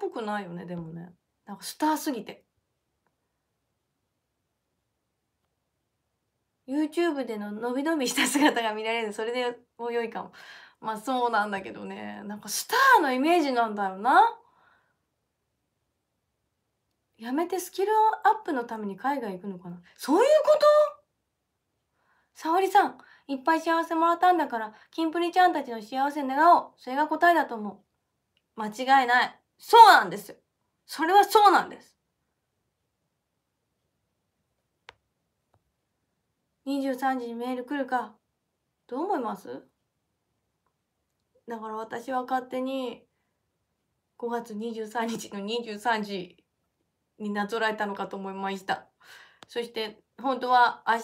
S1: ぽくないよねでもねなんかスターすぎて YouTube でののびのびした姿が見られるそれでも良いかもまあそうなんだけどねなんかスターのイメージなんだよなやめてスキルアップのために海外行くのかなそういうこと沙織さんいっぱい幸せもらったんだからキンプリちゃんたちの幸せ願おうそれが答えだと思う間違いないそうなんですそれはそうなんです23時にメール来るかどう思いますだから私は勝手に5月23日の23時になぞらえたのかと思いましたそして本当はあ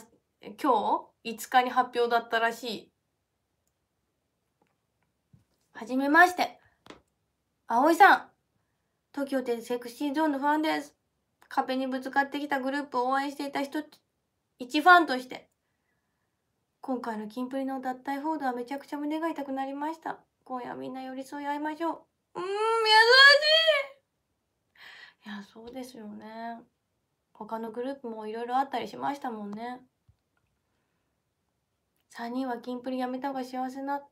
S1: 今日5日に発表だったらしいはじめまして葵さん東京でセクシーゾーンのファンです壁にぶつかってきたグループを応援していた人一ファンとして今回のキンプリの脱退報道はめちゃくちゃ胸が痛くなりました今夜みんな寄り添い合いましょううん優しいいやそうですよね他のグループもいろいろあったりしましたもんね3人はキンプリやめた方が幸せなっ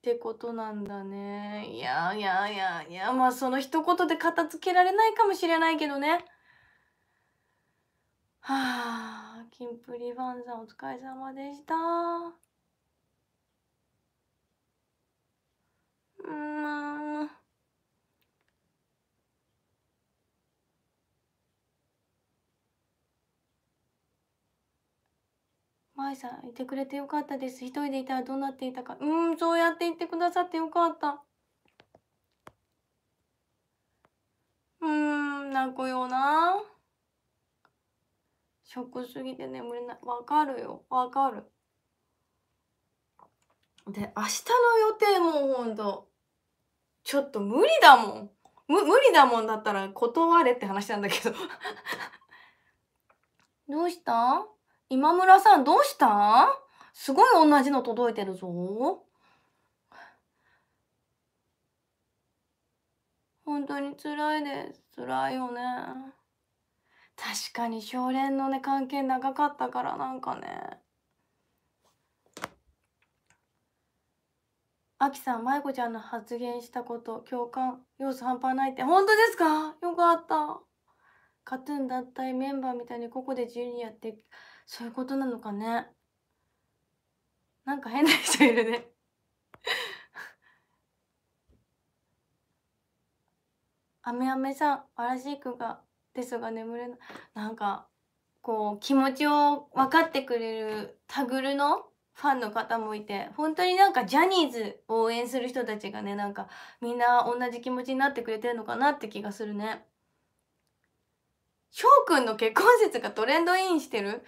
S1: てことなんだねいやいやいやいやまあその一言で片付けられないかもしれないけどねはあキンプリファンさんお疲れ様でしたうん舞さんいてくれてよかったです一人でいたらどうなっていたかうんそうやって言ってくださってよかったうん泣くよなショックすぎて眠れないわかるよわかるで明日の予定もほんとちょっと無理だもん無理だもんだったら断れって話なんだけど どうした今村さんどうしたすごい同じの届いてるぞ。本当に辛いです。辛いよね。確かに少年のね、関係長かったからなんかね。あきさん、まいこちゃんの発言したこと、共感、要素半端ないって、本当ですかよかった。カトゥーン脱退メンバーみたいにここで自由にやって、そういうことなのかねなんか変な人いるねあめあめさん嵐いくがですが眠れないなんかこう気持ちを分かってくれるタグルのファンの方もいて本当になんかジャニーズを応援する人たちがねなんかみんな同じ気持ちになってくれてるのかなって気がするね翔くんの結婚説がトレンドインしてる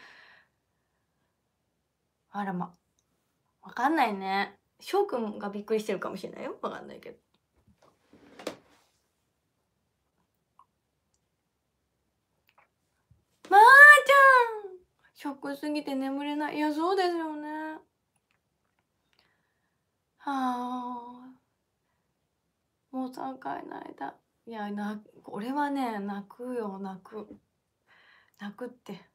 S1: あらま。わかんないね。翔くんがびっくりしてるかもしれないよ。わかんないけど。まーちゃんショックすぎて眠れない。いや、そうですよね。はあ。もう3回の間。いや、な、俺はね、泣くよ、泣く。泣くって。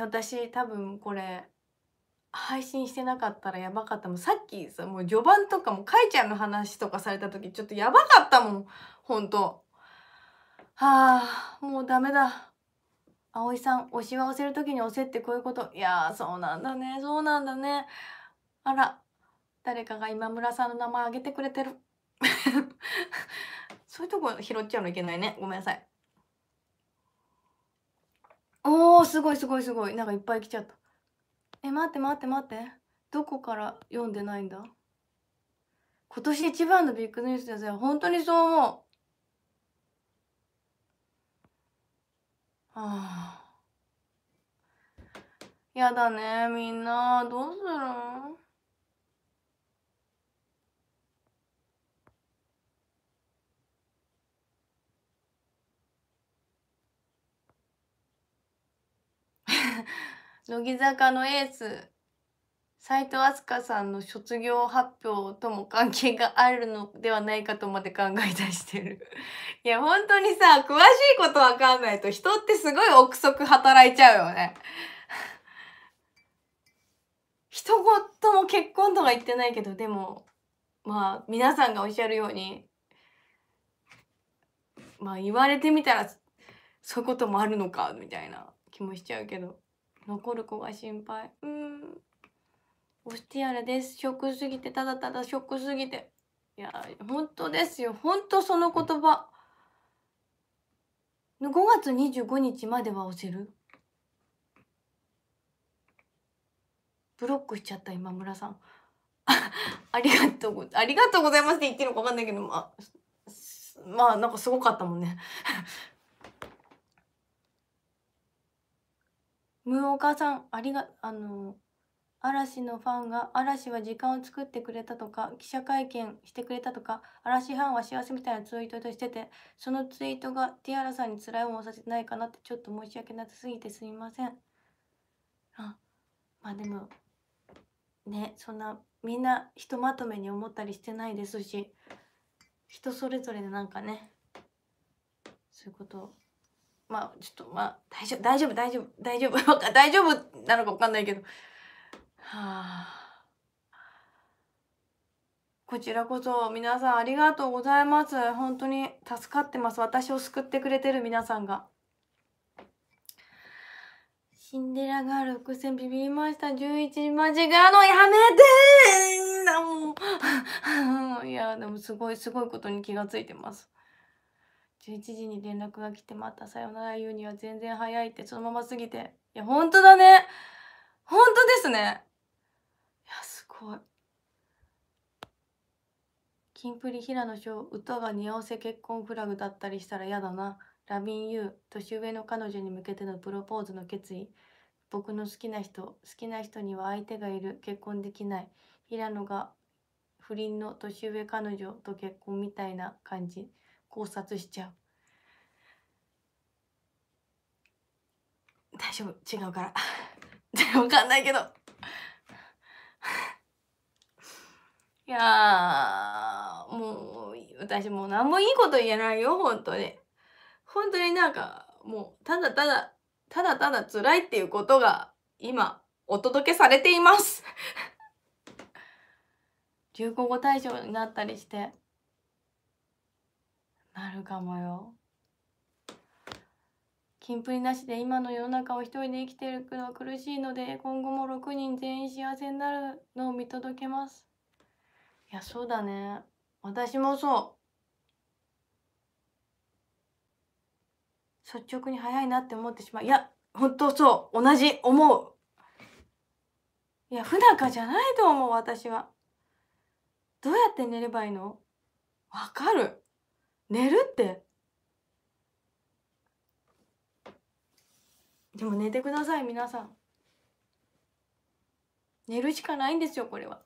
S1: 私多分これ配信してなかったらやばかったもんさっきさもう序盤とかもかいちゃんの話とかされた時ちょっとやばかったもんほんとはあもうダメだ葵さん推しは押せる時に押せってこういうこといやーそうなんだねそうなんだねあら誰かが今村さんの名前あげてくれてるそういうとこ拾っちゃうのいけないねごめんなさいおお、すごいすごいすごい。なんかいっぱい来ちゃった。え、待って待って待って。どこから読んでないんだ今年一番のビッグニュースですよ。本当にそう思う。はあ。やだね、みんな。どうする 乃木坂のエース斎藤飛鳥さんの卒業発表とも関係があるのではないかとまで考え出してる いや本当にさ詳しいことわかんないと人ってすごい憶測働いちゃうよね 人言も結婚とか言ってないけどでもまあ皆さんがおっしゃるようにまあ言われてみたらそういうこともあるのかみたいな気もしちゃうけど。残る子が心配うんオスティアラですショックすぎてただただショックすぎていや本当ですよ本当その言葉5月25日までは押せるブロックしちゃった今村さん ありがとうありがとうございますって言ってるのか分かんないけどまあまあなんかすごかったもんねムお母さん、ありが、あの、嵐のファンが嵐は時間を作ってくれたとか記者会見してくれたとか嵐ファンは幸せみたいなツイートとしててそのツイートがティアラさんに辛い思いをさせてないかなってちょっと申し訳なすぎてすみませんあまあでもねそんなみんなひとまとめに思ったりしてないですし人それぞれでなんかねそういうことをまあちょっとまあ大丈夫大丈夫大丈夫大丈夫大丈夫なのかわかんないけどはあこちらこそ皆さんありがとうございます本当に助かってます私を救ってくれてる皆さんがシンデレラガール伏線ビビりました11時間違うのやめてーもういやでもすごいすごいことに気がついてます11時に連絡が来てまたさよなら言うには全然早いってそのまま過ぎていや本当だね本当ですねいやすごいキンプリ平野翔歌が似合わせ結婚フラグだったりしたら嫌だなラビンユー年上の彼女に向けてのプロポーズの決意僕の好きな人好きな人には相手がいる結婚できない平野が不倫の年上彼女と結婚みたいな感じ考察しちゃう大丈夫違うから
S2: 分 かんないけど
S1: いやもう私もう何もいいこと言えないよ本当に本当になんかもうただただただただ辛いっていうことが今お届けされています 流行語大賞になったりしてなるかもよキンプリなしで今の世の中を一人で生きていくのは苦しいので今後も6人全員幸せになるのを見届けますいやそうだね私もそう率直に早いなって思ってしまういや本当そう同じ思ういや不仲じゃないと思う私はどうやって寝ればいいのわかる寝るってでも寝てください皆さん寝るしかないんですよこれは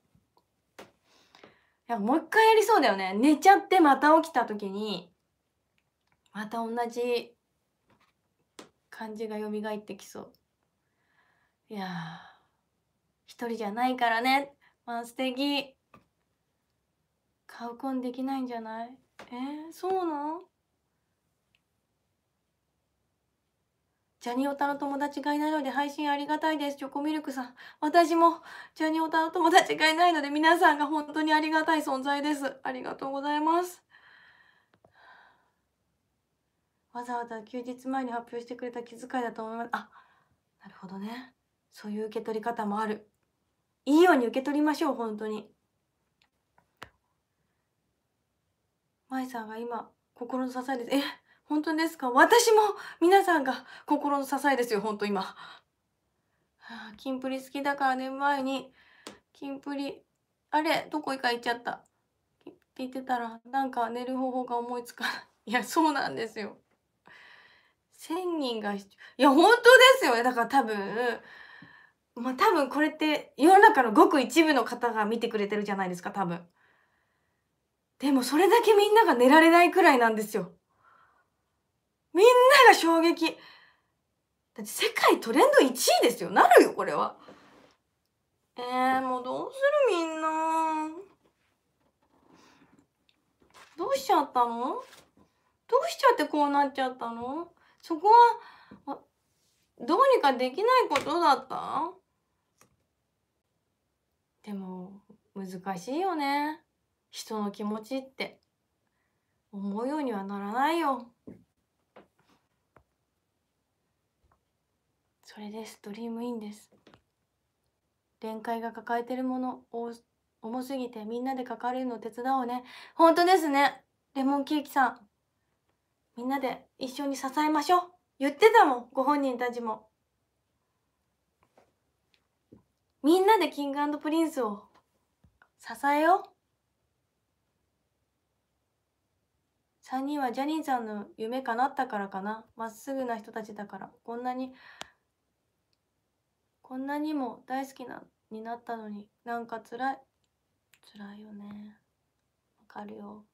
S1: いやもう一回やりそうだよね寝ちゃってまた起きた時にまた同じ感じが蘇ってきそういや一人じゃないからねまあ素敵うコンできないんじゃないえー、そうなんジャニオタの友達がいないので配信ありがたいです。チョコミルクさん。私もジャニオタの友達がいないので皆さんが本当にありがたい存在です。ありがとうございます。わざわざ休日前に発表してくれた気遣いだと思います。あ、なるほどね。そういう受け取り方もある。いいように受け取りましょう、本当に。Y さんが今心の支えですえ本当ですか私も皆さんが心の支えですよ本当今、あ、キンプリ好きだから寝る前にキンプリあれどこ行か行っちゃったって言ってたらなんか寝る方法が思いつかないいやそうなんですよ1000人がいや本当ですよねだから多分まあ多分これって世の中のごく一部の方が見てくれてるじゃないですか多分でもそれだけみんなが寝られないくらいなんですよ。みんなが衝撃。だって世界トレンド1位ですよ。なるよ、これは。えー、もうどうするみんな。どうしちゃったのどうしちゃってこうなっちゃったのそこは、どうにかできないことだったでも、難しいよね。人の気持ちって思うようにはならないよそれですドリームインです連会が抱えてるもの重すぎてみんなで抱えるの手伝おうね本当ですねレモンケーキさんみんなで一緒に支えましょう言ってたもんご本人たちもみんなで King&Prince を支えよう3人はジャニーさんの夢かなったからかな。まっすぐな人たちだから。こんなに、こんなにも大好きな、になったのに、なんからい。つらいよね。わかるよ。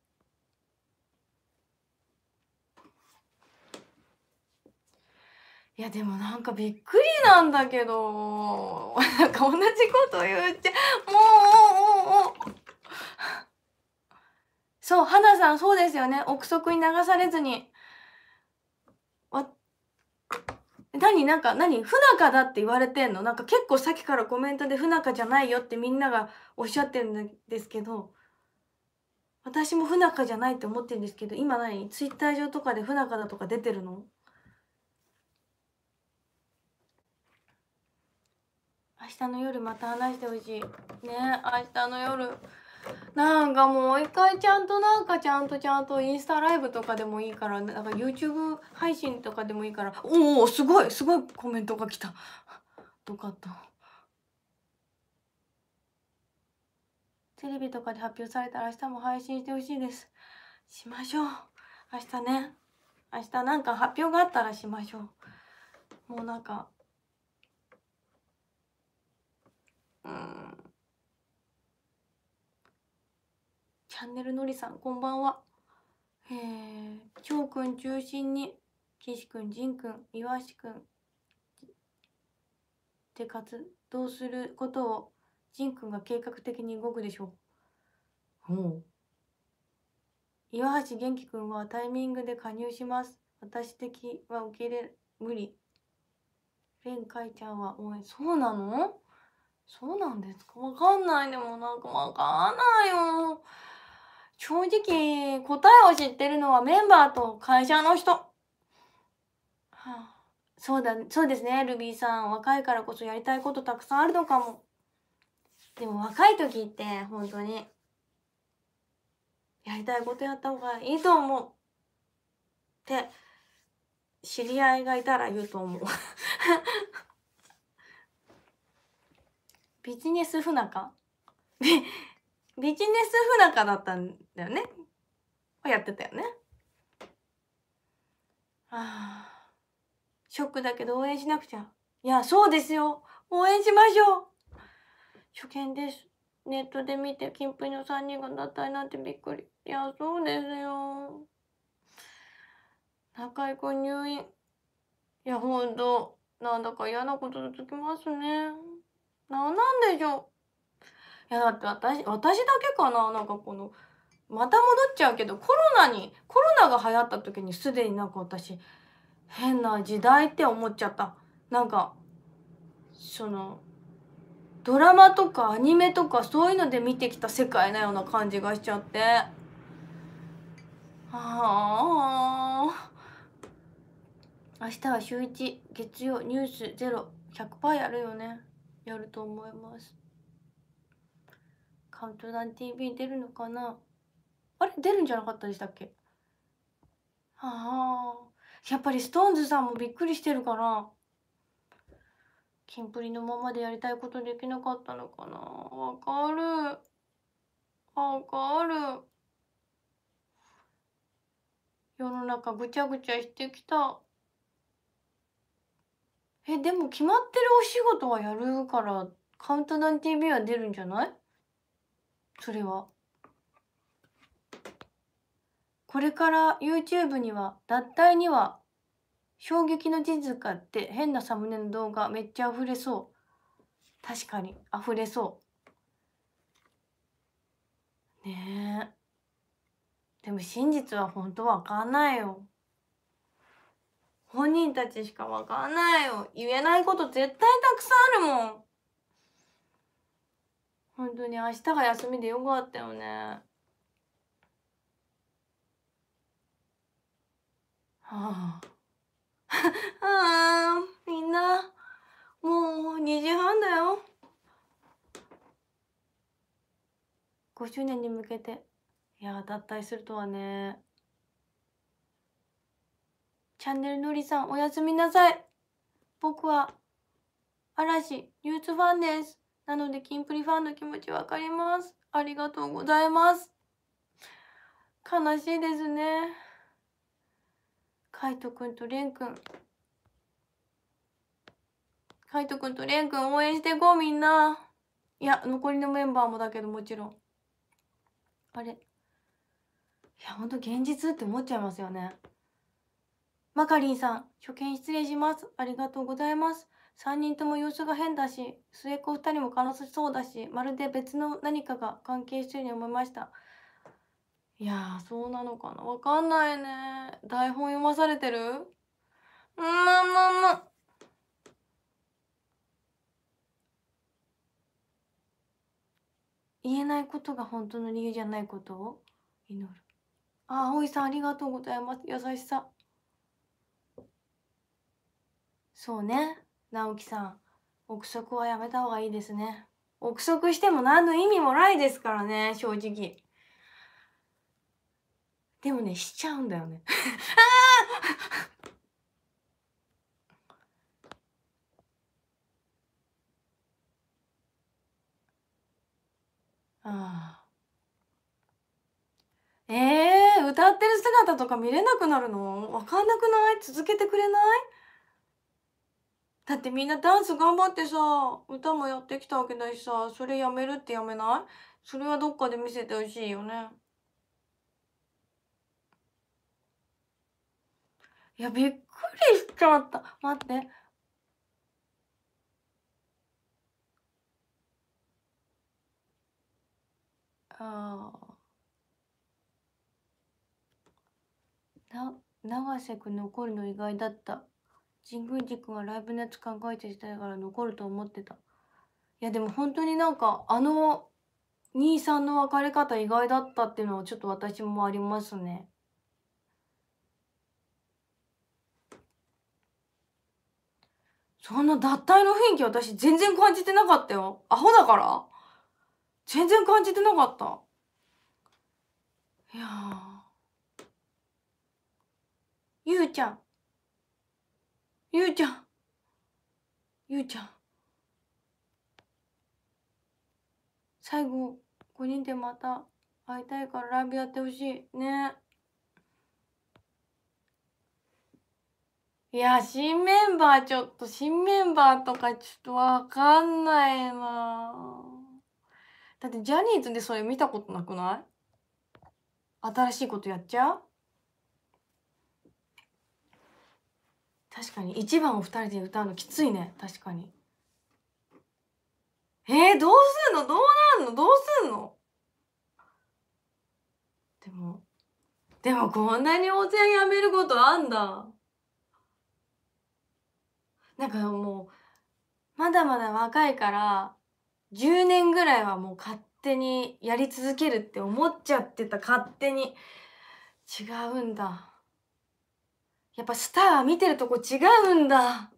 S1: いやでもなんかびっくりなんだけど なんか同じこと言ってもうおおおそう、花さん、そうですよね。憶測に流されずに。わ、何なんか、何不仲だって言われてんのなんか結構さっきからコメントで不仲じゃないよってみんながおっしゃってるんですけど、私も不仲じゃないって思ってるんですけど、今何ツイッター上とかで不仲だとか出てるの明日の夜また話してほしい。ね明日の夜。なんかもう一回ちゃんとなんかちゃんとちゃんとインスタライブとかでもいいからなんか YouTube 配信とかでもいいからおおすごいすごいコメントが来た よかったテレビとかで発表されたら明日も配信してほしいですしましょう明日ね明日なんか発表があったらしましょうもうなんかうんャンネルのりさん、こんばんは。えー、ちょうくん中心に、岸くん、じんくん、いわしくん、て活動することを、じんくんが計画的に動くでしょう。うん。岩橋元気くんはタイミングで加入します。私的は受け入れ、無理。レンカイちゃんは応援。そうなのそうなんですかわかんない。でもなんかわかんないよ。正直、答えを知ってるのはメンバーと会社の人。はあ、そうだ、そうですね、ルビーさん。若いからこそやりたいことたくさんあるのかも。でも若い時って、本当に、やりたいことやった方がいいと思う。って、知り合いがいたら言うと思う。ビジネス不仲 ビジネス不仲だったんだよねやってたよねああショックだけど応援しなくちゃいやそうですよ応援しましょう初見ですネットで見て金粉の3人が脱退なんてびっくりいやそうですよ中居君入院いやほんとなんだか嫌なこと続きますねなんなんでしょうやだって私私だけかななんかこのまた戻っちゃうけどコロナにコロナが流行った時にすでになんか私変な時代って思っちゃったなんかそのドラマとかアニメとかそういうので見てきた世界なような感じがしちゃってあ明日は週1月曜ニュース0100%パやるよねやると思いますカウントダウン TV 出るのかなあれ出るんじゃなかったでしたっけああやっぱり SixTONES さんもびっくりしてるからキンプリのままでやりたいことできなかったのかなわかるわかる世の中ぐちゃぐちゃしてきたえでも決まってるお仕事はやるから「カウントダウン TV」は出るんじゃないそれはこれから YouTube には脱退には衝撃の事実があって変なサムネの動画めっちゃ溢れそう確かに溢れそうねえでも真実は本当わかんないよ本人たちしかわかんないよ言えないこと絶対たくさんあるもん本当に明日が休みでよかったよねあ あああみんなもう2時半だよ5周年に向けていや脱退するとはねチャンネルのりさんおやすみなさい僕は嵐ニュースファンですなのでキンプリファンの気持ちわかりますありがとうございます悲しいですねカイトくんとレンくんカイトくんとレンくん応援していこうみんないや残りのメンバーもだけどもちろんあれいやほんと現実って思っちゃいますよねマカリンさん初見失礼しますありがとうございます3人とも様子が変だし末っ子2人も悲しそうだしまるで別の何かが関係してるように思いましたいやそうなのかなわかんないね台本読まされてるうんまあまあまあ言えないことが本当の理由じゃないことを祈るあ葵さんありがとうございます優しさそうね直樹さん憶測はやめた方がいいですね憶測しても何の意味もないですからね正直でもねしちゃうんだよね ああえー、歌ってる姿とか見れなくなるのわかんなくない続けてくれないだってみんなダンス頑張ってさ、歌もやってきたわけだしさ、それやめるってやめないそれはどっかで見せてほしいよね。いや、びっくりしちゃった。待って。ああ。な、永瀬くん残るの意外だった。神宮寺君はライブのやつ考えてしたから残ると思ってたいやでも本当になんかあの兄さんの別れ方意外だったっていうのはちょっと私もありますねそんな脱退の雰囲気私全然感じてなかったよアホだから全然感じてなかったいやゆうちゃんゆうちゃんゆうちゃん最後5人でまた会いたいからライブやってほしいねいや新メンバーちょっと新メンバーとかちょっとわかんないなだってジャニーズでそれ見たことなくない新しいことやっちゃう確かに1番を2人で歌うのきついね確かにえー、どうすんのどうなんのどうすんのでもでもこんなに温泉やめることあんだなんかもうまだまだ若いから10年ぐらいはもう勝手にやり続けるって思っちゃってた勝手に違うんだ。やっぱスターは見てるとこ違うんだ。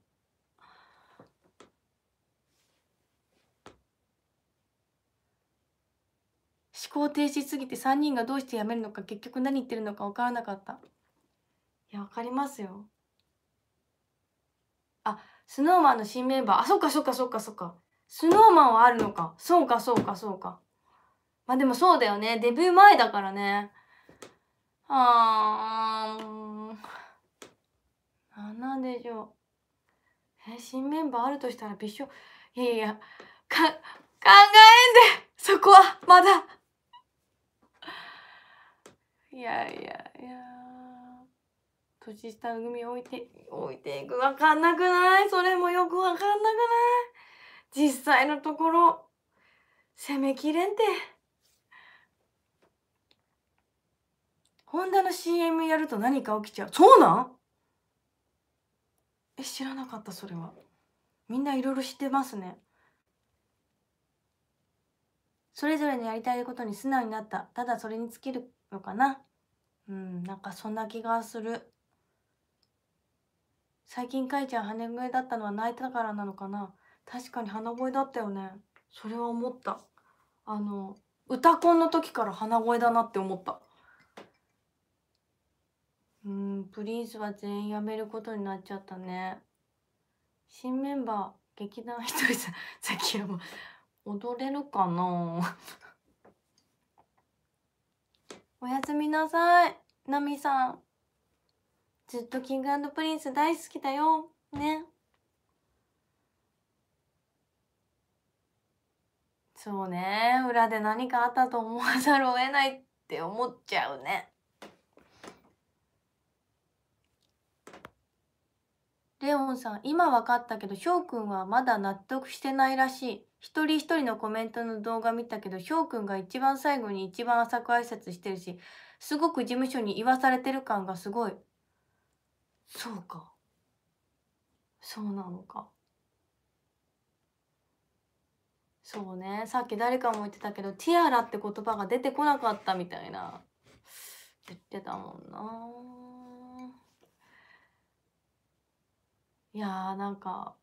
S1: 思考停止すぎて3人がどうして辞めるのか結局何言ってるのか分からなかったいや分かりますよあスノーマンの新メンバーあそっかそっかそっかそっかスノーマンはあるのかそうかそうかそうかまあでもそうだよねデビュー前だからねあー何なんでしょうえ新メンバーあるとしたらびっしょいやいやか考えんでそこはまだいやいやいや年下組置いて置いていくわかんなくないそれもよくわかんなくない実際のところ攻めきれんてホンダの CM やると何か起きちゃうそうなんえ知らなかったそれはみんないろいろ知ってますねそれぞれのやりたいことに素直になったただそれに尽きるのかなうんなんかそんな気がする最近かいちゃん羽声だったのは泣いたからなのかな確かに鼻声だったよねそれは思ったあの歌コンの時から鼻声だなって思ったうん、プリンスは全員辞めることになっちゃったね。新メンバー、劇団ひとりさん、さっきはも踊れるかな おやすみなさい、ナミさん。ずっとキングプリンス大好きだよ。ね。そうね、裏で何かあったと思わざるを得ないって思っちゃうね。レオンさん、今分かったけど、翔くんはまだ納得してないらしい。一人一人のコメントの動画見たけど、翔くんが一番最後に一番浅く挨拶してるし、すごく事務所に言わされてる感がすごい。そうか。そうなのか。そうね。さっき誰かも言ってたけど、ティアラって言葉が出てこなかったみたいな。言ってたもんな。いやーなんか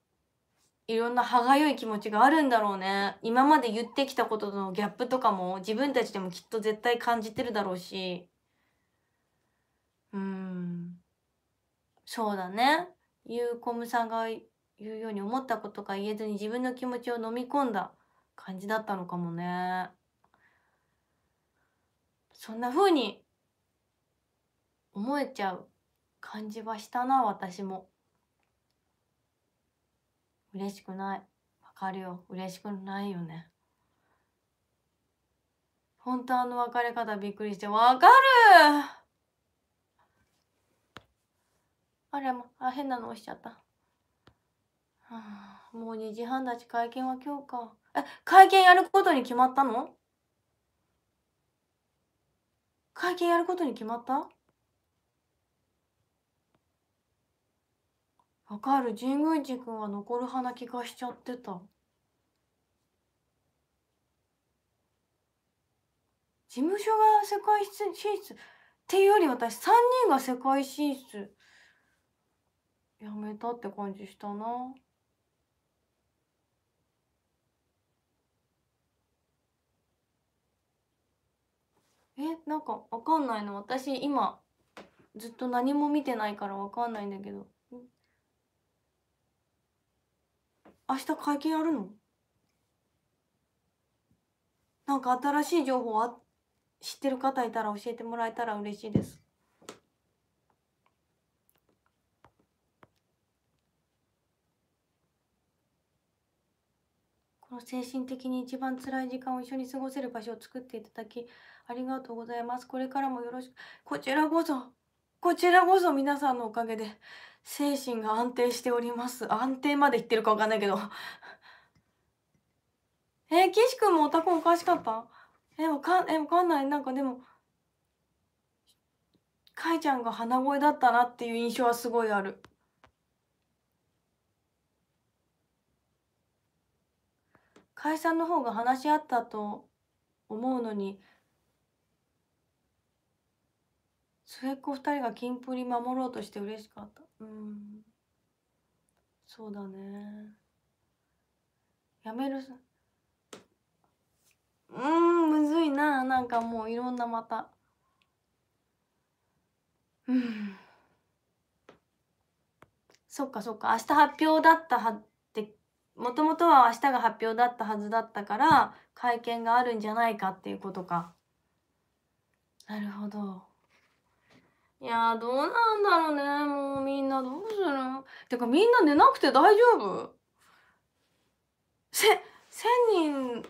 S1: いろんな歯がゆい気持ちがあるんだろうね今まで言ってきたこととのギャップとかも自分たちでもきっと絶対感じてるだろうしうんそうだねゆうこむさんが言うように思ったことが言えずに自分の気持ちを飲み込んだ感じだったのかもねそんな風に思えちゃう感じはしたな私も。嬉しくないわかるよ嬉しくないよね本当あの別れ方びっくりしてわかるあれもあ変なの押しちゃった、はあ、もう2時半だし会見は今日かえ会見やることに決まったの会見やることに決まったわかる神宮寺君は残る派な気がしちゃってた事務所が世界進出っていうより私3人が世界進出やめたって感じしたな。えなんかわかんないの私今ずっと何も見てないからわかんないんだけど。明日会見やるのなんか新しい情報あ知ってる方いたら教えてもらえたら嬉しいです。この精神的に一番辛い時間を一緒に過ごせる場所を作っていただきありがとうございます。これからもよろしく。こちらこそ、こちらこそ皆さんのおかげで精神が安定しております安定までいってるか分かんないけど えー、岸君もオタクおかしかったえわかんえわかんないなんかでもかいちゃんが鼻声だったなっていう印象はすごいある。解散の方が話し合ったと思うのに末っ子2人がキンプリ守ろうとして嬉しかったうんそうだねやめるうんむずいななんかもういろんなまたうんそっかそっか明日発表だったはってもともとは明日が発表だったはずだったから会見があるんじゃないかっていうことかなるほど。いやどうなんだろうねもうみんなどうするてかみんな寝なくて大丈夫せ千人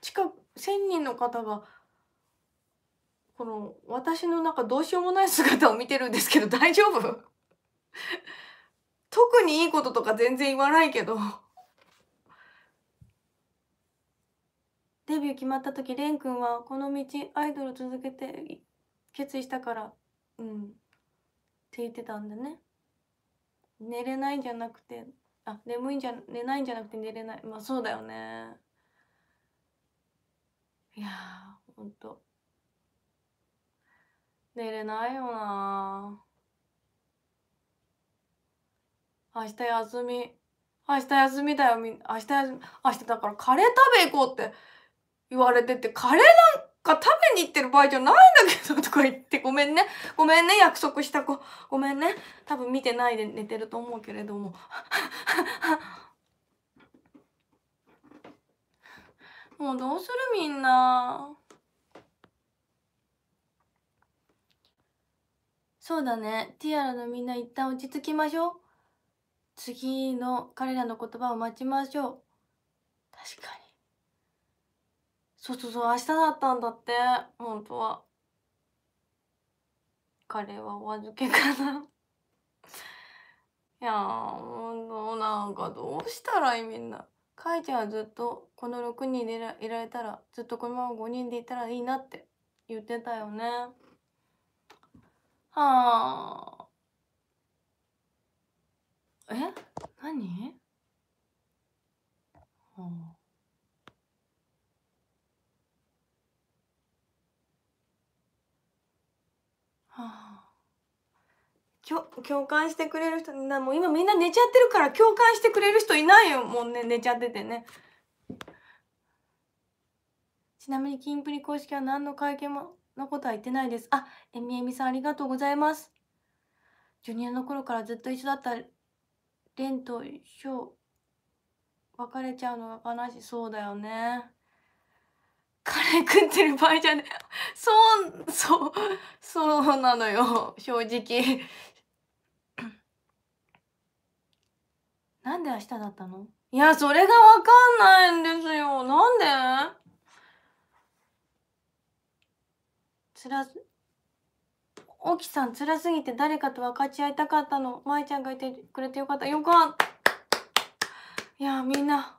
S1: 近く千人の方がこの私のなんかどうしようもない姿を見てるんですけど大丈夫 特にいいこととか全然言わないけどデビュー決まった時蓮くんはこの道アイドル続けて決意したからうんって言ってたんだね寝れないんじゃなくてあ眠いんじゃ寝ないんじゃなくて寝れないまあそうだよねいやーほんと寝れないよな明日休み明日休みだよみ明日休み明日だからカレー食べ行こうって言われててカレーなか食べに行ってる場合じゃないんだけどとか言ってごめんね ごめんね約束した子ごめんね多分見てないで寝てると思うけれども もうどうするみんなそうだねティアラのみんな一旦落ち着きましょう次の彼らの言葉を待ちましょう確かにそうそうそう明日だったんだって本当は彼はお預けかないやーもうなんかどうしたらいいみんなかいちゃんはずっとこの6人でいられたらずっとこのまま5人でいたらいいなって言ってたよねはあえ何はあはあきょ共感してくれる人なもう今みんな寝ちゃってるから共感してくれる人いないよもうね寝ちゃっててねちなみにキンプリ公式は何の会見ものことは言ってないですあえみえみさんありがとうございますジュニアの頃からずっと一緒だった蓮と翔別れちゃうのが悲しそうだよねカレー食ってる場合じゃね そう、そう、そうなのよ、正直。なんで明日だったのいや、それがわかんないんですよ。なんでつら、キさん辛すぎて誰かと分かち合いたかったの。舞ちゃんがいてくれてよかった。よかった。いや、みんな、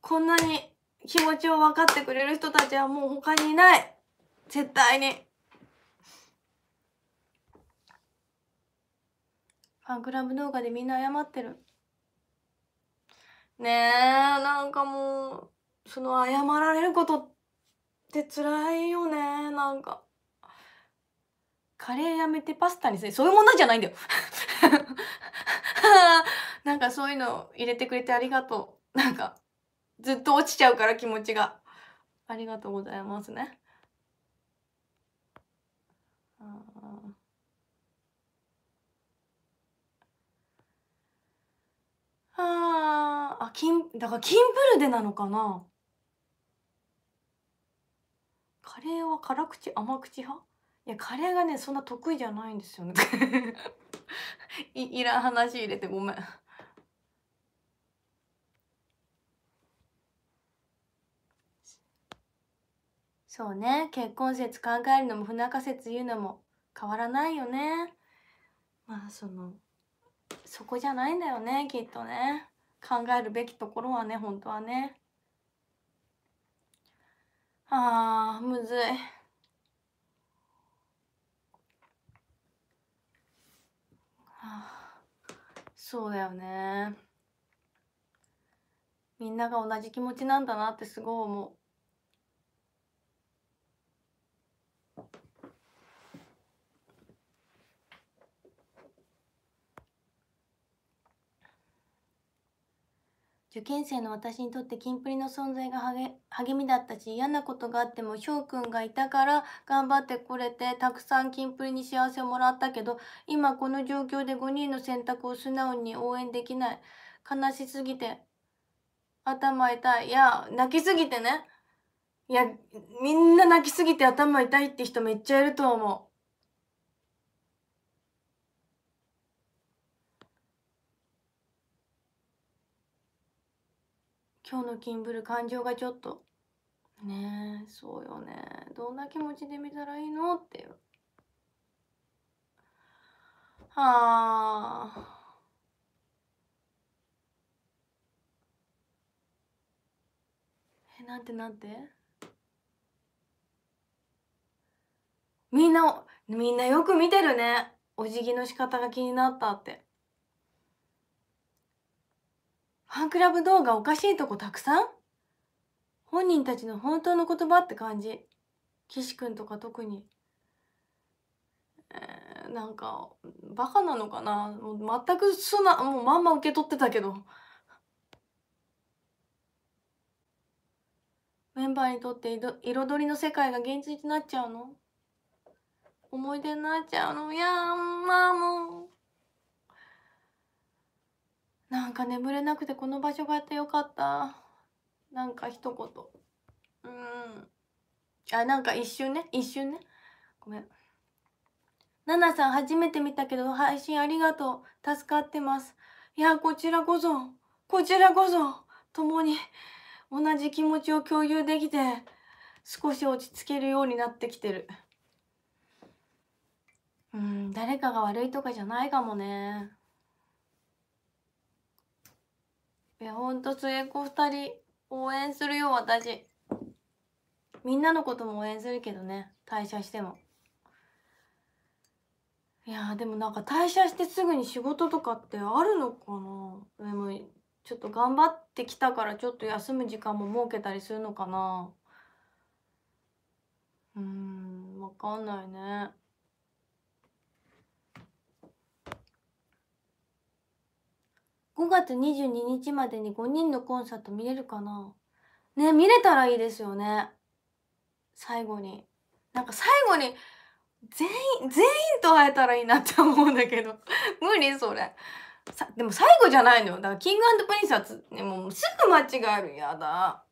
S1: こんなに気持ちを分かってくれる人たちはもう他にいない。絶対に。ファンクラブ動画でみんな謝ってる。ねえ、なんかもう、その謝られることって辛いよね、なんか。カレーやめてパスタにする。そういうもんなんじゃないんだよ。なんかそういうの入れてくれてありがとう。なんか、ずっと落ちちゃうから気持ちが。ありがとうございますね。ああ、キン、だからキンプルでなのかなカレーは辛口、甘口派いや、カレーがね、そんな得意じゃないんですよね。い、いらん話入れてごめん。そうね結婚説考えるのも不仲説言うのも変わらないよねまあそのそこじゃないんだよねきっとね考えるべきところはね本当はねあーむずいあそうだよねみんなが同じ気持ちなんだなってすごい思う受験生の私にとってキンプリの存在が励みだったし嫌なことがあっても翔くんがいたから頑張ってこれてたくさんキンプリに幸せをもらったけど今この状況で5人の選択を素直に応援できない悲しすぎて頭痛いいや泣きすぎてねいやみんな泣きすぎて頭痛いって人めっちゃいると思う。今日のキンブル感情がちょっとねえそうよねどんな気持ちで見たらいいのっていうはあえなんてなんてみんなみんなよく見てるねお辞儀の仕方が気になったって。ファンクラブ動画おかしいとこたくさん本人たちの本当の言葉って感じ。岸くんとか特に。えー、なんか、バカなのかなもう全く素な、もうまんま受け取ってたけど。メンバーにとって彩りの世界が現実になっちゃうの思い出になっちゃうのやんまあもう。なんか眠れなくてこの場所があってよかったなんか一言うんあなんか一瞬ね一瞬ねごめんナナさん初めて見たけど配信ありがとう助かってますいやこちらこそこちらこそ共に同じ気持ちを共有できて少し落ち着けるようになってきてるうん誰かが悪いとかじゃないかもねいやほんと末っ子2人応援するよ私みんなのことも応援するけどね退社してもいやでもなんか退社してすぐに仕事とかってあるのかなでもちょっと頑張ってきたからちょっと休む時間も設けたりするのかなうん分かんないね5月22日までに5人のコンサート見れるかなね見れたらいいですよね最後になんか最後に全員全員と会えたらいいなって思うんだけど 無理それさでも最後じゃないのよだからキングプリンスつ、ね、もうすぐ間違えるやだ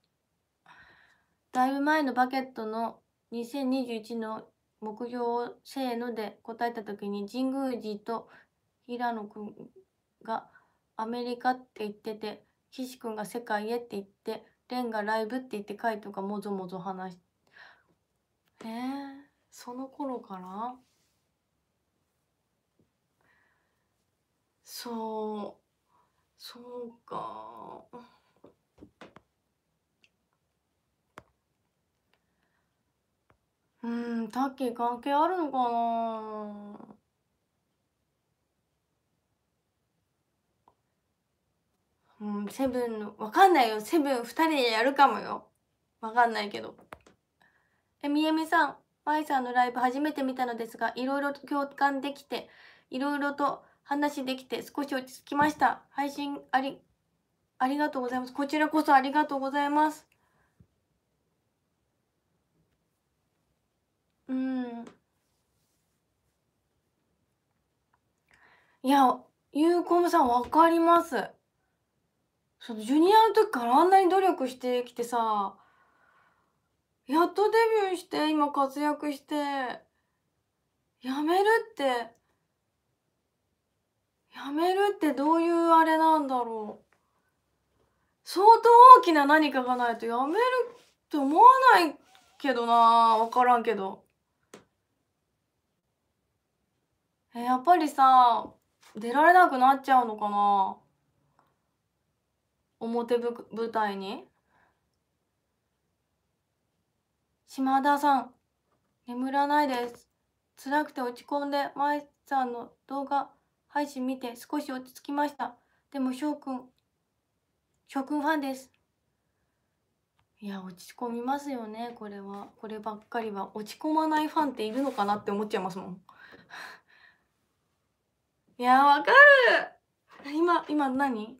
S1: だいぶ前のバケットの2021の目標をせーので答えた時に神宮寺と平野くんがアメリカって言ってて岸君が世界へって言ってレンがライブって言ってカイトがもぞもぞ話しえー、その頃からそうそうかうんタッキー関係あるのかなうん、セブンの、わかんないよ。セブン二人でやるかもよ。わかんないけど。え、みえみさん、いさんのライブ初めて見たのですが、いろいろと共感できて、いろいろと話できて、少し落ち着きました。配信あり、ありがとうございます。こちらこそありがとうございます。うん。いや、ゆうこむさんわかります。そのジュニアの時からあんなに努力してきてさやっとデビューして今活躍してやめるってやめるってどういうあれなんだろう相当大きな何かがないとやめるって思わないけどな分からんけどえやっぱりさ出られなくなっちゃうのかな表舞台に島田さん眠らないです辛くて落ち込んで舞さんの動画配信見て少し落ち着きましたでも翔くん翔くんファンですいや落ち込みますよねこれはこればっかりは落ち込まないファンっているのかなって思っちゃいますもんいやわかる今今何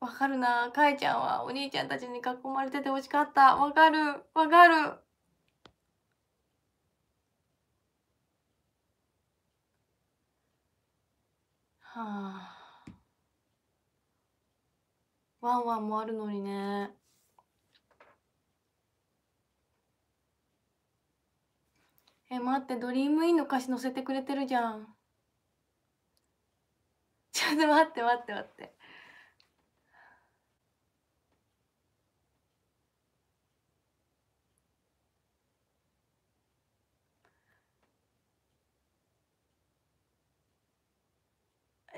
S1: わかるなかえちゃんはお兄ちゃんたちに囲まれてて欲しかったわかるわかるはあワンワンもあるのにねえ待ってドリームインの歌詞載せてくれてるじゃんちょっと待って待って待って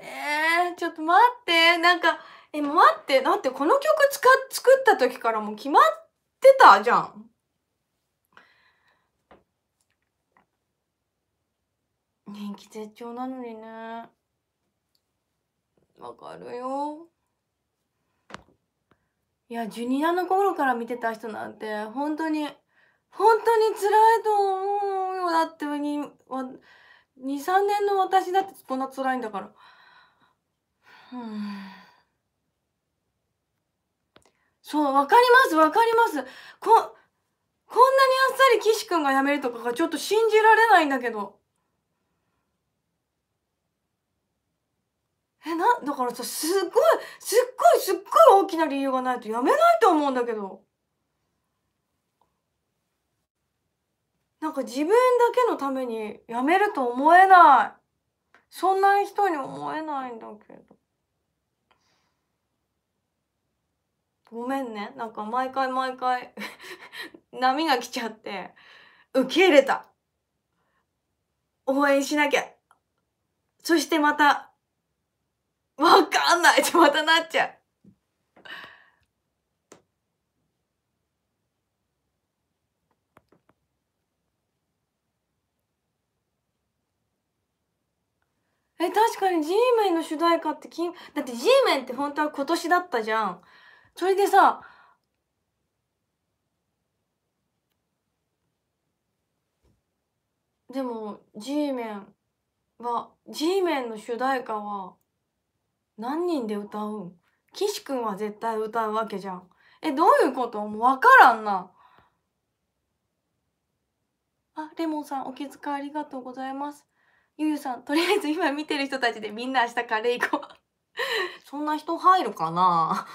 S1: えー、ちょっと待って。なんか、え、待って。だってこの曲つか作った時からもう決まってたじゃん。人気絶頂なのにね。わかるよ。いや、ジュニアの頃から見てた人なんて、本当に、本当に辛いと思うよ。だって、2、3年の私だってこんな辛いんだから。そう、わかります、わかります。こ、こんなにあっさり岸くんが辞めるとかがちょっと信じられないんだけど。え、な、だからさ、すっごい、すっごい、すっごい大きな理由がないと辞めないと思うんだけど。なんか自分だけのために辞めると思えない。そんな人に思えないんだけど。ごめんねなんか毎回毎回 波が来ちゃって受け入れた応援しなきゃそしてまたわかんないってまたなっちゃうえ確かに G メンの主題歌って金だって G メンって本当は今年だったじゃんそれでさ、でも G メンは G メンの主題歌は何人で歌うん岸くんは絶対歌うわけじゃん。え、どういうこともうわからんな。あ、レモンさんお気遣いありがとうございます。ゆゆさん、とりあえず今見てる人たちでみんな明日カレー行こう。そんな人入るかな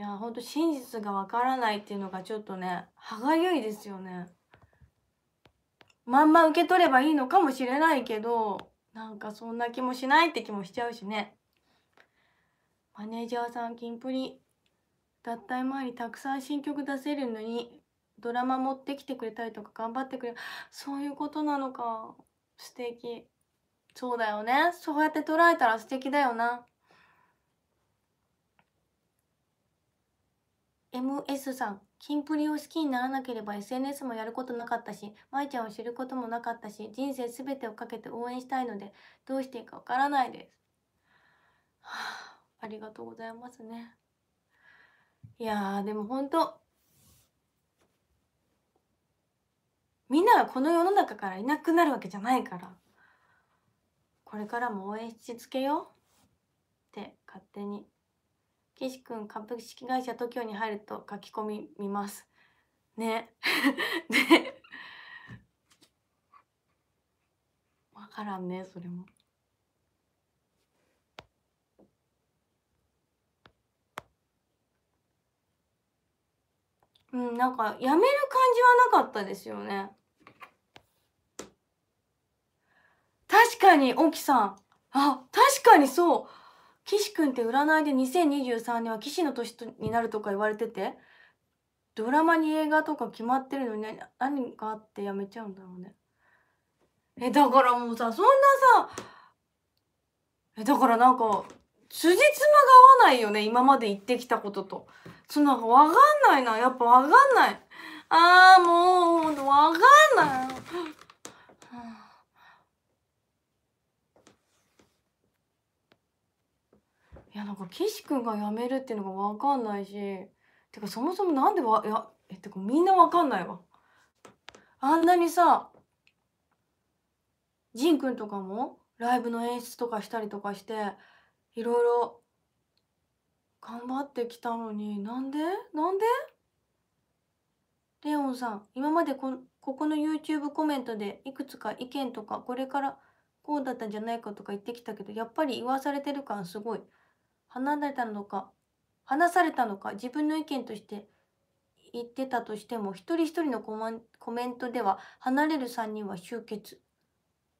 S1: いやほんと真実がわからないっていうのがちょっとね歯がゆいですよねまんま受け取ればいいのかもしれないけどなんかそんな気もしないって気もしちゃうしねマネージャーさんキンプリ脱退前にたくさん新曲出せるのにドラマ持ってきてくれたりとか頑張ってくれそういうことなのか素敵そうだよねそうやって捉えたら素敵だよな MS さん、キンプリを好きにならなければ SNS もやることなかったし、舞ちゃんを知ることもなかったし、人生すべてをかけて応援したいので、どうしていいかわからないです。はあ、ありがとうございますね。いやでも本当みんながこの世の中からいなくなるわけじゃないから、これからも応援し続けようって勝手に岸くん株式会社 TOKIO に入ると書き込み見ますね ね分からんねそれも。うん、なんかやめる感じはなかったですよね。確かに、沖さん。あ、確かにそう。岸くんって占いで2023年は騎士の年になるとか言われててドラマに映画とか決まってるのに何があってやめちゃうんだろうねえだからもうさそんなさえだからなんか辻褄が合わないよね今まで言ってきたこととそのなか分かんないなやっぱ分かんないあーもうほんと分かんないいやなんか岸君が辞めるっていうのが分かんないしてかそもそもなんでわいやえてかみんな分かんないわあんなにさ仁君とかもライブの演出とかしたりとかしていろいろ頑張ってきたのになんでなんでレオンさん今までこここの YouTube コメントでいくつか意見とかこれからこうだったんじゃないかとか言ってきたけどやっぱり言わされてる感すごい離れたのか話されたのか自分の意見として言ってたとしても一人一人のココメントでは離れる3人は集結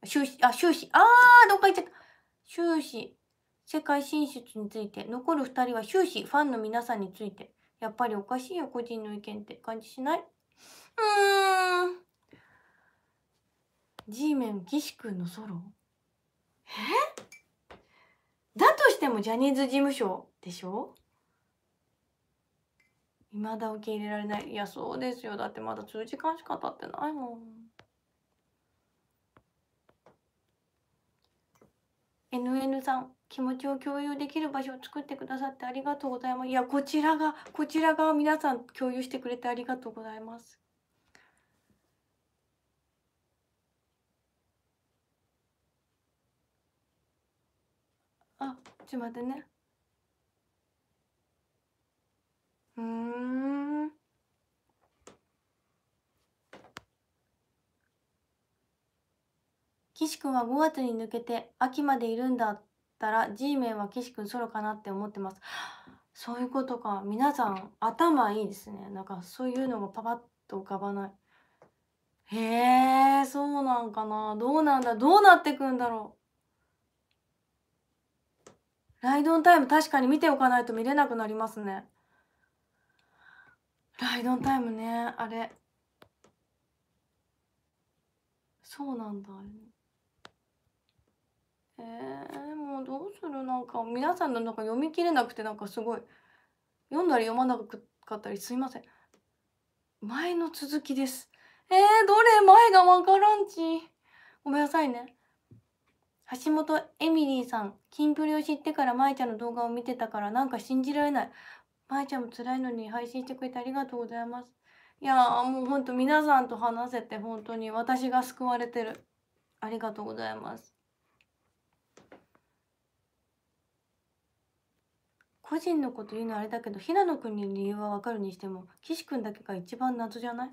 S1: 終始あ終始あーどっか行っちゃった終始世界進出について残る2人は終始ファンの皆さんについてやっぱりおかしいよ個人の意見って感じしないうーん G メン岸君のソロえだとしてもジャニーズ事務所でしょ未だ受け入れられないいやそうですよだってまだ数時間しか経ってないもん「NN さん気持ちを共有できる場所を作ってくださってありがとうございます」いやこちらがこちらが皆さん共有してくれてありがとうございますちまてねうん岸君は5月に抜けて秋までいるんだったら G メンは岸君ソロかなって思ってますそういうことか皆さん頭いいですねなんかそういうのがパパッと浮かばないへえそうなんかなどうなんだどうなってくんだろうライドオンタイム確かに見ておかないと見れなくなりますねライドオンタイムねあれそうなんだえー、もうどうするなんか皆さんのなんか読み切れなくてなんかすごい読んだり読まなかったりすいません前の続きですえー、どれ前がわからんちごめんなさいね橋本エミリーさん、キンプリを知ってからまえちゃんの動画を見てたからなんか信じられない。まえちゃんも辛いのに配信してくれてありがとうございます。いやもうほんと皆さんと話せて本当に私が救われてる。ありがとうございます。個人のこと言うのはあれだけど平野んに理由はわかるにしても岸君だけが一番謎じゃない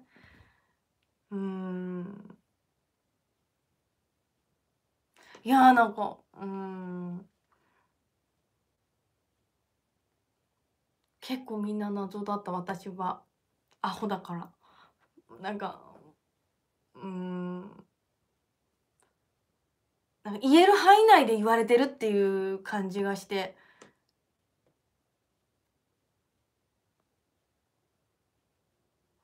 S1: うんいやーなんかうん結構みんな謎だった私はアホだからなんかうんなんか言える範囲内で言われてるっていう感じがして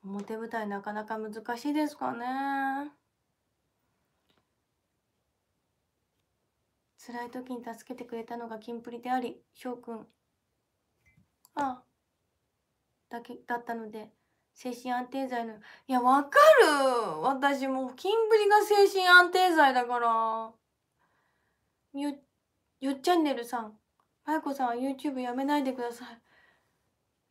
S1: 表舞台なかなか難しいですかね。辛い時に助けてくれたのがキンプリであり翔くんあだけだったので精神安定剤のいやわかる私もキンプリが精神安定剤だからゆゆっチャンネルさんまゆこさんは YouTube やめないでくださ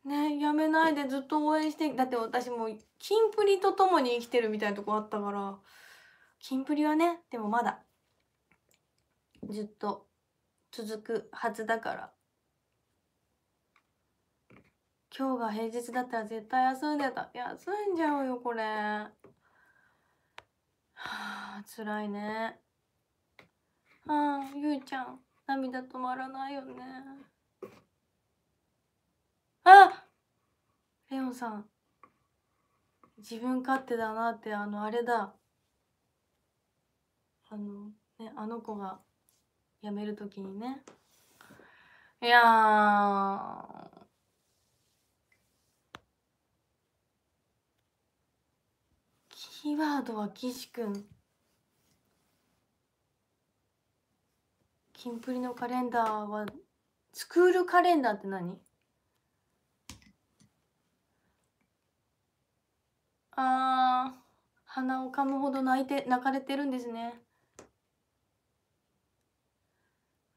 S1: いねやめないでずっと応援してだって私もキンプリと共に生きてるみたいなとこあったからキンプリはねでもまだずっと続くはずだから今日が平日だったら絶対休んでた休んじゃうよこれはあ辛いねああゆいちゃん涙止まらないよねあレオンさん自分勝手だなってあのあれだあのねあの子が辞める時にねいやキーワードは岸くんキンプリのカレンダーはスクールカレンダーって何あー鼻をかむほど泣いて泣かれてるんですね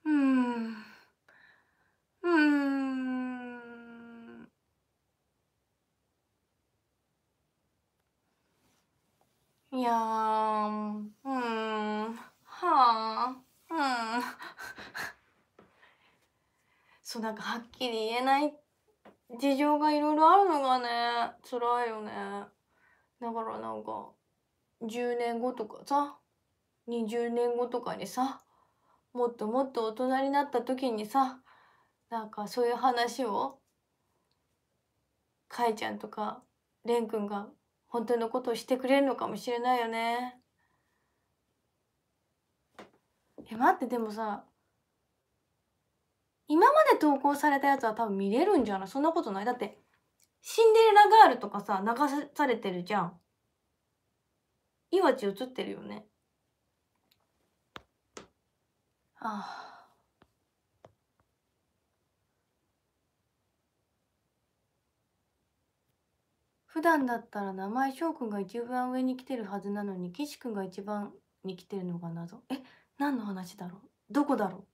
S2: うん。うん。
S1: いやうん、はあ、うん。そう、なんかはっきり言えない事情がいろいろあるのがね、辛いよね。だからなんか、10年後とかさ、20年後とかにさ、もっともっと大人になった時にさなんかそういう話をかいちゃんとかれんくんが本当のことをしてくれるのかもしれないよね。え待ってでもさ今まで投稿されたやつは多分見れるんじゃないそんなことないだってシンデレラガールとかさ流されてるじゃん。いわち映ってるよね。ああ普段だったら名前翔くんが一番上に来てるはずなのに岸くんが一番に来てるのが謎え何の話だろうどこだろ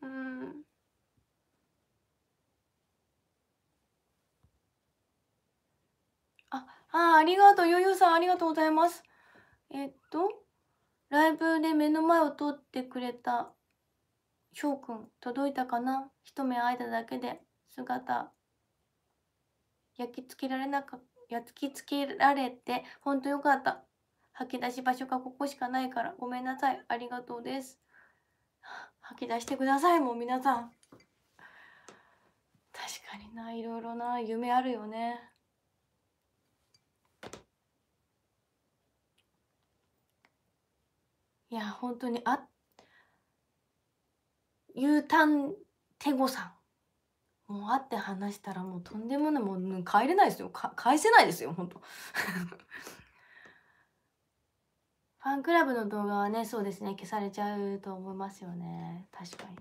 S2: ううん
S1: ああありがとうヨヨさんありがとうございますえっとライブで目の前を通ってくれた翔くん届いたかな一目会えただけで姿焼き付けられなか焼き付けられてほんとよかった吐き出し場所がここしかないからごめんなさいありがとうです吐き出してくださいもう皆さん確かにないろいろな夢あるよねいや本当にあ U ターンテゴさんもう会って話したらもうとんでもないもう帰れないですよか返せないですよ本当 ファンクラブの動画はねそうですね消されちゃうと思いますよね確かに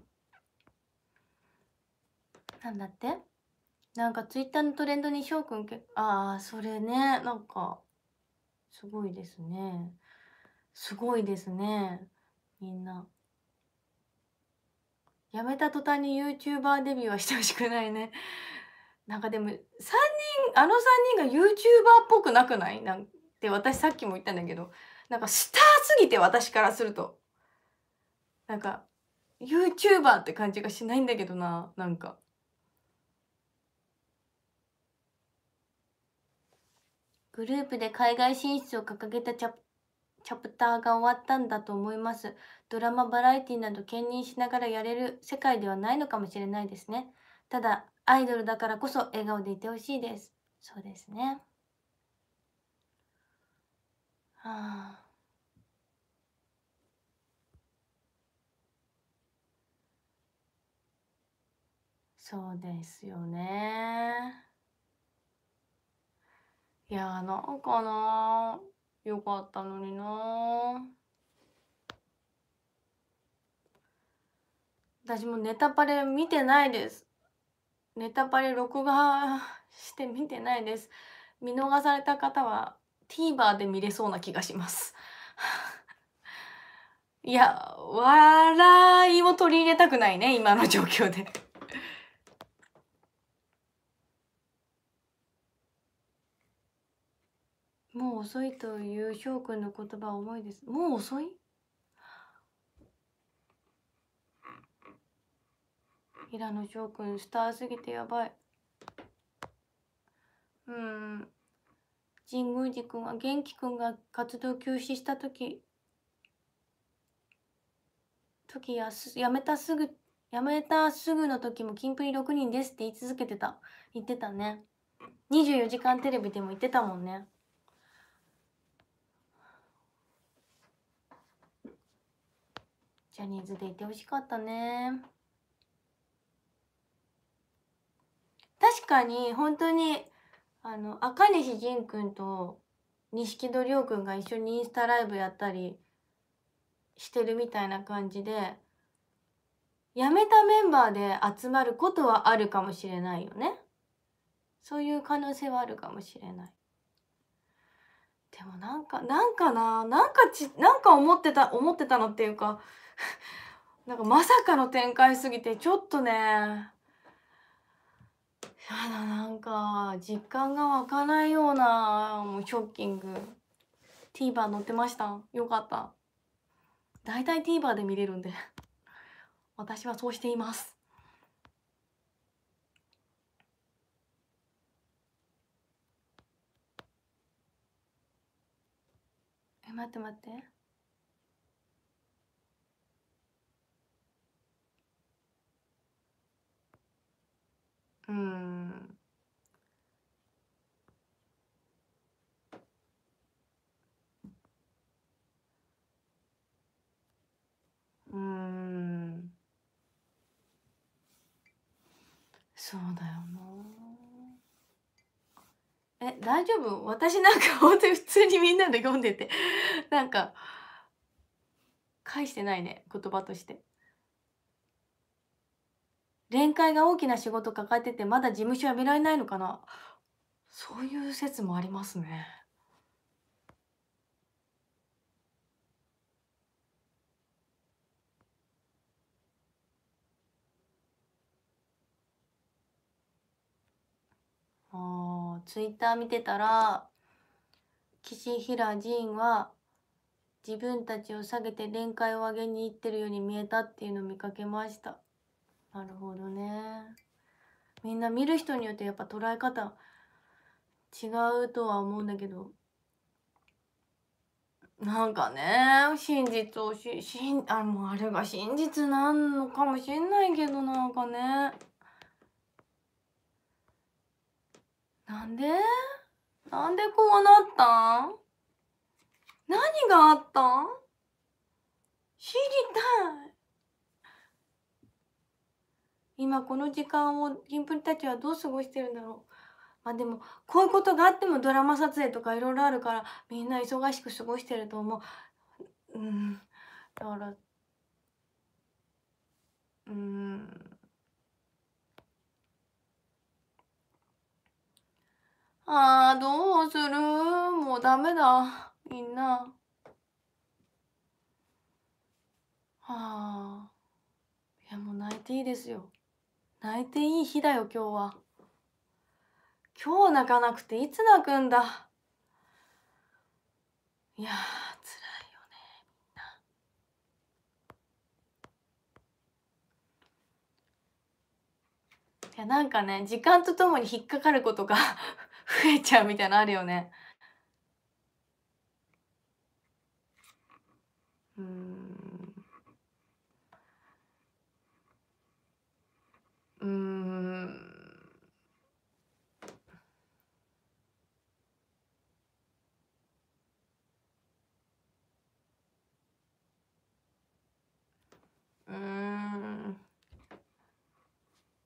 S1: なんだってなんかツイッターのトレンドにょうくんけああそれねなんかすごいですねすごいですねみんな。辞めた途端に YouTuber デビューはしてほしくないね。なんかでも3人あの3人が YouTuber っぽくなくないなんて私さっきも言ったんだけどなんかスターすぎて私からするとなんか YouTuber って感じがしないんだけどななんか。グループで海外進出を掲げたチャプチャプターが終わったんだと思います。ドラマ、バラエティなど兼任しながらやれる世界ではないのかもしれないですね。ただ、アイドルだからこそ笑顔でいてほしいです。そうですね。はあ。そうですよね。いやーなんかなよかったのにな私もネタパレ見てないですネタパレ録画して見てないです見逃された方は TVer で見れそうな気がしますいや笑いを取り入れたくないね今の状況でもう遅いという翔くんの言葉は重いですもう遅い平野翔くんスターすぎてやばいうん神宮寺くんは元気くんが活動休止した時時やすやめたすぐやめたすぐの時も「キンプリ6人です」って言い続けてた言ってたね24時間テレビでも言ってたもんねジャニーズでいてほしかったね確かに本当にあの赤西仁君と錦戸亮くんが一緒にインスタライブやったりしてるみたいな感じで辞めたメンバーで集まることはあるかもしれないよねそういう可能性はあるかもしれないでもなんかなんかななんかちなんか思ってた思ってたのっていうか なんかまさかの展開すぎてちょっとねやだなんか実感が湧かないようなもうショッキング TVer 載ってましたよかった大体 TVer で見れるんで私はそうしていますえ待って待ってうん。
S2: うん。
S1: そうだよな。え、大丈夫私なんか本当に普通にみんなで読んでてなんか、返してないね、言葉として。連会が大きな仕事抱えててまだ事務所辞められないのかなそういう説もありますね。あツイッター見てたら岸平仁は自分たちを下げて連会を上げに行ってるように見えたっていうのを見かけました。なるほどねみんな見る人によってやっぱ捉え方違うとは思うんだけどなんかね真実をししんあもうあれが真実なんのかもしんないけどなんかねなんでなんでこうなったん何があったん知りたい今この時間をキンプリたちはどう過ごしてるんだろうまあでもこういうことがあってもドラマ撮影とかいろいろあるからみんな忙しく過ごしてると思ううんだからうんああどうするもうダメだみんなはあいやもう泣いていいですよ泣いていい日だよ今日は今日泣かなくていつ泣くんだいやー辛いよねみんなやなんかね時間とともに引っかかることが 増えちゃうみたいなのあるよねうん
S2: うん
S1: うん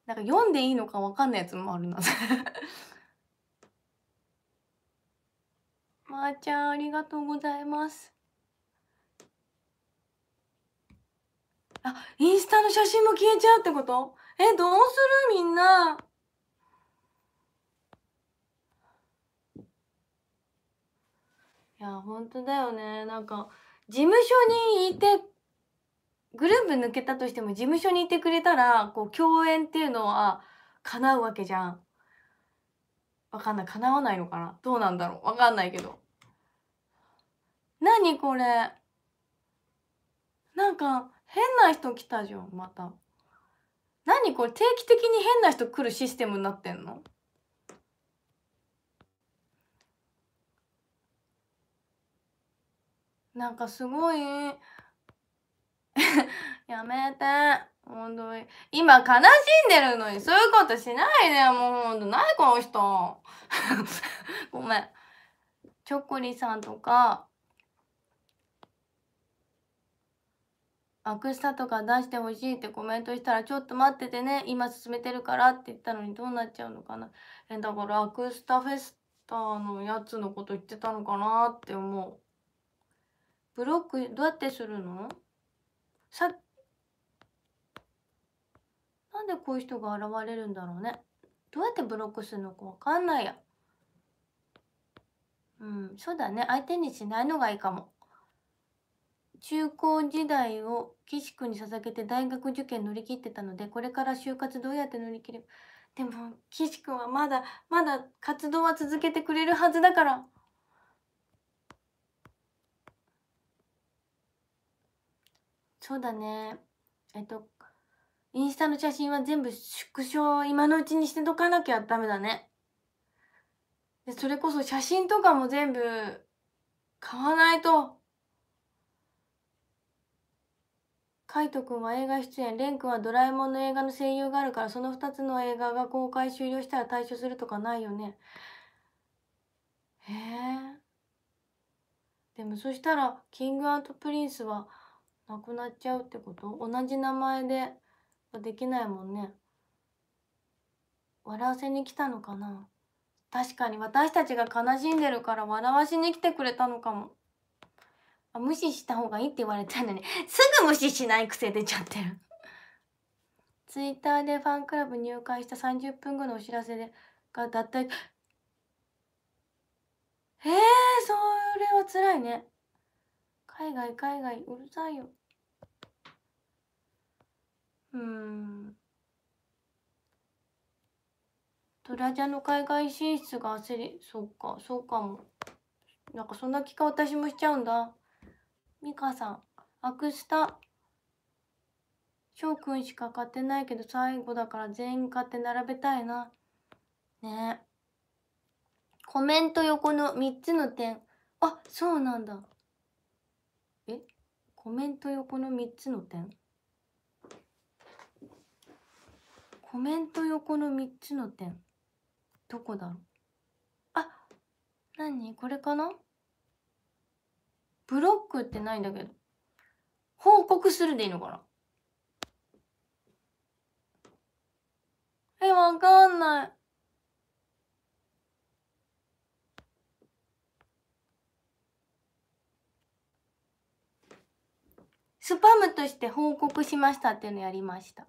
S1: なんか読んでいいのかわかんないやつもあるな まーちゃんありがとうございますあインスタの写真も消えちゃうってことえ、どうするみんな。いや、本当だよね。なんか、事務所にいて、グループ抜けたとしても事務所にいてくれたら、こう、共演っていうのは、叶うわけじゃん。わかんない。叶わないのかなどうなんだろうわかんないけど。何これなんか変な人来たじゃんまた。何これ定期的に変な人来るシステムになってんのなんかすごい やめて本当に今悲しんでるのにそういうことしないでもうほないこの人 ごめんチョコリさんとかアクスタとか出してほしいってコメントしたら、ちょっと待っててね、今進めてるからって言ったのにどうなっちゃうのかな。え、だからアクスタフェスタのやつのこと言ってたのかなって思う。ブロックどうやってするのさ、なんでこういう人が現れるんだろうね。どうやってブロックするのかわかんないや。うん、そうだね。相手にしないのがいいかも。中高時代を岸君に捧げて大学受験乗り切ってたのでこれから就活どうやって乗り切るでも岸君はまだまだ活動は続けてくれるはずだからそうだねえっとインスタの写真は全部縮小今のうちにしてとかなきゃダメだねでそれこそ写真とかも全部買わないと。カイト君は映画出演、レン君はドラえもんの映画の声優があるから、その2つの映画が公開終了したら退所するとかないよね。へえ。でもそしたら、キングプリンスはなくなっちゃうってこと同じ名前ではできないもんね。笑わせに来たのかな確かに私たちが悲しんでるから笑わしに来てくれたのかも。あ無視した方がいいって言われたのに すぐ無視しない癖出ちゃってる ツイッターでファンクラブ入会した30分後のお知らせでが脱退えー、それは辛いね海外海外うるさいようんトラジャの海外進出が焦りそうかそうかもなんかそんな気か私もしちゃうんだミカさんアクスタ翔くんしか買ってないけど最後だから全員買って並べたいなねコメント横の3つの点あそうなんだえコメント横の3つの点コメント横の3つの点どこだろうあ何これかなブロックってないんだけど。報告するでいいのかなえ、わかんない。スパムとして報告しましたっていうのやりました。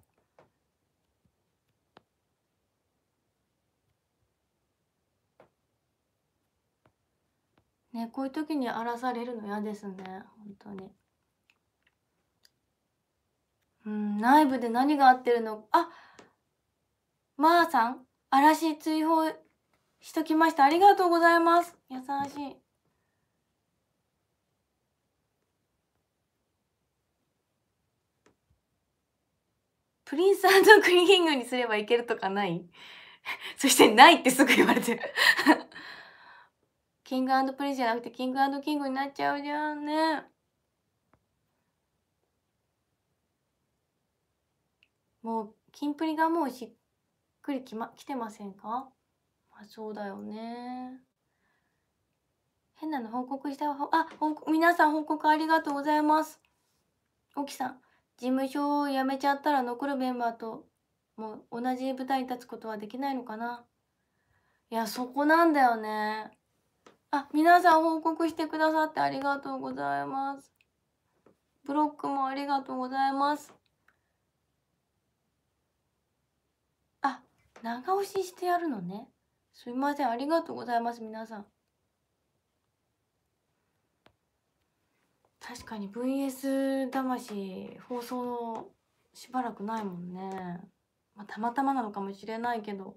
S1: ねこういう時に荒らされるの嫌ですね本当にうん内部で何があってるのあまー、あ、さん嵐追放しときましたありがとうございます優しいプリンスクリーニングにすればいけるとかない そしてないってすぐ言われてるキングプリじゃなくてキングキングになっちゃうじゃんね。もう、キンプリがもうしっくりきま、来てませんかまあそうだよね。変なの報告した方、あ、皆さん報告ありがとうございます。沖さん、事務所を辞めちゃったら残るメンバーともう同じ舞台に立つことはできないのかな。いや、そこなんだよね。あ、皆さん報告してくださってありがとうございます。ブロックもありがとうございます。あ、長押ししてやるのね。すいません、ありがとうございます、皆さん。確かに VS 魂放送しばらくないもんね。まあ、たまたまなのかもしれないけど。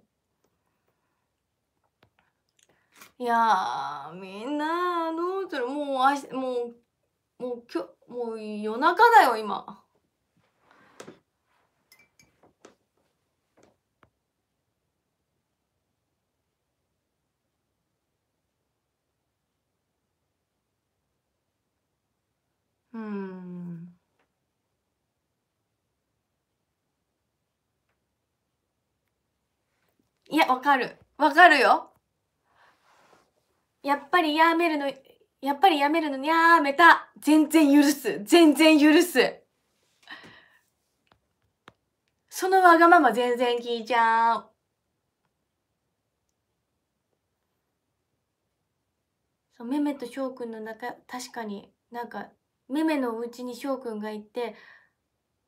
S1: いやみんなどうするもうあしもうもうきょもう夜中だよ今。うんいやわかるわかるよやっぱりやめるの、やっぱりやめるのやめた。全然許す。全然許す。そのわがまま全然聞いちゃう。そう、めめとしょうくんの中、確かになんか、めめのうちにしょうくんが行って、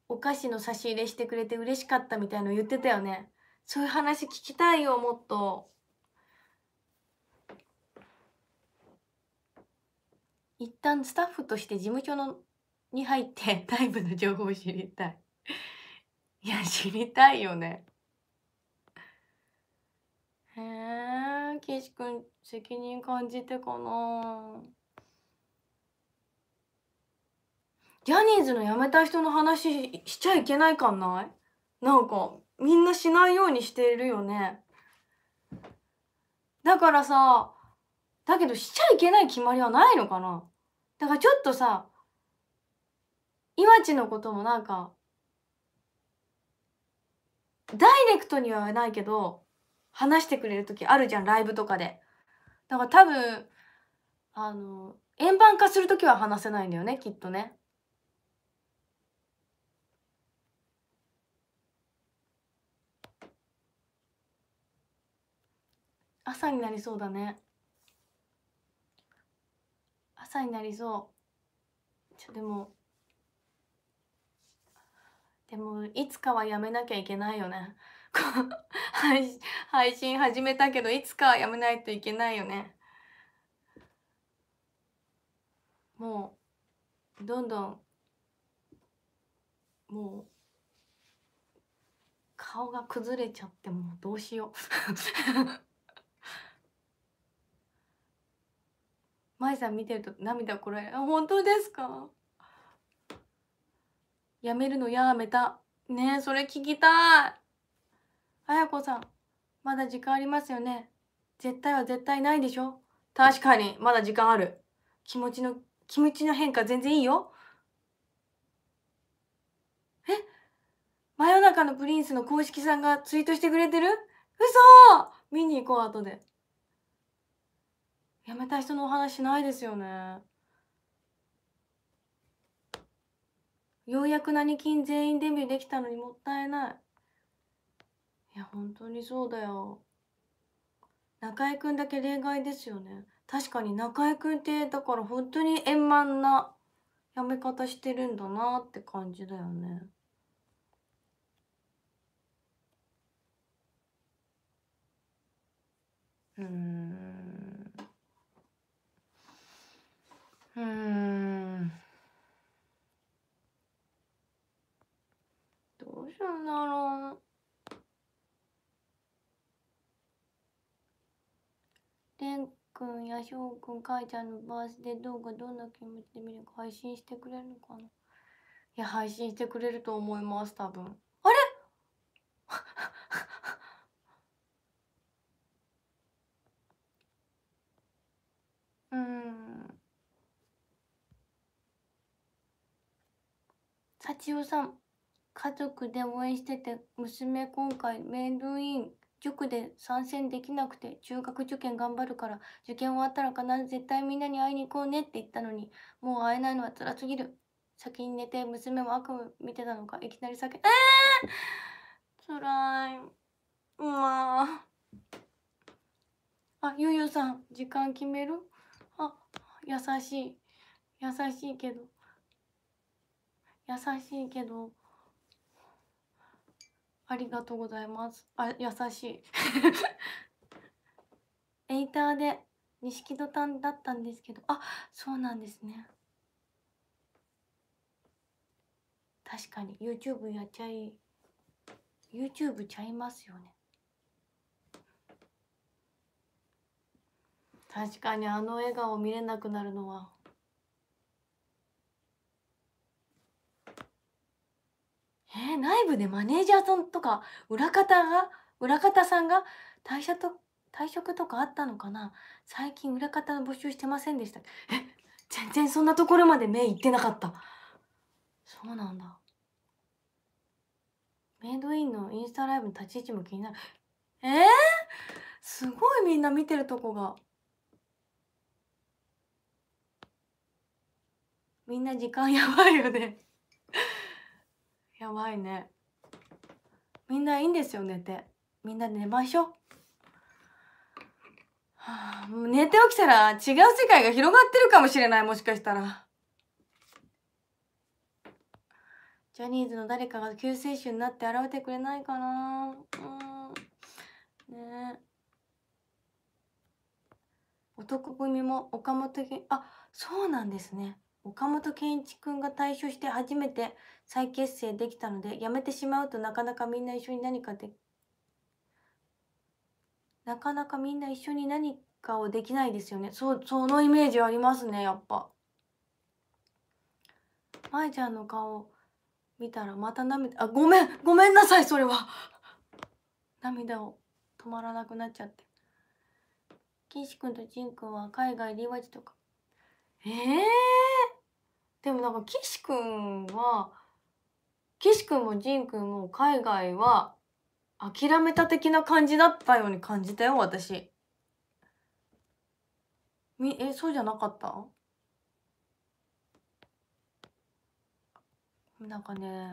S1: お菓子の差し入れしてくれて嬉しかったみたいの言ってたよね。そういう話聞きたいよ、もっと。一旦スタッフとして事務所のに入って イプの情報を知りたい。いや、知りたいよね。へえ、岸くん、責任感じてかな。ジャニーズの辞めた人の話しちゃいけない感ないなんか、みんなしないようにしているよね。だからさ、だけどしちゃいけない決まりはないのかなだからちょっとさ今ちのこともなんかダイレクトにはないけど話してくれる時あるじゃんライブとかでだから多分あの円盤化する時は話せないんだよねきっとね朝になりそうだね歳になりそうちょでもでもいつかはやめなきゃいけないよね配信始めたけどいつかはやめないといけないよねもうどんどんもう顔が崩れちゃってもうどうしよう舞さん見てると涙こらえる本当ですかやめるのやめたねえそれ聞きたいあやこさんまだ時間ありますよね絶対は絶対ないでしょ確かにまだ時間ある気持ちの気持ちの変化全然いいよえ真夜中のプリンスの公式さんがツイートしてくれてる嘘見に行こう後で辞めた人のお話ないですよねようやく何金全員デビューできたのにもったいないいや本当にそうだよ中居君だけ例外ですよね確かに中居君ってだから本当に円満な辞め方してるんだなって感じだよね
S2: うんうん。どうしたんだろ
S1: う。んくんやしょうくん、かいちゃんのバースデー動画どんな気持ちで見るか配信してくれるのかな。いや、配信してくれると思います、多分。八代さん家族で応援してて娘今回メイドイン塾で参戦できなくて中学受験頑張るから受験終わったらかな絶対みんなに会いに行こうねって言ったのにもう会えないのは辛すぎる先に寝て娘も悪夢見てたのかいきなり叫ええー、つらいうわあゆうゆうさん時間決めるあ優しい優しいけど優しいけどありがとうございますあ優しい エイターで錦戸さんだったんですけどあそうなんですね確かに YouTube やっちゃい YouTube ちゃいますよね確かにあの笑顔見れなくなるのはえー、内部でマネージャーさんとか裏方が裏方さんが退社と退職とかあったのかな最近裏方の募集してませんでしたえ全然そんなところまで目いってなかったそうなんだメイドインのインスタライブの立ち位置も気になるえー、すごいみんな見てるとこがみんな時間やばいよねやばいねみんないいんですよ寝てみんな寝ましょう、はあ、もう寝て起きたら違う世界が広がってるかもしれないもしかしたらジャニーズの誰かが救世主になって現れてくれないかなうんねえ男組も岡本あそうなんですね岡本健一君が退所して初めて再結成できたので辞めてしまうとなかなかみんな一緒に何かでなかなかみんな一緒に何かをできないですよねそうそのイメージありますねやっぱ舞いちゃんの顔見たらまた涙あごめんごめんなさいそれは涙を止まらなくなっちゃって岸君と仁君は海外リワジとかええー、でもなんか岸くんは岸くんも仁くんも海外は諦めた的な感じだったように感じたよ私みえそうじゃなかったなんかね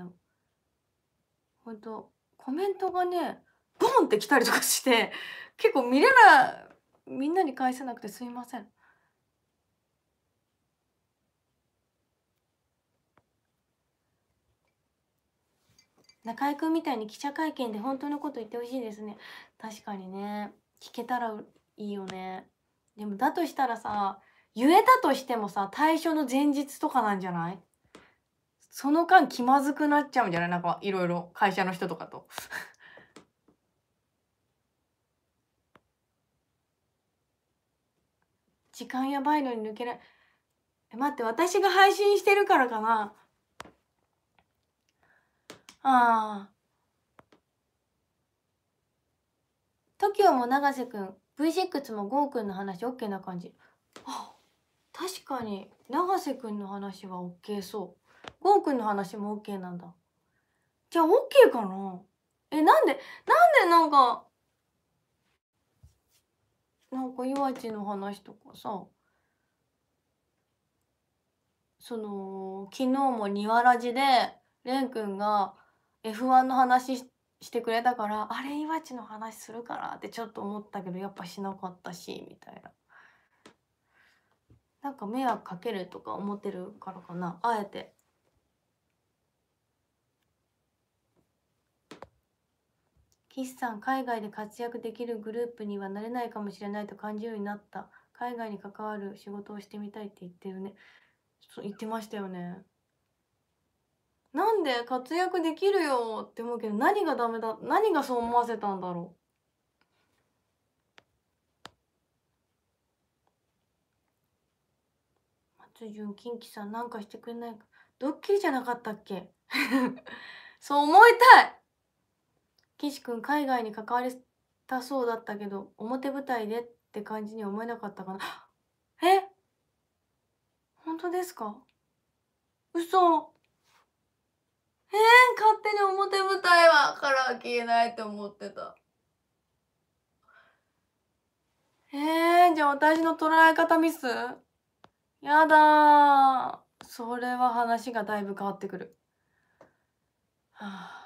S1: ほんとコメントがねボンって来たりとかして結構見れないみんなに返せなくてすいません中居君みたいに記者会見で本当のこと言ってほしいですね確かにね聞けたらいいよねでもだとしたらさ言えたとしてもさ対象の前日とかなんじゃないその間気まずくなっちゃうんじゃないなんかいろいろ会社の人とかと 時間やばいのに抜けない待って私が配信してるからかなああ。TOKIO も永瀬くん V6 も郷くんの話 OK な感じあ確かに永瀬くんの話は OK そう郷くんの話も OK なんだじゃあ OK かなえなんでなんでなんかなんか岩地の話とかさその昨日も庭ラジで蓮くんが F1 の話してくれたからあれワチの話するかなってちょっと思ったけどやっぱしなかったしみたいななんか迷惑かけるとか思ってるからかなあえて岸さん海外で活躍できるグループにはなれないかもしれないと感じるようになった海外に関わる仕事をしてみたいって言ってるね言ってましたよねなんで活躍できるよって思うけど何がダメだ何がそう思わせたんだろう松潤キンキさんなんかしてくれないかドッキリじゃなかったっけ そう思いたい岸君海外に関わりたそうだったけど表舞台でって感じに思えなかったかなえ本当ですか嘘えー、勝手に表舞台はラー消えないと思ってた。えー、じゃあ私の捉え方ミスやだそれは話がだいぶ変わってくる。はあ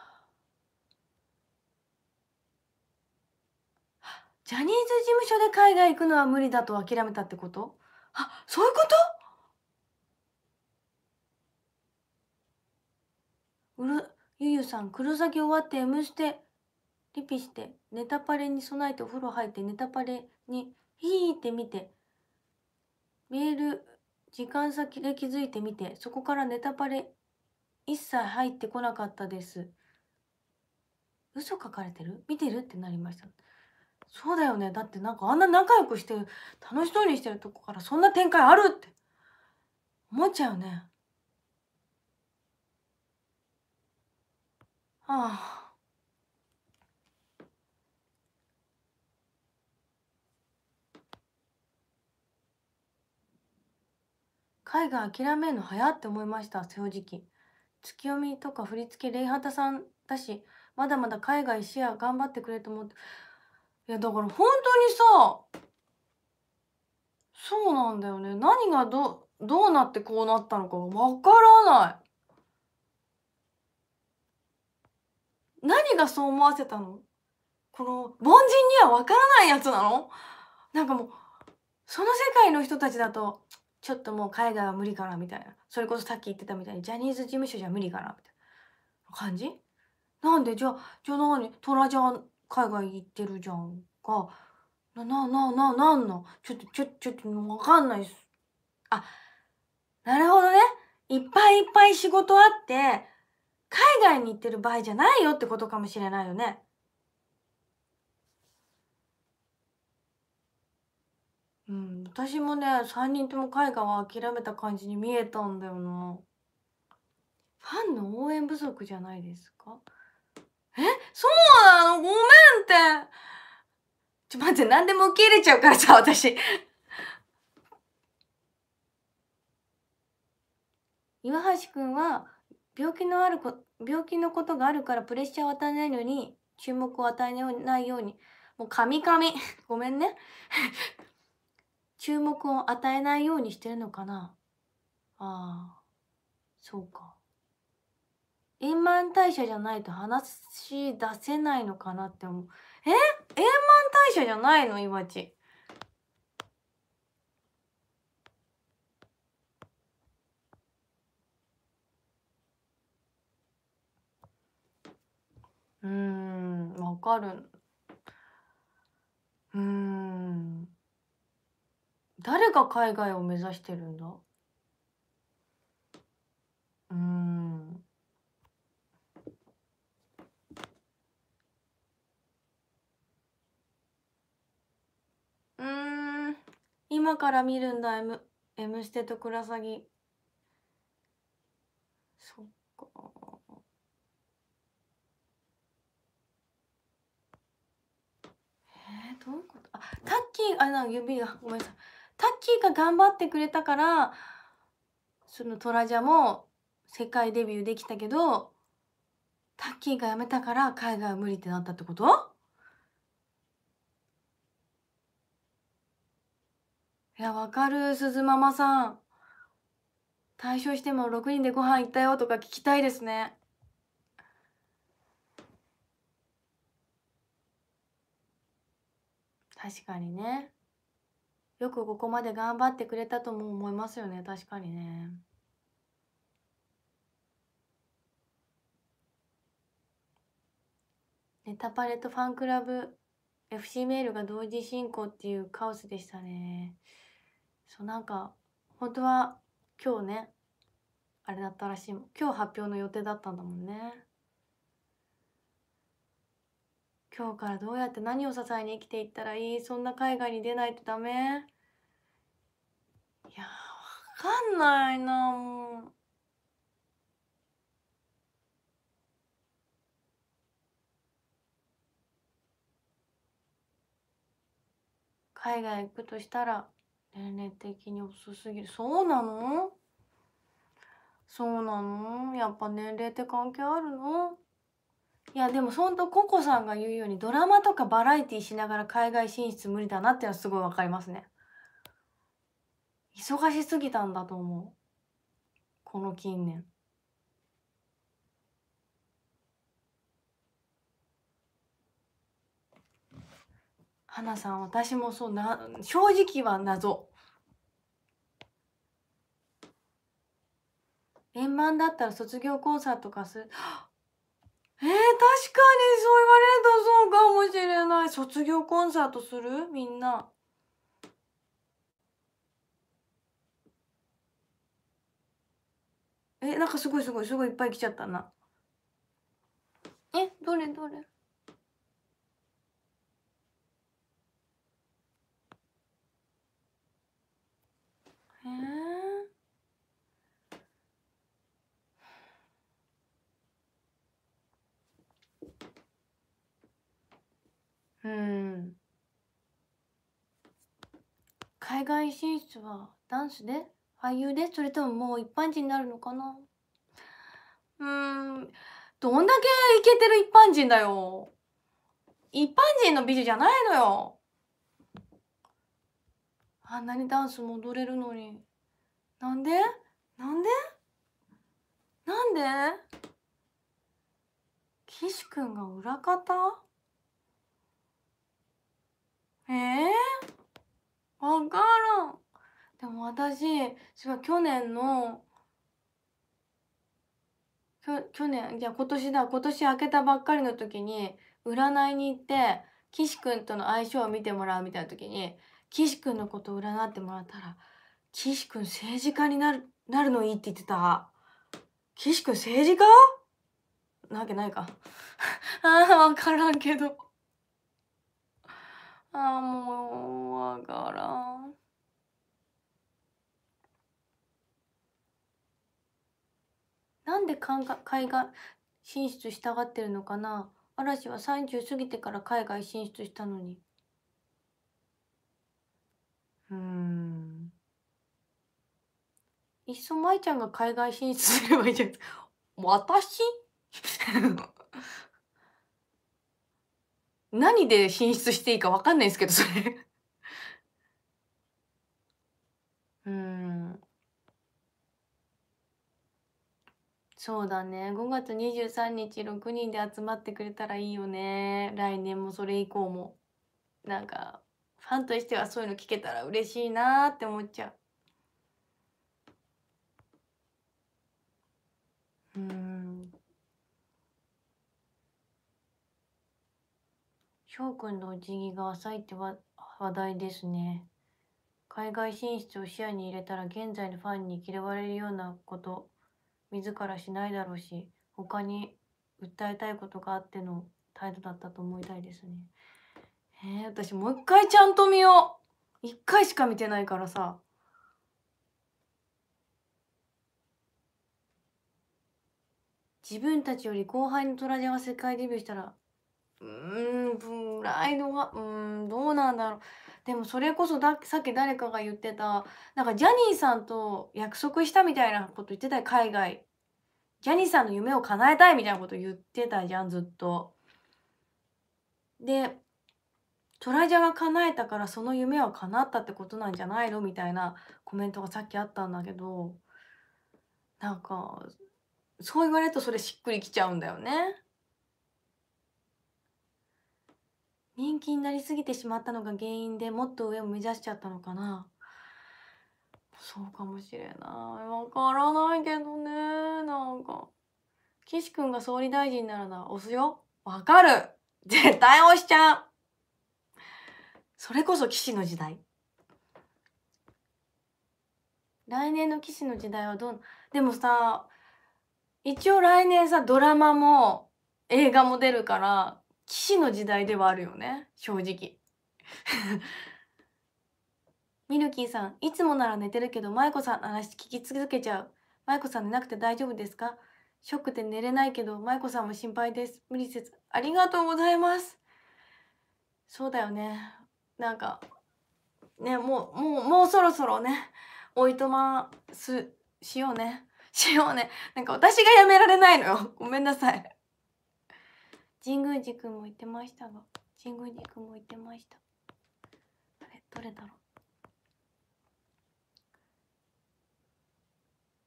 S1: ジャニーズ事務所で海外行くのは無理だと諦めたってことあそういうことうるゆゆさん黒崎終わって M してリピしてネタパレに備えてお風呂入ってネタパレにヒーって見てメール時間先で気づいてみてそこからネタパレ一切入ってこなかったです嘘書かれてる見てるってなりましたそうだよねだってなんかあんな仲良くしてる楽しそうにしてるとこからそんな展開あるって思っちゃうよねああ海外諦めるの早って思いました正直月読みとか振り付けレイハタさんだしまだまだ海外視野頑張ってくれと思っていやだから本当にさそうなんだよね何がどどうなってこうなったのかわからない何がそう思わせたのこの凡人にはわからないやつなのなんかもうその世界の人たちだとちょっともう海外は無理かなみたいなそれこそさっき言ってたみたいにジャニーズ事務所じゃ無理かなみたいな感じなんでじゃあじゃあ何トラジゃん海外行ってるじゃんかなななななんのちょっとちょちょっとわかんないっすあなるほどねいっぱいいっぱい仕事あって海外に行ってる場合じゃないよってことかもしれないよね。うん、私もね3人とも絵画は諦めた感じに見えたんだよなファンの応援不足じゃないですかえそうなのごめんってちょ待って何でも受け入れちゃうからさ私岩橋くんは病気のあるこ病気のことがあるからプレッシャーを与えないのに注目を与えないようにもうカミカミ ごめんね 注目を与えないようにしてるのかなああそうか円満退社じゃないと話し出せないのかなって思うえ円満退社じゃないのいわちうん、わかる。うん。誰が海外を目指してるんだうん。うん。今から見るんだ、M、M ステとクラサギ。そっか。タッキーあなん指がごめんなさいタッキーが頑張ってくれたからそのトラジャも世界デビューできたけどタッキーが辞めたから海外は無理ってなったってこといやわかるすずママさん対象しても6人でご飯行ったよとか聞きたいですね。確かにねよくここまで頑張ってくれたとも思いますよね確かにねネタパレットファンクラブ FC メールが同時進行っていうカオスでしたねそうなんか本当は今日ねあれだったらしい今日発表の予定だったんだもんね今日からどうやって何を支えに生きていったらいいそんな海外に出ないとダメいやわかんないなもう。海外行くとしたら年齢的に遅すぎるそうなのそうなのやっぱ年齢って関係あるのいやでもほんとココさんが言うようにドラマとかバラエティーしながら海外進出無理だなっていうのはすごいわかりますね忙しすぎたんだと思うこの近年花さん私もそうな正直は謎円満だったら卒業コンサートとかするえー、確かにそう言われるとそうかもしれない。卒業コンサートするみんな。え、なんかすごいすごいすごいいっぱい来ちゃったな。え、どれどれ
S2: えー
S1: うん海外進出はダンスで俳優でそれとももう一般人になるのかなうーんどんだけイケてる一般人だよ一般人の美女じゃないのよあんなにダンス戻れるのになんでなんでなんで岸くんが裏方ええー、わからん。でも私、しか去年の、きょ去年、じゃ今年だ、今年明けたばっかりの時に、占いに行って、岸くんとの相性を見てもらうみたいな時に、岸くんのことを占ってもらったら、岸くん政治家になる、なるのいいって言ってた。岸くん政治家なわけないか。ああ、わからんけど。あもうわからん。なんで海外進出したがってるのかな嵐は30過ぎてから海外進出したのに。うん。いっそ舞ちゃんが海外進出すればいいじゃん。私 何で品質していいか分かんないですけどそれ うんそうだね5月23日6人で集まってくれたらいいよね来年もそれ以降もなんかファンとしてはそういうの聞けたら嬉しいなって思っちゃううん翔くんのお辞儀が浅いって話題ですね。海外進出を視野に入れたら現在のファンに嫌われるようなこと自らしないだろうし他に訴えたいことがあっての態度だったと思いたいですね。えー、私もう一回ちゃんと見よう一回しか見てないからさ。自分たちより後輩のトラジャが世界デビューしたらうーん、プライドがうーん、どうなんだろう。でもそれこそだ、さっき誰かが言ってた、なんかジャニーさんと約束したみたいなこと言ってたよ、海外。ジャニーさんの夢を叶えたいみたいなこと言ってたじゃん、ずっと。で、トラジャが叶えたからその夢は叶ったってことなんじゃないのみたいなコメントがさっきあったんだけど、なんか、そう言われるとそれしっくりきちゃうんだよね。人気になりすぎてしまったのが原因でもっと上を目指しちゃったのかなそうかもしれないわからないけどねなんか岸くんが総理大臣ならな押すよわかる絶対押しちゃうそれこそ岸の時代来年の岸の時代はどんでもさ一応来年さドラマも映画も出るから騎士の時代ではあるよね正直 ミルキーさんいつもなら寝てるけど舞子さんの話聞き続けちゃう舞子さん寝なくて大丈夫ですかショックで寝れないけど舞子さんも心配です無理せずありがとうございますそうだよねなんかねもうもうもうそろそろねおいとますしようね しようねなんか私がやめられないのよごめんなさい神宮寺くんも言ってましたが神宮寺くんも言ってましたあれどれだろう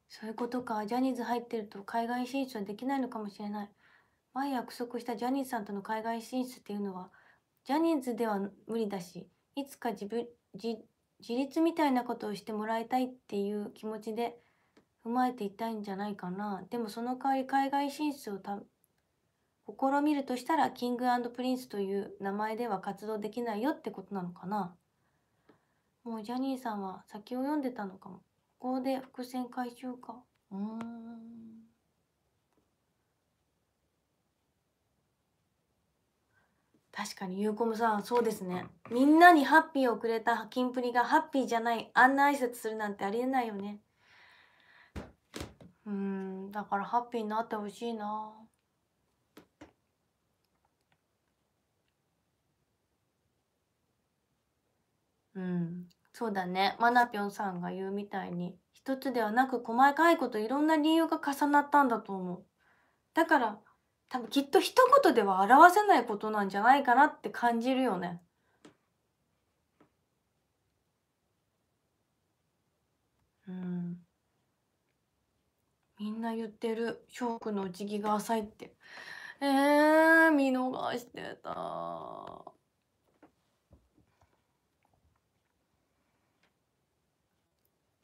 S1: そういうことかジャニーズ入ってると海外進出はできないのかもしれない前約束したジャニーズさんとの海外進出っていうのはジャニーズでは無理だしいつか自分自自立みたいなことをしてもらいたいっていう気持ちで踏まえていたいんじゃないかなでもその代わり海外進出をた試みるとしたらキングプリンスという名前では活動できないよってことなのかなもうジャニーさんは先を読んでたのかもここで伏線回収かうん確かにゆうこむさんそうですねみんなにハッピーをくれたキンプリがハッピーじゃないあんな挨拶するなんてありえないよねうんだからハッピーになってほしいなうん、そうだね。まなぴょんさんが言うみたいに、一つではなく細かいこといろんな理由が重なったんだと思う。だから、多分きっと一言では表せないことなんじゃないかなって感じるよね。うん。みんな言ってる。ショックのお辞が浅いって。えー、見逃してた。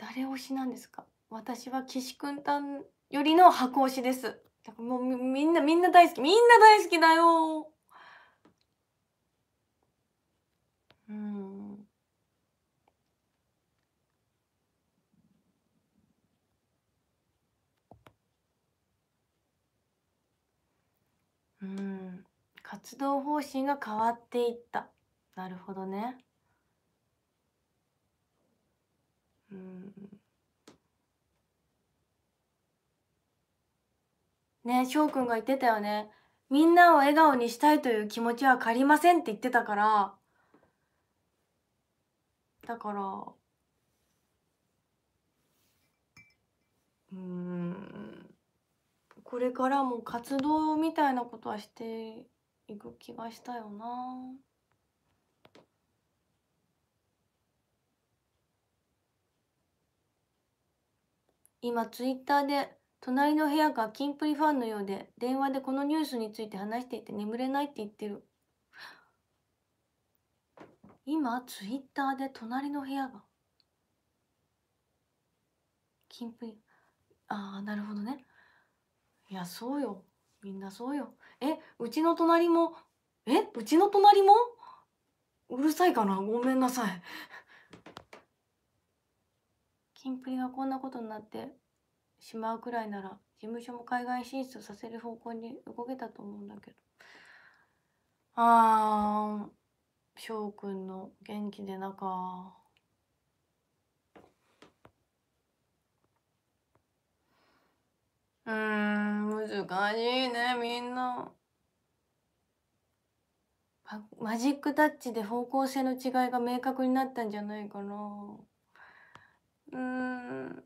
S1: 誰推しなんですか私は岸くんたんよりの箱推しですもうみんなみんな大好きみんな大好きだようんうん活動方針が変わっていったなるほどねえ、しょ翔くんが言ってたよねみんなを笑顔にしたいという気持ちは借りませんって言ってたからだから
S2: うん
S1: これからも活動みたいなことはしていく気がしたよな。今ツイッターで隣の部屋がキンプリファンのようで電話でこのニュースについて話していて眠れないって言ってる今ツイッターで隣の部屋がキンプリああなるほどねいやそうよみんなそうよえうちの隣もえうちの隣もうるさいかなごめんなさいキンプリがこんなことになってしまうくらいなら事務所も海外進出させる方向に動けたと思うんだけどあー翔くんの元気でなか。うーん難しいねみんなマジックタッチで方向性の違いが明確になったんじゃないかなうん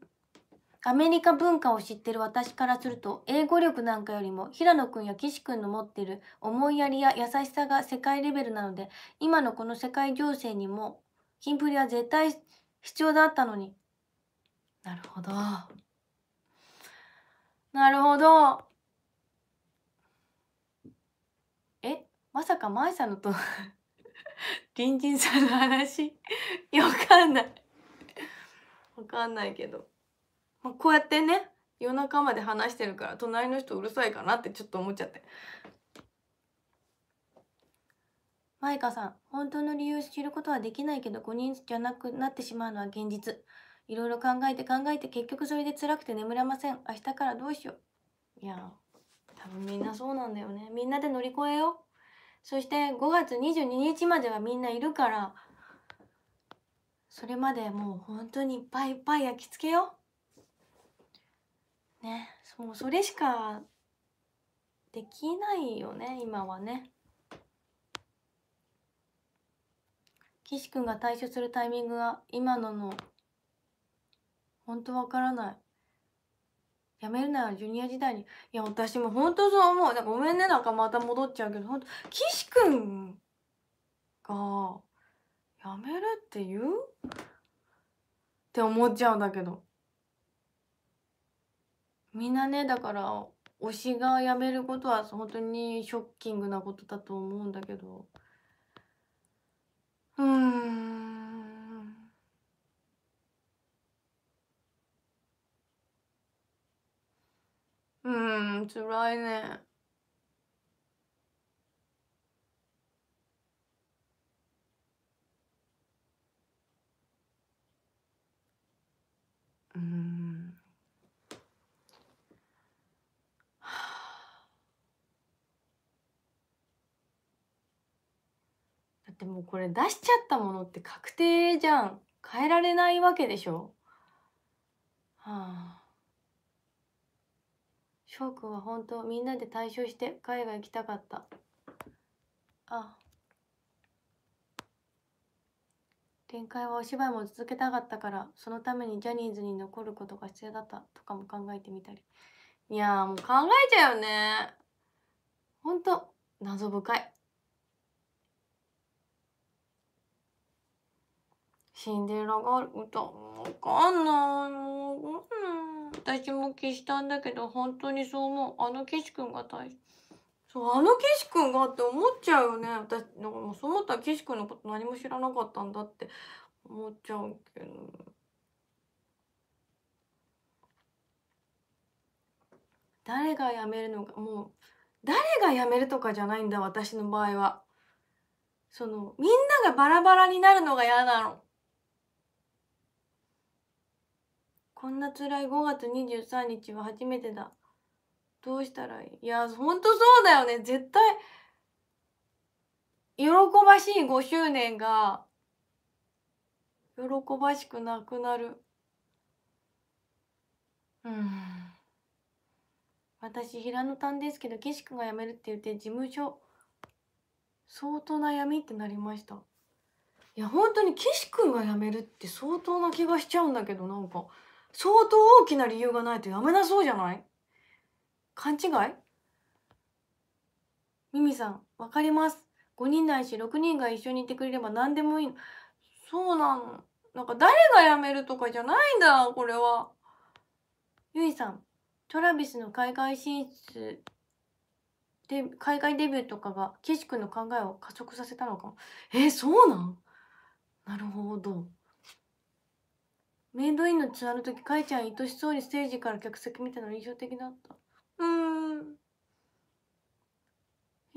S1: アメリカ文化を知ってる私からすると英語力なんかよりも平野くんや岸くんの持ってる思いやりや優しさが世界レベルなので今のこの世界情勢にもキンプリは絶対必要だったのになるほどなるほどえまさか舞さんのと 隣人さんの話 よかんないかんないけど、まあ、こうやってね夜中まで話してるから隣の人うるさいかなってちょっと思っちゃってマイカさん本当の理由を知ることはできないけど5人じゃなくなってしまうのは現実いろいろ考えて考えて結局それで辛くて眠れません明日からどうしよういや多分みんなそうなんだよねみんなで乗り越えようそして5月22日まではみんないるからそれまでもう本当にいっぱいいっぱい焼き付けよねもうそれしかできないよね今はね岸君が退所するタイミングが今のの本当わからないやめるならジュニア時代にいや私も本当そう思うなんかごめんねなんかまた戻っちゃうけど本当岸君がやめるって言うって思っちゃうんだけどみんなねだから推しが辞めることは本当にショッキングなことだと思うんだけどうんうん辛いね。
S2: うん、はあ、
S1: だってもうこれ出しちゃったものって確定じゃん変えられないわけでしょはあ翔くんは本当みんなで対処して海外行きたかったあ展開はお芝居も続けたかったからそのためにジャニーズに残ることが必要だったとかも考えてみたりいやもう考えちゃうよねほんと謎深いシンデレラガール歌わかんないもう、私も消したんだけど本当にそう思うあの岸くんが大好きそうあの岸くんがって思っちゃうよね私なんかもうそう思ったら岸くんのこと何も知らなかったんだって思っちゃうけど。誰が辞めるのかもう誰が辞めるとかじゃないんだ私の場合はそのみんながバラバラになるのが嫌なのこんな辛い5月23日は初めてだどうしたらいいいやほんとそうだよね絶対喜ばしい5周年が喜ばしくなくなるうん私平野たんですけど岸君が辞めるって言って事務所相当な闇ってなりましたいや本当に岸君が辞めるって相当な気がしちゃうんだけどなんか相当大きな理由がないと辞めなそうじゃない勘違いミミさん、わかります。5人ないし6人が一緒にいてくれれば何でもいい。そうなの。なんか誰が辞めるとかじゃないんだ、これは。ゆいさん、トラビスの海外進出で、海外デビューとかが岸君の考えを加速させたのかも。えー、そうなんなるほど。メイドインのツアーの時、かいちゃん愛しそうにステージから客席見たの印象的だった。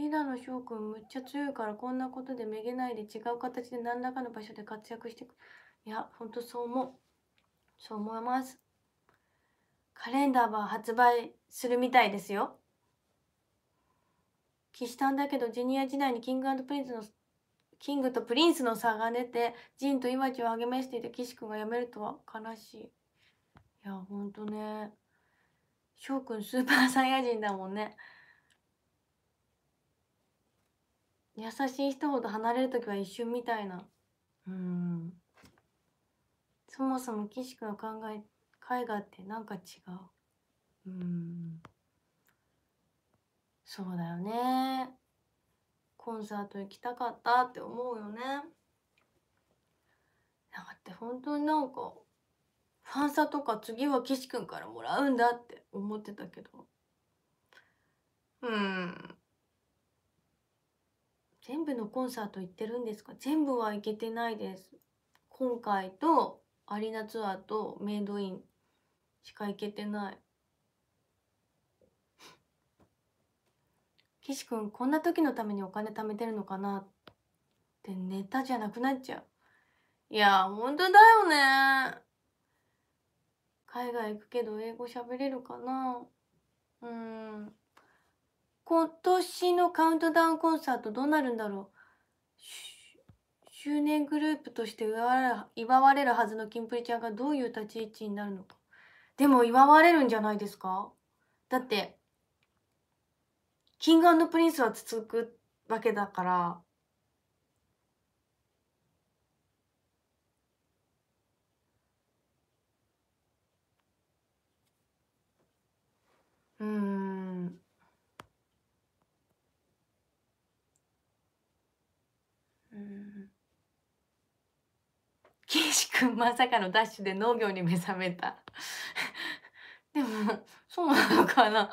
S1: ーの翔くんむっちゃ強いからこんなことでめげないで違う形で何らかの場所で活躍していやほんとそう思うそう思いますカレンダーは発売するみたいですよ岸さんだけどジュニア時代にキングプリンスのキングとプリンスの差が出てジンとイワチを励ましていた岸くんが辞めるとは悲しいいやほんとね翔くんスーパーサイヤ人だもんね優しい人ほど離れる時は一瞬みたいな
S2: うん
S1: そもそも岸君の考え絵画ってなんか違ううんそうだよねコンサート行きたかったって思うよねだって本当になんかファンサとか次は岸君からもらうんだって思ってたけどうん全部のコンサート行ってるんですか全部は行けてないです。今回とアリーナツアーとメイドインしか行けてない。岸くんこんな時のためにお金貯めてるのかなってネタじゃなくなっちゃう。いやほんとだよね海外行くけど英語喋れるかなうん。今年のカウントダウンコンサートどうなるんだろう周年グループとして祝われるはずのキンプリちゃんがどういう立ち位置になるのかでも祝われるんじゃないですかだってキングプリンスは続くわけだからうん岸くんまさかのダッシュで農業に目覚めた でもそうなのかな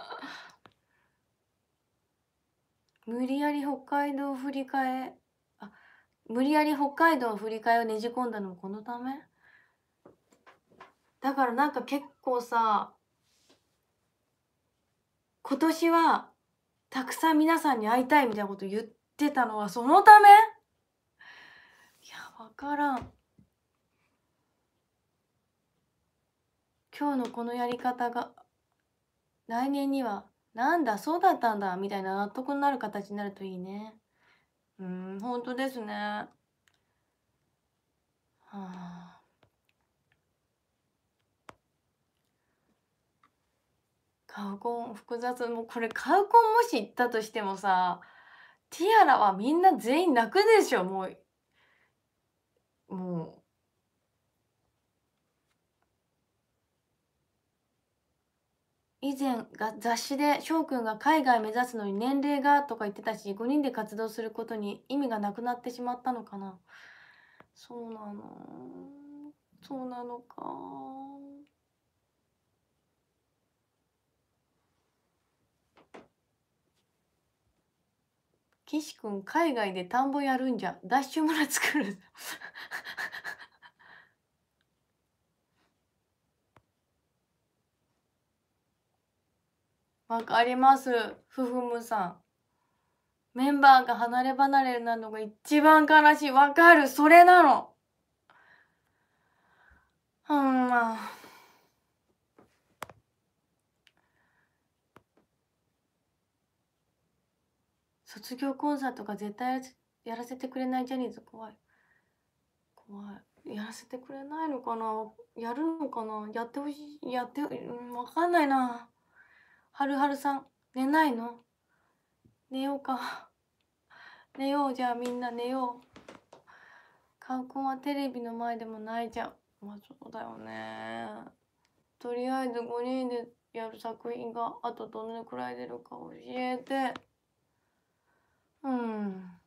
S1: 無理やり北海道振り替えあ無理やり北海道振り替えをねじ込んだのもこのためだからなんか結構さ今年はたくさん皆さんに会いたいみたいなこと言ってたのはそのためいや分からん。今日のこのやり方が来年にはなんだそうだったんだみたいな納得になる形になるといいねうん本当ですねはあカウコン複雑もうこれカウコンもし行ったとしてもさティアラはみんな全員泣くでしょもう以前が雑誌で翔くんが海外目指すのに年齢がとか言ってたし5人で活動することに意味がなくなってしまったのかなそうなのそうなのか岸くん海外で田んぼやるんじゃダッシュ村作るわかります。ふふむさん。メンバーが離れ離れなのが一番悲しい。わかる。それなの。ほ、うんま。卒業コンサートが絶対やらせてくれないジャニーズ怖い。怖い。やらせてくれないのかなやるのかなやってほしい。やって、わかんないな。はるはるさん、寝ないの寝ようか。寝よう、じゃあみんな寝よう。カンコンはテレビの前でもないじゃん。まあそうだよね。とりあえず5人でやる作品があとどのくらい出るか教えて。うん。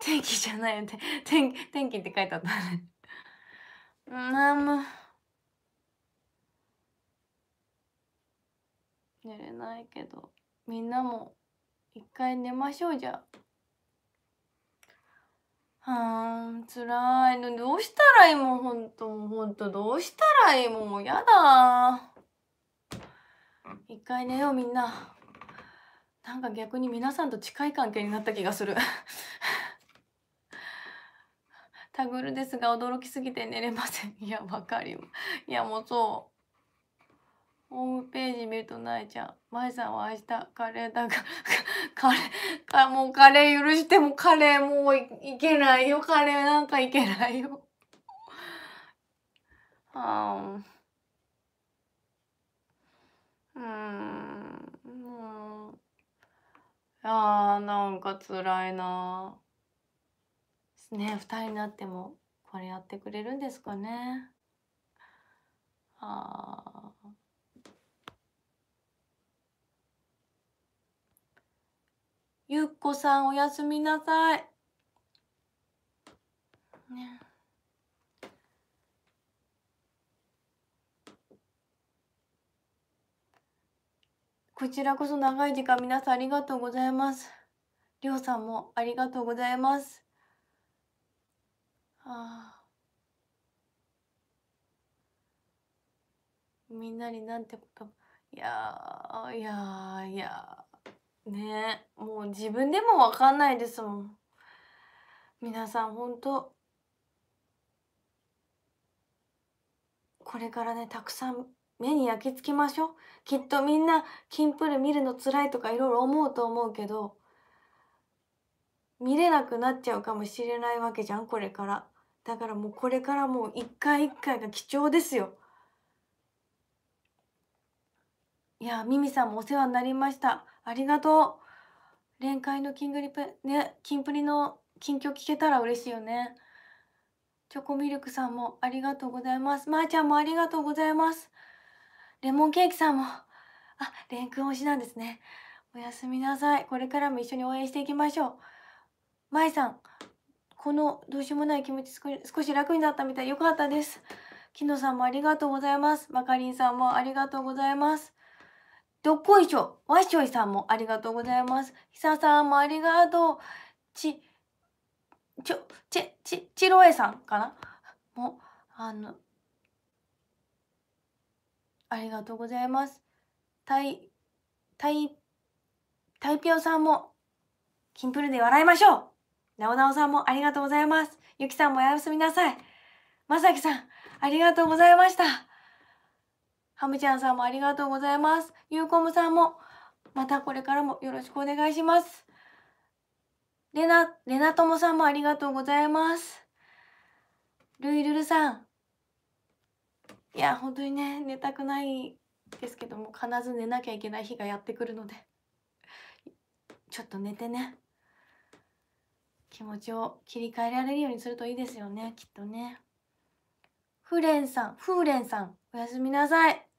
S1: 天気じゃないよ。天気、天気って書いてあったね。うん、あれないけどみんなも一回寝ましょうじゃはーんつらいのどうしたらいいもんほんとほんとどうしたらいいもんやだ一回寝ようみんななんか逆に皆さんと近い関係になった気がするタグルですが驚きすぎて寝れませんいやわかりいやもうそうホームページ見るとないじゃん。まいさんは明日カレーだが。カレーもうカレー許してもカレーもういけないよ。カレーなんかいけないよ。あうん。うん。あー、なんか辛いな。ね二人になってもこれやってくれるんですかね。ああ。ゆっこさんおやすみなさい。ねこちらこそ長い時間皆さんありがとうございます。りょうさんもありがとうございます。ああ。みんなになんてこといやいやいやねもう自分でもわかんないですもん皆さん本当これからねたくさん目に焼き付きましょうきっとみんなキンプル見るの辛いとかいろいろ思うと思うけど見れなくなっちゃうかもしれないわけじゃんこれからだからもうこれからもう一回一回が貴重ですよいや、ミミさんもお世話になりました。ありがとう。連会のキングリプ、ね、キンプリの近況聞けたら嬉しいよね。チョコミルクさんもありがとうございます。まー、あ、ちゃんもありがとうございます。レモンケーキさんも、あ、レン君推しなんですね。おやすみなさい。これからも一緒に応援していきましょう。まいさん、このどうしようもない気持ち少し楽になったみたい。よかったです。きのさんもありがとうございます。まかりんさんもありがとうございます。どっこいしょ。わっしょいさんもありがとうございます。ひささんもありがとう。ち、ちょ、ち、ち、ちろえさんかなもう、あの、ありがとうございます。たい、たい、たいぴよさんも、キンプルで笑いましょうなおなおさんもありがとうございます。ゆきさんもおやすみなさい。まさきさん、ありがとうございました。ハムちゃんさんもありがとうございます。ゆうこむさんも、またこれからもよろしくお願いします。レナ、レナともさんもありがとうございます。ルイルルさん。いや、本当にね、寝たくないですけども、必ず寝なきゃいけない日がやってくるので、ちょっと寝てね。気持ちを切り替えられるようにするといいですよね、きっとね。フレンさん、フーレンさん、おやすみなさい。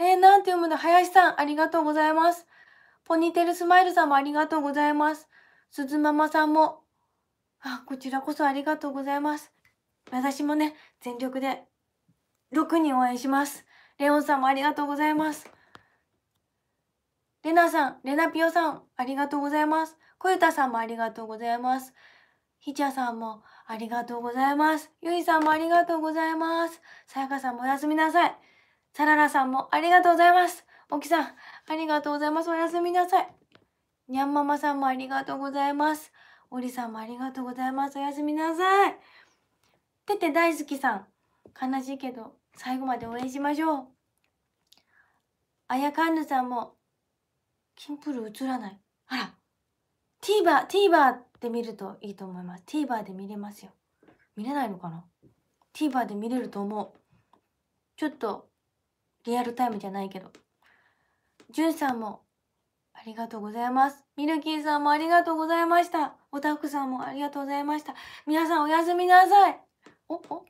S1: えー、なんて読むの林さん、ありがとうございます。ポニーテールスマイルさんもありがとうございます。鈴ママさんも、あ、こちらこそありがとうございます。私もね、全力で6人応援します。レオンさんもありがとうございます。レナさん、レナピオさん、ありがとうございます。小ユさんもありがとうございます。ひちゃさんもありがとうございます。ゆいさんもありがとうございます。さやかさんもおやすみなさい。さららさんもありがとうございます。おきさん、ありがとうございます。おやすみなさい。にゃんママさんもありがとうございます。おりさんもありがとうございます。おやすみなさい。てて大好きさん、悲しいけど、最後まで応援しましょう。あやかんぬさんも、キンプル映らない。あら、TVer、TVer で見るといいと思います。TVer で見れますよ。見れないのかな ?TVer で見れると思う。ちょっとリアルタイムじゃないけど。じゅんさんもありがとうございます。ミルキーさんもありがとうございました。オタくさんもありがとうございました。皆さんおやすみなさい。お、お、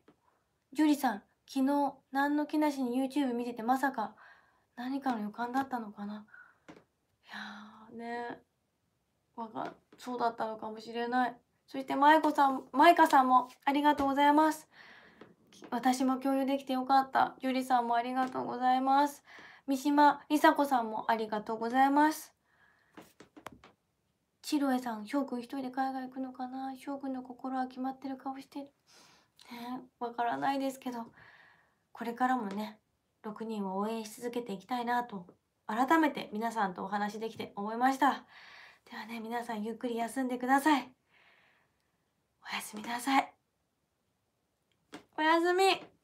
S1: ジュリさん、昨日何の気なしに YouTube 見ててまさか何かの予感だったのかな。いやねわかそうだったのかもしれない。そして舞子さん、舞香さんもありがとうございます。私も共有できてよかった。ゆりさんもありがとうございます。三島りさこさんもありがとうございます。チロエさん、翔くん一人で海外行くのかな翔くんの心は決まってる顔してる。ねわからないですけど、これからもね、6人を応援し続けていきたいなと、改めて皆さんとお話しできて思いました。ではね、皆さんゆっくり休んでください。おやすみなさい。おやすみ。